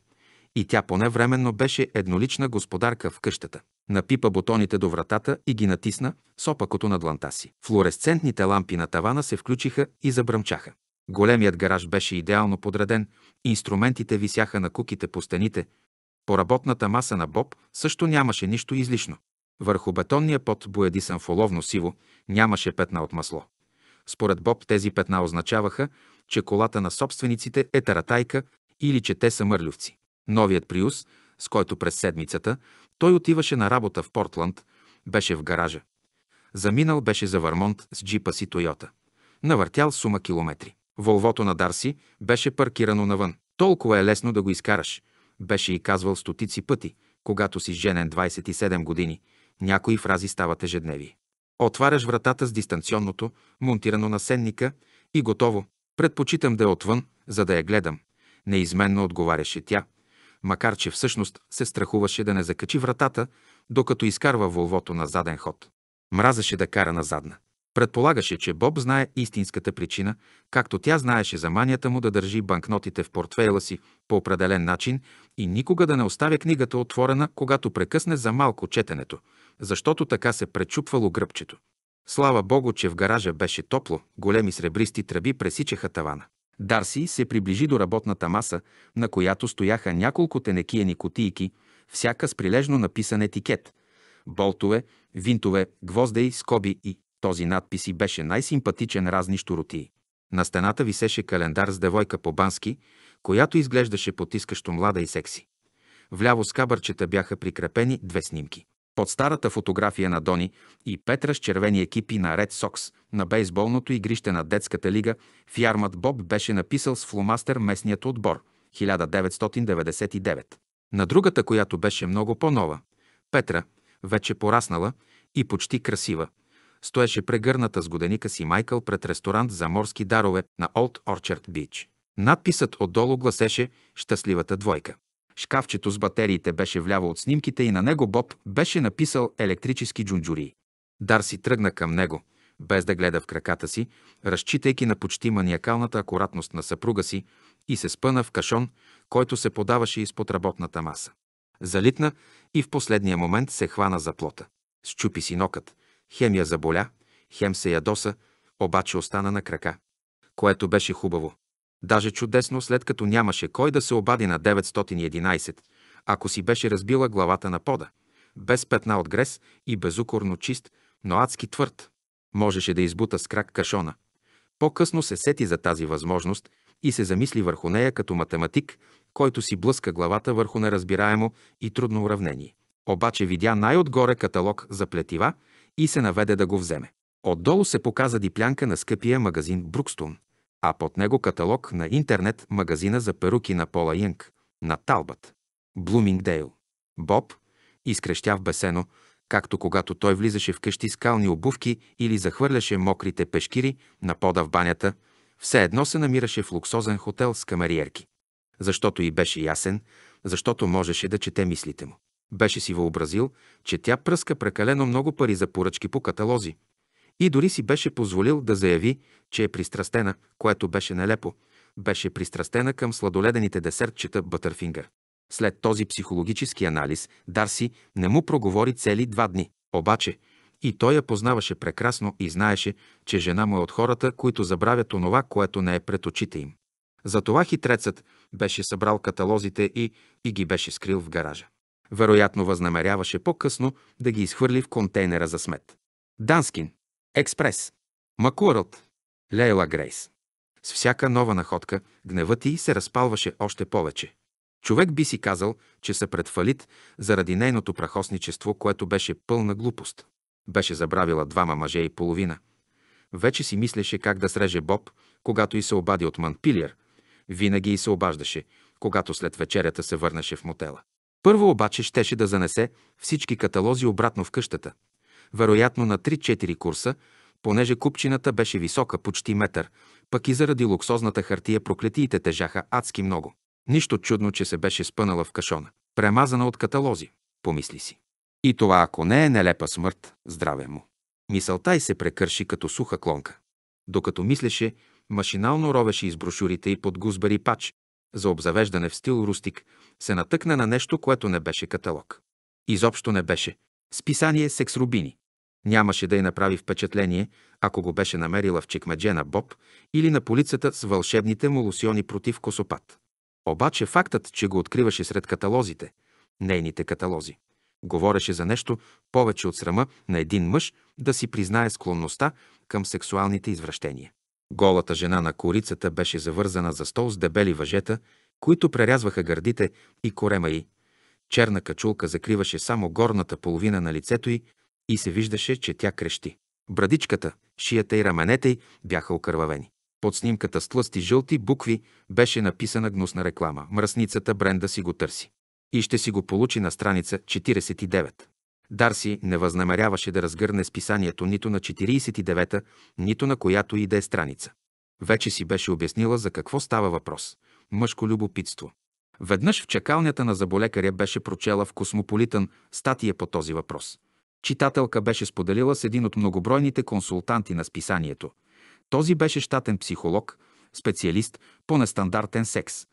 И тя поне временно беше еднолична господарка в къщата. Напипа бутоните до вратата и ги натисна с опакото на дланта си. Флуоресцентните лампи на тавана се включиха и забръмчаха. Големият гараж беше идеално подреден, инструментите висяха на куките по стените. По работната маса на Боб също нямаше нищо излишно. Върху бетонния пот, боядисан в сиво, нямаше петна от масло. Според Боб тези петна означаваха, че колата на собствениците е таратайка или че те са мърлювци. Новият приус, с който през седмицата той отиваше на работа в Портланд, беше в гаража. Заминал беше за Вармонт с джипа си Тойота. Навъртял сума километри. Волвото на Дарси беше паркирано навън. Толкова е лесно да го изкараш, беше и казвал стотици пъти, когато си женен 27 години. Някои фрази стават ежедневие. Отваряш вратата с дистанционното, монтирано на сенника и готово. Предпочитам да е отвън, за да я гледам. Неизменно отговаряше тя, макар че всъщност се страхуваше да не закачи вратата, докато изкарва волвото на заден ход. Мразеше да кара на задна. Предполагаше, че Боб знае истинската причина, както тя знаеше за манията му да държи банкнотите в портфейла си по определен начин и никога да не оставя книгата отворена, когато прекъсне за малко четенето – защото така се пречупвало гръбчето. Слава богу, че в гаража беше топло, големи сребристи тръби пресичаха тавана. Дарси се приближи до работната маса, на която стояха няколко тенекиени кутийки, всяка с прилежно написан етикет – болтове, винтове, гвоздей, скоби и този надпис и беше най-симпатичен разнищо роти. На стената висеше календар с девойка по бански, която изглеждаше потискащо млада и секси. Вляво с кабърчета бяха прикрепени две снимки. Под старата фотография на Дони и Петра с червени екипи на Ред Сокс на бейсболното игрище на детската лига в Ярмат Боб беше написал с фломастер местният отбор 1999. На другата, която беше много по-нова, Петра, вече пораснала и почти красива, стоеше прегърната с годеника си Майкъл пред ресторант за морски дарове на Олд Орчард Бич. Надписът отдолу гласеше «Щастливата двойка». Шкафчето с батериите беше вляво от снимките и на него Боб беше написал електрически джунджури. Дарси тръгна към него, без да гледа в краката си, разчитайки на почти маниакалната акуратност на съпруга си и се спъна в кашон, който се подаваше изпод работната маса. Залитна и в последния момент се хвана за плота. Счупи си нокът. Хем я заболя, хем се ядоса, обаче остана на крака. Което беше хубаво. Даже чудесно, след като нямаше кой да се обади на 911, ако си беше разбила главата на пода, без петна от грес и безукорно чист, но адски твърд. Можеше да избута с крак кашона. По-късно се сети за тази възможност и се замисли върху нея като математик, който си блъска главата върху неразбираемо и трудно уравнение. Обаче видя най-отгоре каталог за плетива и се наведе да го вземе. Отдолу се показа диплянка на скъпия магазин Брукстун а под него каталог на интернет-магазина за перуки на Пола Янг, на Талбът, Блумингдейл. Боб изкрещя в бесено, както когато той влизаше в къщи с кални обувки или захвърляше мокрите пешкири на пода в банята, все едно се намираше в луксозен хотел с камериерки. Защото и беше ясен, защото можеше да чете мислите му. Беше си въобразил, че тя пръска прекалено много пари за поръчки по каталози, и дори си беше позволил да заяви, че е пристрастена, което беше нелепо. Беше пристрастена към сладоледените десертчета Бътърфингър. След този психологически анализ Дарси не му проговори цели два дни. Обаче и той я познаваше прекрасно и знаеше, че жена му е от хората, които забравят онова, което не е пред очите им. Затова хитрецът беше събрал каталозите и, и ги беше скрил в гаража. Вероятно възнамеряваше по-късно да ги изхвърли в контейнера за смет. Данскин, Експрес. Макурът. Лейла Грейс. С всяка нова находка гневът й се разпалваше още повече. Човек би си казал, че са пред фалит заради нейното прахосничество, което беше пълна глупост. Беше забравила двама мъже и половина. Вече си мислеше как да среже Боб, когато й се обади от Манпилиер. Винаги й се обаждаше, когато след вечерята се върнаше в мотела. Първо обаче щеше да занесе всички каталози обратно в къщата – вероятно на 3-4 курса, понеже купчината беше висока почти метър, пък и заради луксозната хартия проклетиите тежаха адски много. Нищо чудно, че се беше спънала в кашона, премазана от каталози, помисли си. И това, ако не е нелепа смърт, здраве му. Мисълта й се прекърши като суха клонка. Докато мислеше, машинално ровеше из брошурите и под гузбери пач за обзавеждане в стил рустик, се натъкна на нещо, което не беше каталог. Изобщо не беше. Списание секс рубини. Нямаше да й направи впечатление, ако го беше намерила в чекмедже на Боб или на полицата с вълшебните му лосиони против косопат. Обаче фактът, че го откриваше сред каталозите, нейните каталози, говореше за нещо повече от срама на един мъж да си признае склонността към сексуалните извращения. Голата жена на корицата беше завързана за стол с дебели въжета, които прерязваха гърдите и корема й. Черна качулка закриваше само горната половина на лицето й, и се виждаше, че тя крещи. Брадичката, шията и раменете й бяха окървавени. Под снимката с тлъсти жълти букви беше написана гнусна реклама. Мръсницата Бренда си го търси. И ще си го получи на страница 49. Дарси не възнамеряваше да разгърне списанието нито на 49-та, нито на която и да е страница. Вече си беше обяснила за какво става въпрос. Мъжко любопитство. Веднъж в чакалнята на заболекаря беше прочела в Космополитън статия по този въпрос – Читателка беше споделила с един от многобройните консултанти на списанието. Този беше щатен психолог, специалист по нестандартен секс,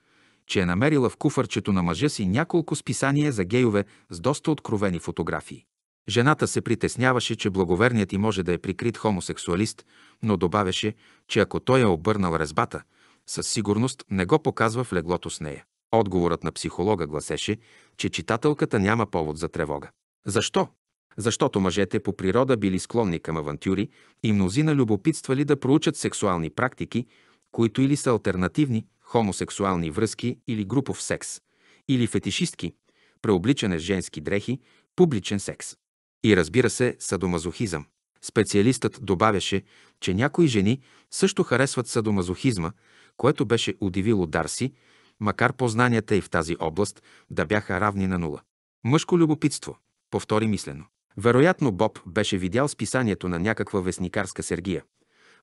че е намерила в куфарчето на мъжа си няколко списания за гейове с доста откровени фотографии. Жената се притесняваше, че благоверният и може да е прикрит хомосексуалист, но добавяше, че ако той е обърнал резбата, със сигурност не го показва в леглото с нея. Отговорът на психолога гласеше, че читателката няма повод за тревога. Защо? защото мъжете по природа били склонни към авантюри и мнозина любопитствали да проучат сексуални практики, които или са альтернативни, хомосексуални връзки или групов секс, или фетишистки, преобличане с женски дрехи, публичен секс. И разбира се, садомазохизъм. Специалистът добавяше, че някои жени също харесват садомазохизма, което беше удивило Дарси, макар познанията и в тази област да бяха равни на нула. Мъжко любопитство, повтори мислено. Вероятно Боб беше видял списанието на някаква вестникарска сергия,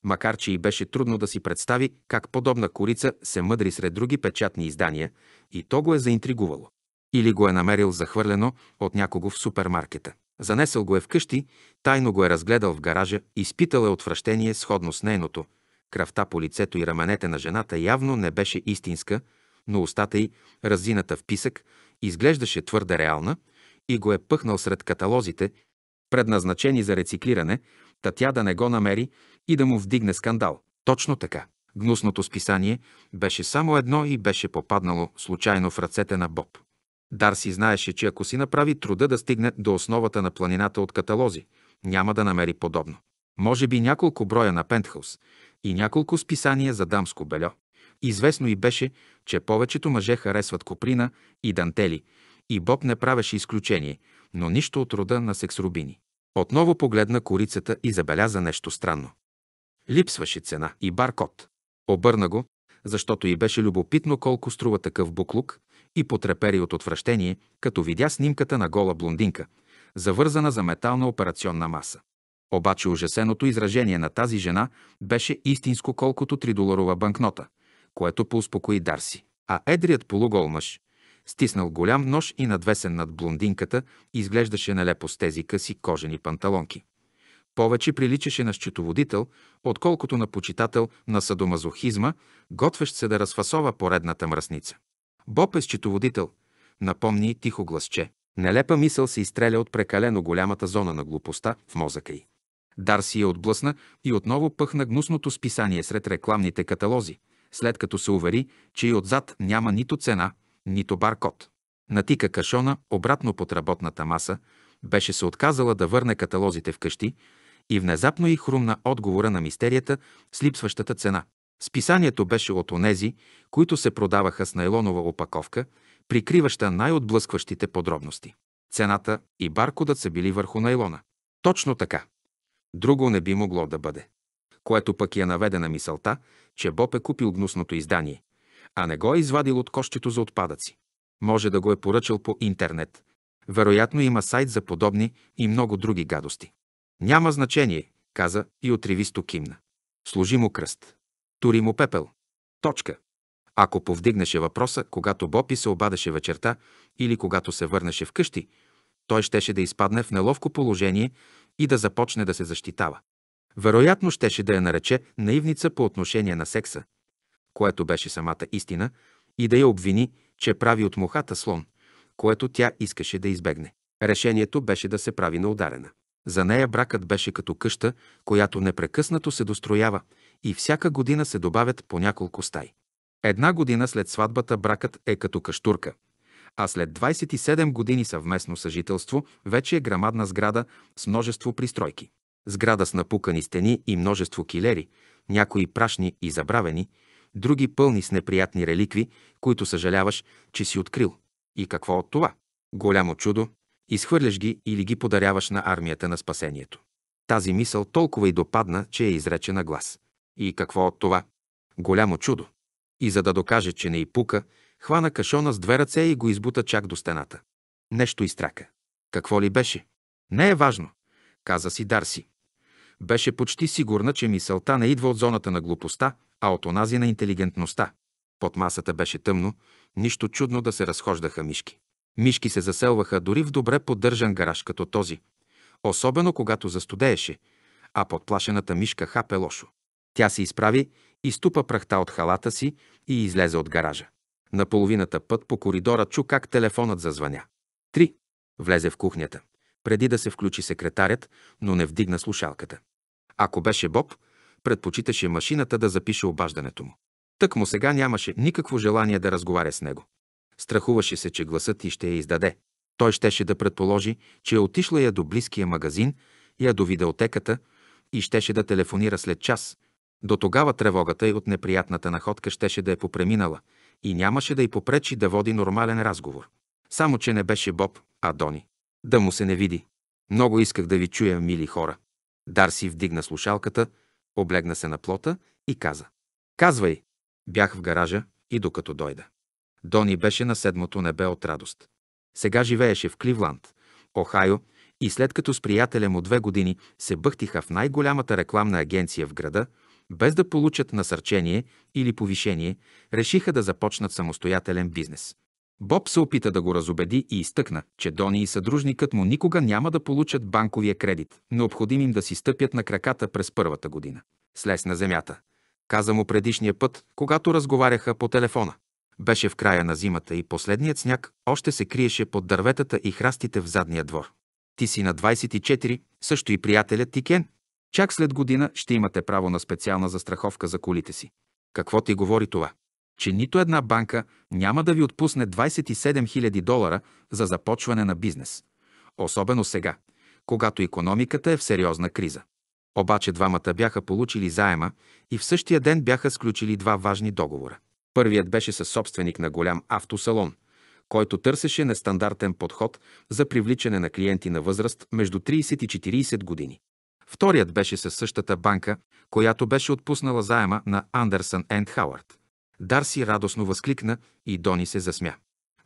макар че и беше трудно да си представи как подобна корица се мъдри сред други печатни издания и то го е заинтригувало. Или го е намерил захвърлено от някого в супермаркета. Занесъл го е вкъщи, тайно го е разгледал в гаража, изпитал е отвращение сходно с нейното. Кръвта по лицето и раменете на жената явно не беше истинска, но устата й, разината в писък, изглеждаше твърде реална и го е пъхнал сред каталозите, предназначени за рециклиране, та тя да не го намери и да му вдигне скандал. Точно така. Гнусното списание беше само едно и беше попаднало случайно в ръцете на Боб. Дарси знаеше, че ако си направи труда да стигне до основата на планината от каталози, няма да намери подобно. Може би няколко броя на Пентхаус и няколко списания за дамско бельо. Известно и беше, че повечето мъже харесват коприна и дантели, и Боб не правеше изключение – но нищо от рода на сексрубини. Отново погледна корицата и забеляза нещо странно. Липсваше цена и баркод. Обърна го, защото и беше любопитно колко струва такъв буклук и потрепери от отвращение, като видя снимката на гола блондинка, завързана за метална операционна маса. Обаче ужасеното изражение на тази жена беше истинско колкото 3 доларова банкнота, което поуспокои Дарси. А едрият полугол мъж, Стиснал голям нож и надвесен над блондинката, изглеждаше нелепо с тези къси кожени панталонки. Повече приличаше на счетоводител, отколкото на почитател на садомазохизма, готвещ се да разфасова поредната мръсница. Боб е счетоводител, напомни тихо гласче. Нелепа мисъл се изстреля от прекалено голямата зона на глупостта в мозъка й. Дарси я отблъсна и отново пъхна гнусното списание сред рекламните каталози, след като се увери, че и отзад няма нито цена – нито баркод. Натика кашона обратно под работната маса, беше се отказала да върне каталозите в къщи и внезапно и хрумна отговора на мистерията с липсващата цена. Списанието беше от онези, които се продаваха с найлонова опаковка, прикриваща най-отблъскващите подробности. Цената и баркодът са били върху найлона. Точно така. Друго не би могло да бъде. Което пък я наведе на мисълта, че Боб е купил гнусното издание а не го е извадил от кощето за отпадъци. Може да го е поръчал по интернет. Вероятно има сайт за подобни и много други гадости. Няма значение, каза и отривисто кимна. Служи му кръст. Тури му пепел. Точка. Ако повдигнеше въпроса, когато Бопи се обадеше вечерта или когато се върнеше вкъщи, той щеше да изпадне в неловко положение и да започне да се защитава. Вероятно щеше да я нарече наивница по отношение на секса, което беше самата истина, и да я обвини, че прави от мухата слон, което тя искаше да избегне. Решението беше да се прави на ударена. За нея бракът беше като къща, която непрекъснато се достроява и всяка година се добавят по няколко стаи. Една година след сватбата бракът е като каштурка, а след 27 години съвместно съжителство вече е грамадна сграда с множество пристройки. Сграда с напукани стени и множество килери, някои прашни и забравени, други пълни с неприятни реликви, които съжаляваш, че си открил. И какво от това? Голямо чудо, изхвърляш ги или ги подаряваш на армията на спасението. Тази мисъл толкова и допадна, че е изречена глас. И какво от това? Голямо чудо. И за да докаже, че не и пука, хвана кашона с две ръце и го избута чак до стената. Нещо изтрака. Какво ли беше? Не е важно, каза си Дарси. Беше почти сигурна, че мисълта не идва от зоната на глупостта, а от онази на интелигентността. Под масата беше тъмно, нищо чудно да се разхождаха мишки. Мишки се заселваха дори в добре поддържан гараж като този, особено когато застудееше, а подплашената мишка хапе лошо. Тя се изправи, изтупа прахта от халата си и излезе от гаража. На половината път по коридора чу как телефонът зазвъня. Три. Влезе в кухнята. Преди да се включи секретарят, но не вдигна слушалката. Ако беше Боб, предпочиташе машината да запише обаждането му. Тък му сега нямаше никакво желание да разговаря с него. Страхуваше се, че гласът и ще я издаде. Той щеше да предположи, че е отишла я до близкия магазин, я до видеотеката и щеше да телефонира след час. До тогава тревогата и от неприятната находка щеше да е попреминала и нямаше да й попречи да води нормален разговор. Само, че не беше Боб, а Дони. Да му се не види. Много исках да ви чуя, мили хора. Дарси вдигна слушалката – Облегна се на плота и каза. Казвай! Бях в гаража и докато дойда. Дони беше на седмото небе от радост. Сега живееше в Кливланд, Охайо, и след като с приятеля му две години се бъхтиха в най-голямата рекламна агенция в града, без да получат насърчение или повишение, решиха да започнат самостоятелен бизнес. Боб се опита да го разобеди и изтъкна, че Дони и съдружникът му никога няма да получат банковия кредит. Необходим им да си стъпят на краката през първата година. Слез на земята. Каза му предишния път, когато разговаряха по телефона. Беше в края на зимата и последният сняг още се криеше под дърветата и храстите в задния двор. Ти си на 24, също и приятелят ти Кен. Чак след година ще имате право на специална застраховка за колите си. Какво ти говори това? че нито една банка няма да ви отпусне 27 000 долара за започване на бизнес. Особено сега, когато економиката е в сериозна криза. Обаче двамата бяха получили заема и в същия ден бяха сключили два важни договора. Първият беше със собственик на голям автосалон, който търсеше нестандартен подход за привличане на клиенти на възраст между 30 и 40 години. Вторият беше със същата банка, която беше отпуснала заема на Андерсън Енд Хауърд. Дарси радостно възкликна и Дони се засмя.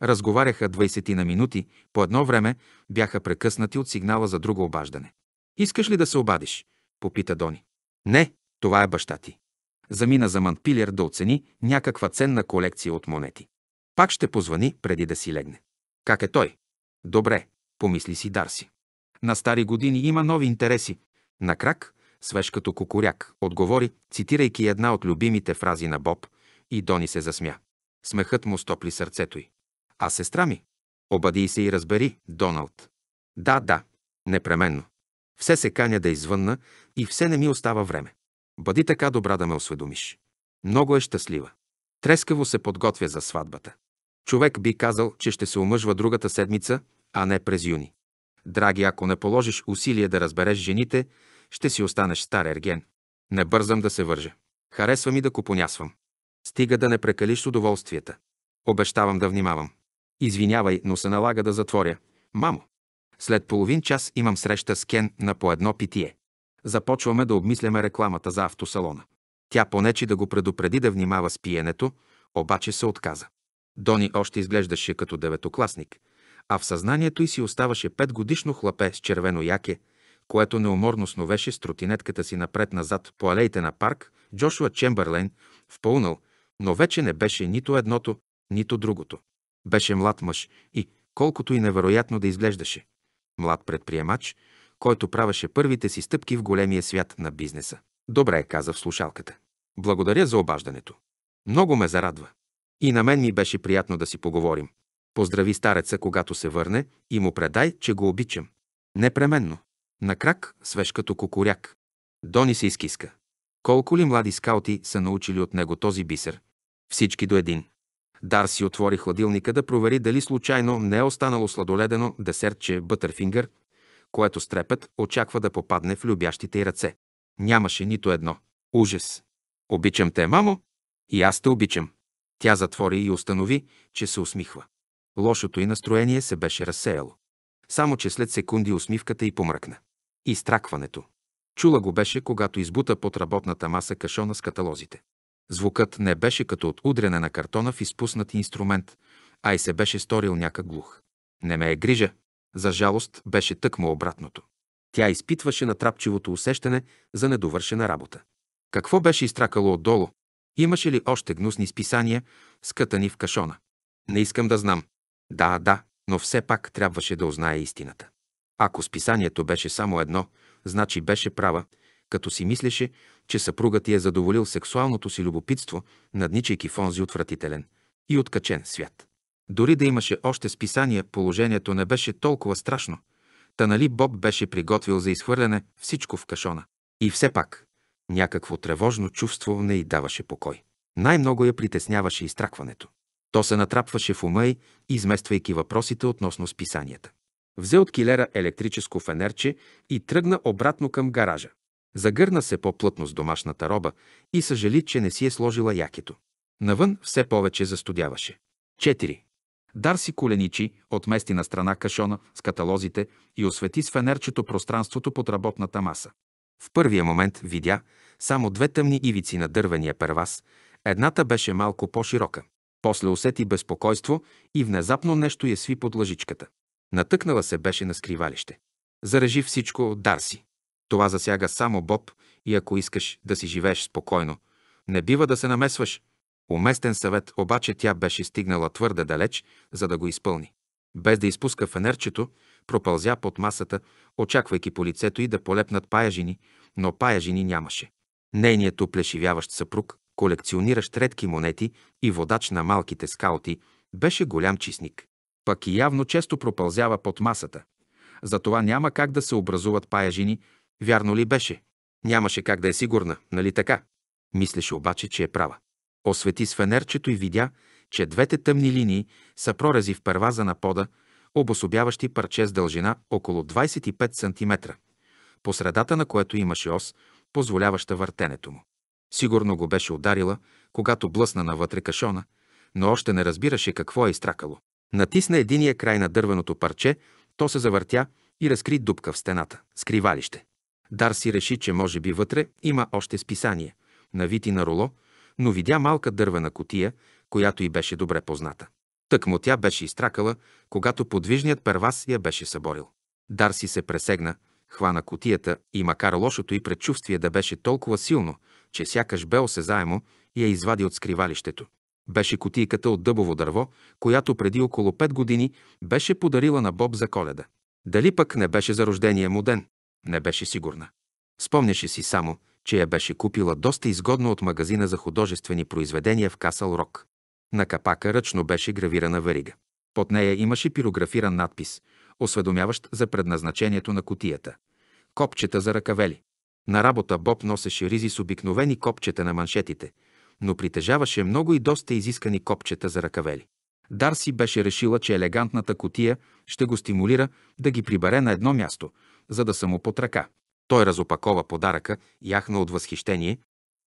Разговаряха 20 на минути, по едно време бяха прекъснати от сигнала за друго обаждане. «Искаш ли да се обадиш?» – попита Дони. «Не, това е баща ти». Замина за Мантпилер да оцени някаква ценна колекция от монети. Пак ще позвани преди да си легне. Как е той? Добре, помисли си Дарси. На стари години има нови интереси. На крак, свеж като кукуряк, отговори, цитирайки една от любимите фрази на Боб – и Дони се засмя. Смехът му стопли сърцето й. А сестра ми? Обади се и разбери, Доналд. Да, да, непременно. Все се каня да извънна и все не ми остава време. Бъди така добра да ме осведомиш. Много е щастлива. Трескаво се подготвя за сватбата. Човек би казал, че ще се омъжва другата седмица, а не през юни. Драги, ако не положиш усилие да разбереш жените, ще си останеш стар ерген. Не бързам да се вържа. Харесва ми да купонясвам. Стига да не прекалиш удоволствията. Обещавам да внимавам. Извинявай, но се налага да затворя. Мамо, след половин час имам среща с Кен на по едно питие. Започваме да обмисляме рекламата за автосалона. Тя понечи да го предупреди да внимава с пиенето, обаче се отказа. Дони още изглеждаше като деветокласник, а в съзнанието й си оставаше петгодишно хлапе с червено яке, което неуморно сновеше с тротинетката си напред-назад по алеите на парк, Джошуа Чемберлен, впълнал – но вече не беше нито едното, нито другото. Беше млад мъж и, колкото и невероятно да изглеждаше, млад предприемач, който правеше първите си стъпки в големия свят на бизнеса. Добре, каза в слушалката. Благодаря за обаждането. Много ме зарадва. И на мен ми беше приятно да си поговорим. Поздрави стареца, когато се върне, и му предай, че го обичам. Непременно. На крак, свеж като кукуряк. Дони се изкиска. Колко ли млади скаути са научили от него този бисер, всички до един. Дарси отвори хладилника да провери дали случайно не е останало сладоледено десертче Бътърфингър, което стрепет очаква да попадне в любящите й ръце. Нямаше нито едно. Ужас! Обичам те, мамо! И аз те обичам. Тя затвори и установи, че се усмихва. Лошото й настроение се беше разсеяло. Само, че след секунди усмивката й помръкна. Изтракването. Чула го беше, когато избута под работната маса кашона с каталозите. Звукът не беше като от удряне на картона в изпуснат инструмент, а и се беше сторил някак глух. Не ме е грижа. За жалост беше тъкмо обратното. Тя изпитваше натрапчивото усещане за недовършена работа. Какво беше изтракало отдолу? Имаше ли още гнусни списания, скътани в кашона? Не искам да знам. Да, да, но все пак трябваше да узнае истината. Ако списанието беше само едно, значи беше права, като си мислеше, че съпругът ти е задоволил сексуалното си любопитство, надничайки в онзи отвратителен и откачен свят. Дори да имаше още списания, положението не беше толкова страшно. Та нали Боб беше приготвил за изхвърляне всичко в кашона. И все пак, някакво тревожно чувство не й даваше покой. Най-много я притесняваше изтракването. То се натрапваше в ума й, измествайки въпросите относно списанията. Взе от килера електрическо фенерче и тръгна обратно към гаража. Загърна се по-плътно с домашната роба и съжали, че не си е сложила якето. Навън все повече застудяваше. 4. Дарси коленичи, отмести на страна кашона с каталозите и освети с фенерчето пространството под работната маса. В първия момент видя само две тъмни ивици на дървения первас. Едната беше малко по-широка. После усети безпокойство и внезапно нещо я сви под лъжичката. Натъкнала се беше на скривалище. Зарежи всичко от Дарси. Това засяга само Боб и ако искаш да си живееш спокойно, не бива да се намесваш. Уместен съвет, обаче тя беше стигнала твърде далеч, за да го изпълни. Без да изпуска фенерчето, пропълзя под масата, очаквайки по лицето й да полепнат паяжини, но паяжини нямаше. Нейният оплешивяващ съпруг, колекциониращ редки монети и водач на малките скаути, беше голям чистник. Пък и явно често пропълзява под масата. Затова няма как да се образуват паяжини, Вярно ли беше? Нямаше как да е сигурна, нали така? Мислеше обаче, че е права. Освети с фенерчето и видя, че двете тъмни линии са прорези в перваза на пода, обособяващи парче с дължина около 25 см, по средата на което имаше ос, позволяваща въртенето му. Сигурно го беше ударила, когато блъсна навътре кашона, но още не разбираше какво е изтракало. Натисна единия край на дървеното парче, то се завъртя и разкри дупка в стената, скривалище. Дарси реши, че може би вътре има още списание, навити на роло, но видя малка дървена котия, която и беше добре позната. Тък му тя беше изтракала, когато подвижният первас я беше съборил. Дарси се пресегна, хвана котията и макар лошото и предчувствие да беше толкова силно, че сякаш бе осезаемо, я извади от скривалището. Беше котийката от дъбово дърво, която преди около пет години беше подарила на Боб за коледа. Дали пък не беше за рождение му ден? не беше сигурна. Спомняше си само, че я беше купила доста изгодно от магазина за художествени произведения в Касъл Рок. На капака ръчно беше гравирана верига. Под нея имаше пирографиран надпис, осведомяващ за предназначението на котията. Копчета за ръкавели. На работа Боб носеше ризи с обикновени копчета на маншетите, но притежаваше много и доста изискани копчета за ръкавели. Дарси беше решила, че елегантната котия ще го стимулира да ги прибере на едно място – за да са му под ръка. Той разопакова подаръка, яхна от възхищение,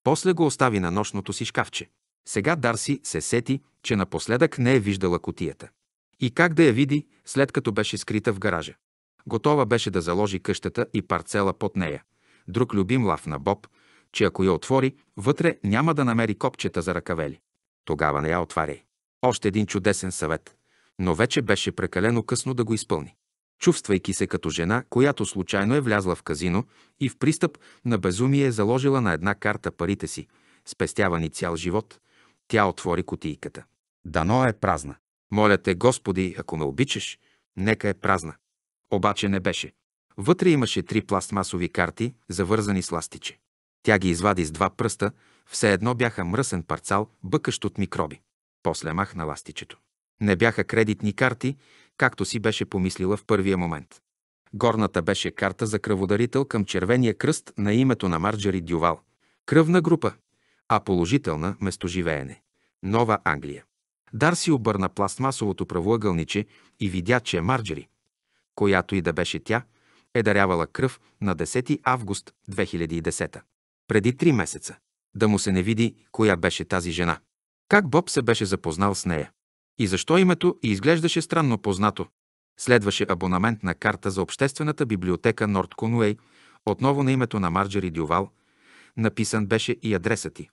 после го остави на нощното си шкафче. Сега Дарси се сети, че напоследък не е виждала котията. И как да я види, след като беше скрита в гаража. Готова беше да заложи къщата и парцела под нея. Друг любим лав на Боб, че ако я отвори, вътре няма да намери копчета за ръкавели. Тогава не я отваряй. Още един чудесен съвет. Но вече беше прекалено късно да го изпълни чувствайки се като жена, която случайно е влязла в казино и в пристъп на безумие е заложила на една карта парите си, спестявани цял живот. Тя отвори кутийката. Дано е празна. Моля те, Господи, ако ме обичаш, нека е празна. Обаче не беше. Вътре имаше три пластмасови карти, завързани с ластиче. Тя ги извади с два пръста, все едно бяха мръсен парцал, бъкащ от микроби. После махна ластичето. Не бяха кредитни карти, както си беше помислила в първия момент. Горната беше карта за кръводарител към Червения кръст на името на Марджери Дювал. Кръвна група, а положителна местоживеене. Нова Англия. Дарси обърна пластмасовото правоъгълниче и видя, че Марджери, която и да беше тя, е дарявала кръв на 10 август 2010 преди три месеца. Да му се не види коя беше тази жена. Как Боб се беше запознал с нея? И защо името и изглеждаше странно познато. Следваше абонамент на карта за обществената библиотека Норд Конуей, отново на името на Марджери Дювал. Написан беше и адреса ти.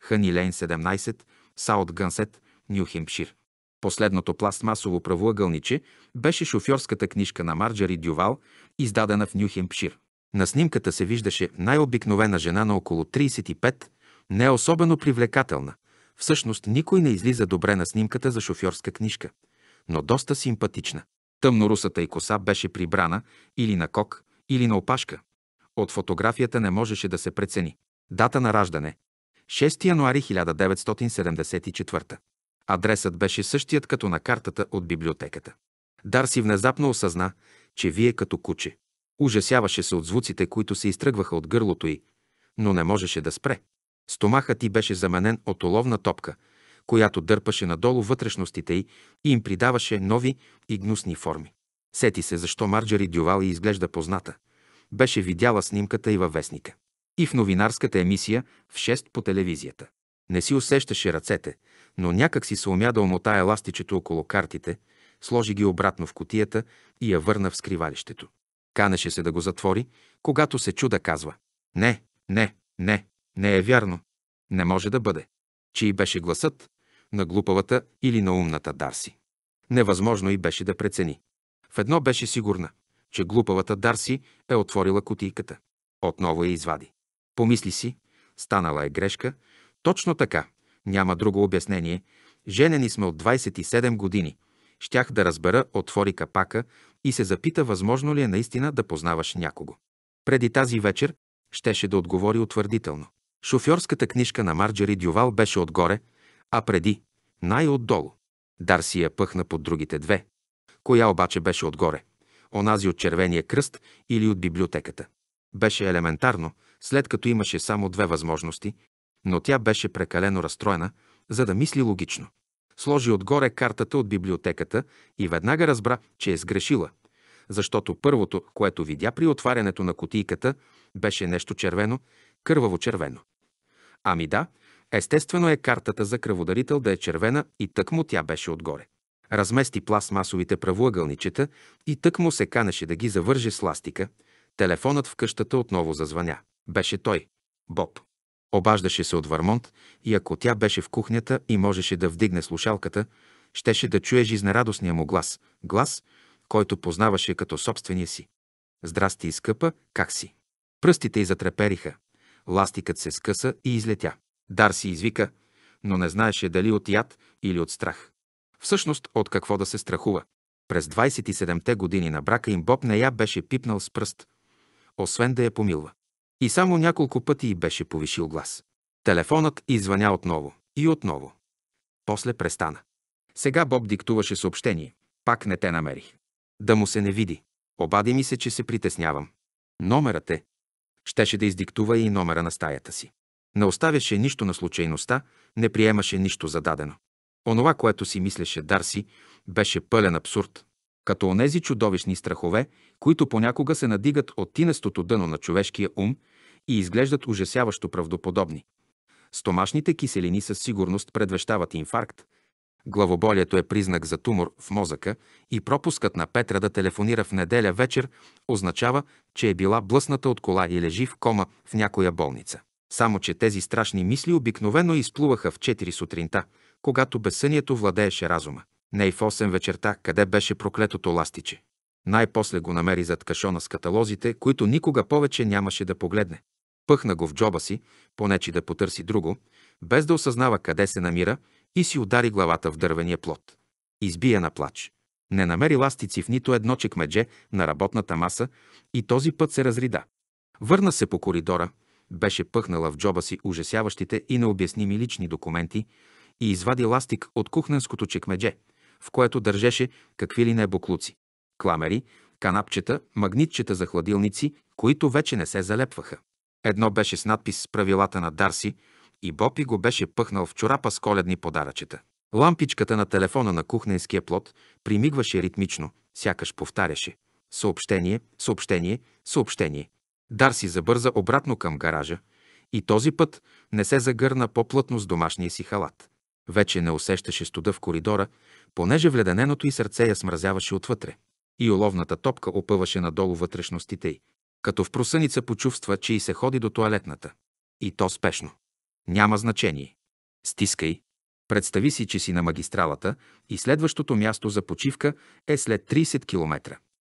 Хани Лейн 17, Саут Гънсет, Нью Химпшир. Последното пластмасово правоъгълниче беше шофьорската книжка на Марджери Дювал, издадена в Нью Химпшир. На снимката се виждаше най-обикновена жена на около 35, не особено привлекателна, Всъщност никой не излиза добре на снимката за шофьорска книжка, но доста симпатична. Тъмнорусата и коса беше прибрана или на кок, или на опашка. От фотографията не можеше да се прецени. Дата на раждане – 6 януари 1974. Адресът беше същият като на картата от библиотеката. Дарси внезапно осъзна, че вие като куче. Ужасяваше се от звуците, които се изтръгваха от гърлото й, но не можеше да спре. Стомахът ти беше заменен от оловна топка, която дърпаше надолу вътрешностите й и им придаваше нови и гнусни форми. Сети се защо Марджери Дювал и изглежда позната. Беше видяла снимката и във вестника. И в новинарската емисия в 6 по телевизията. Не си усещаше ръцете, но някак си се умя да омота еластичето около картите, сложи ги обратно в котията и я върна в скривалището. Канеше се да го затвори, когато се чуда казва. Не, не, не. Не е вярно. Не може да бъде. Чи беше гласът? На глупавата или на умната Дарси? Невъзможно и беше да прецени. В едно беше сигурна, че глупавата Дарси е отворила кутийката. Отново я извади. Помисли си, станала е грешка. Точно така. Няма друго обяснение. Женени сме от 27 години. Щях да разбера, отвори капака и се запита, възможно ли е наистина да познаваш някого. Преди тази вечер щеше да отговори утвърдително. Шофьорската книжка на Марджери Дювал беше отгоре, а преди – най-отдолу. Дарси я пъхна под другите две. Коя обаче беше отгоре? Онази от червения кръст или от библиотеката? Беше елементарно, след като имаше само две възможности, но тя беше прекалено разстроена, за да мисли логично. Сложи отгоре картата от библиотеката и веднага разбра, че е сгрешила, защото първото, което видя при отварянето на котийката, беше нещо червено, кърваво червено. Ами да, естествено е картата за кръводарител да е червена и тъкмо тя беше отгоре. Размести пластмасовите правоъгълничета и тъкмо се канеше да ги завърже с ластика. Телефонът в къщата отново зазвъня. Беше той, Боб. Обаждаше се от Вармонт и ако тя беше в кухнята и можеше да вдигне слушалката, щеше да чуе жизнерадостния му глас, глас, който познаваше като собствения си. Здрасти, скъпа, как си? Пръстите й затрепериха ластикът се скъса и излетя. Дар си извика, но не знаеше дали от яд или от страх. Всъщност, от какво да се страхува. През 27-те години на брака им Боб не я беше пипнал с пръст, освен да я помилва. И само няколко пъти й беше повишил глас. Телефонът извъня отново и отново. После престана. Сега Боб диктуваше съобщение. Пак не те намерих. Да му се не види. Обади ми се, че се притеснявам. Номерът е щеше да издиктува и номера на стаята си. Не оставяше нищо на случайността, не приемаше нищо зададено. Онова, което си мислеше Дарси, беше пълен абсурд. Като онези чудовищни страхове, които понякога се надигат от тинестото дъно на човешкия ум и изглеждат ужасяващо правдоподобни. Стомашните киселини със сигурност предвещават инфаркт, Главоболието е признак за тумор в мозъка и пропускът на Петра да телефонира в неделя вечер означава, че е била блъсната от кола и лежи в кома в някоя болница. Само, че тези страшни мисли обикновено изплуваха в 4 сутринта, когато безсънието владееше разума. Не и в 8 вечерта, къде беше проклетото ластиче. Най-после го намери зад кашона с каталозите, които никога повече нямаше да погледне. Пъхна го в джоба си, понечи да потърси друго, без да осъзнава къде се намира – и си удари главата в дървения плод. Избия на плач. Не намери ластици в нито едно чекмедже на работната маса и този път се разрида. Върна се по коридора, беше пъхнала в джоба си ужасяващите и необясними лични документи и извади ластик от кухненското чекмедже, в което държеше какви ли не буклуци. Кламери, канапчета, магнитчета за хладилници, които вече не се залепваха. Едно беше с надпис с правилата на Дарси, и Бопи го беше пъхнал в чорапа с коледни подаръчета. Лампичката на телефона на кухненския плод примигваше ритмично, сякаш повтаряше. Съобщение, съобщение, съобщение. Дарси забърза обратно към гаража и този път не се загърна по-плътно с домашния си халат. Вече не усещаше студа в коридора, понеже вледененото й сърце я смразяваше отвътре. И оловната топка опъваше надолу вътрешностите й. Като в просъница почувства, че и се ходи до туалетната. И то спешно. Няма значение. Стискай. Представи си, че си на магистралата и следващото място за почивка е след 30 км.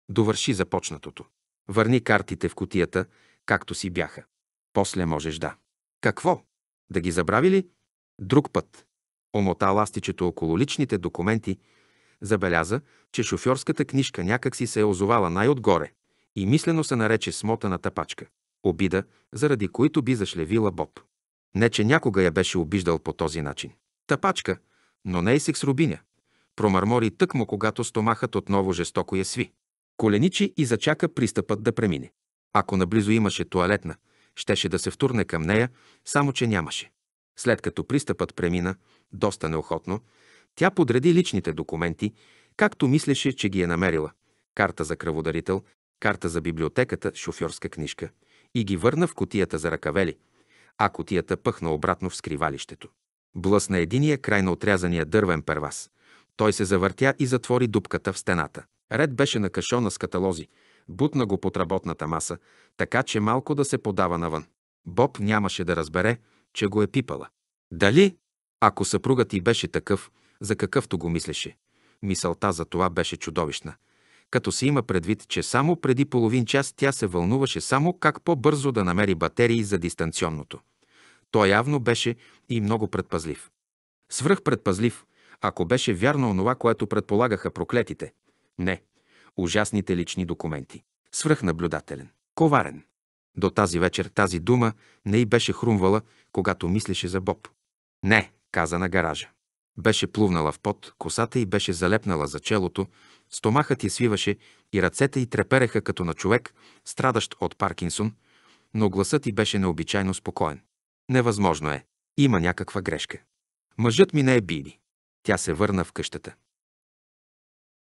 Довърши започнатото. Върни картите в котията, както си бяха. После можеш да. Какво? Да ги забрави ли? Друг път. Омота ластичето около личните документи, забеляза, че шофьорската книжка някакси се е озовала най-отгоре и мислено се нарече смотаната пачка. Обида, заради които би зашлевила Боб. Не, че някога я беше обиждал по този начин. Тапачка, но не и с рубиня. Промърмори тъкмо, когато стомахът отново жестоко я сви. Коленичи и зачака пристъпът да премине. Ако наблизо имаше туалетна, щеше да се втурне към нея, само че нямаше. След като пристъпът премина, доста неохотно, тя подреди личните документи, както мислеше, че ги е намерила. Карта за кръводарител, карта за библиотеката, шофьорска книжка. И ги върна в котията за ръкавели, а котията пъхна обратно в скривалището. Блъсна единия край на отрязания дървен первас. Той се завъртя и затвори дупката в стената. Ред беше на кашона с каталози. Бутна го под работната маса, така че малко да се подава навън. Боб нямаше да разбере, че го е пипала. Дали? Ако съпругът ти беше такъв, за какъвто го мислеше. Мисълта за това беше чудовищна като се има предвид, че само преди половин час тя се вълнуваше само как по-бързо да намери батерии за дистанционното. Той явно беше и много предпазлив. Свръх предпазлив, ако беше вярно онова, което предполагаха проклетите. Не, ужасните лични документи. наблюдателен. Коварен. До тази вечер тази дума не й беше хрумвала, когато мислеше за Боб. Не, каза на гаража. Беше плувнала в пот, косата й беше залепнала за челото, Стомахът я свиваше и ръцете й трепереха като на човек, страдащ от Паркинсон, но гласът й беше необичайно спокоен. Невъзможно е. Има някаква грешка. Мъжът ми не е Биби. Тя се върна в къщата.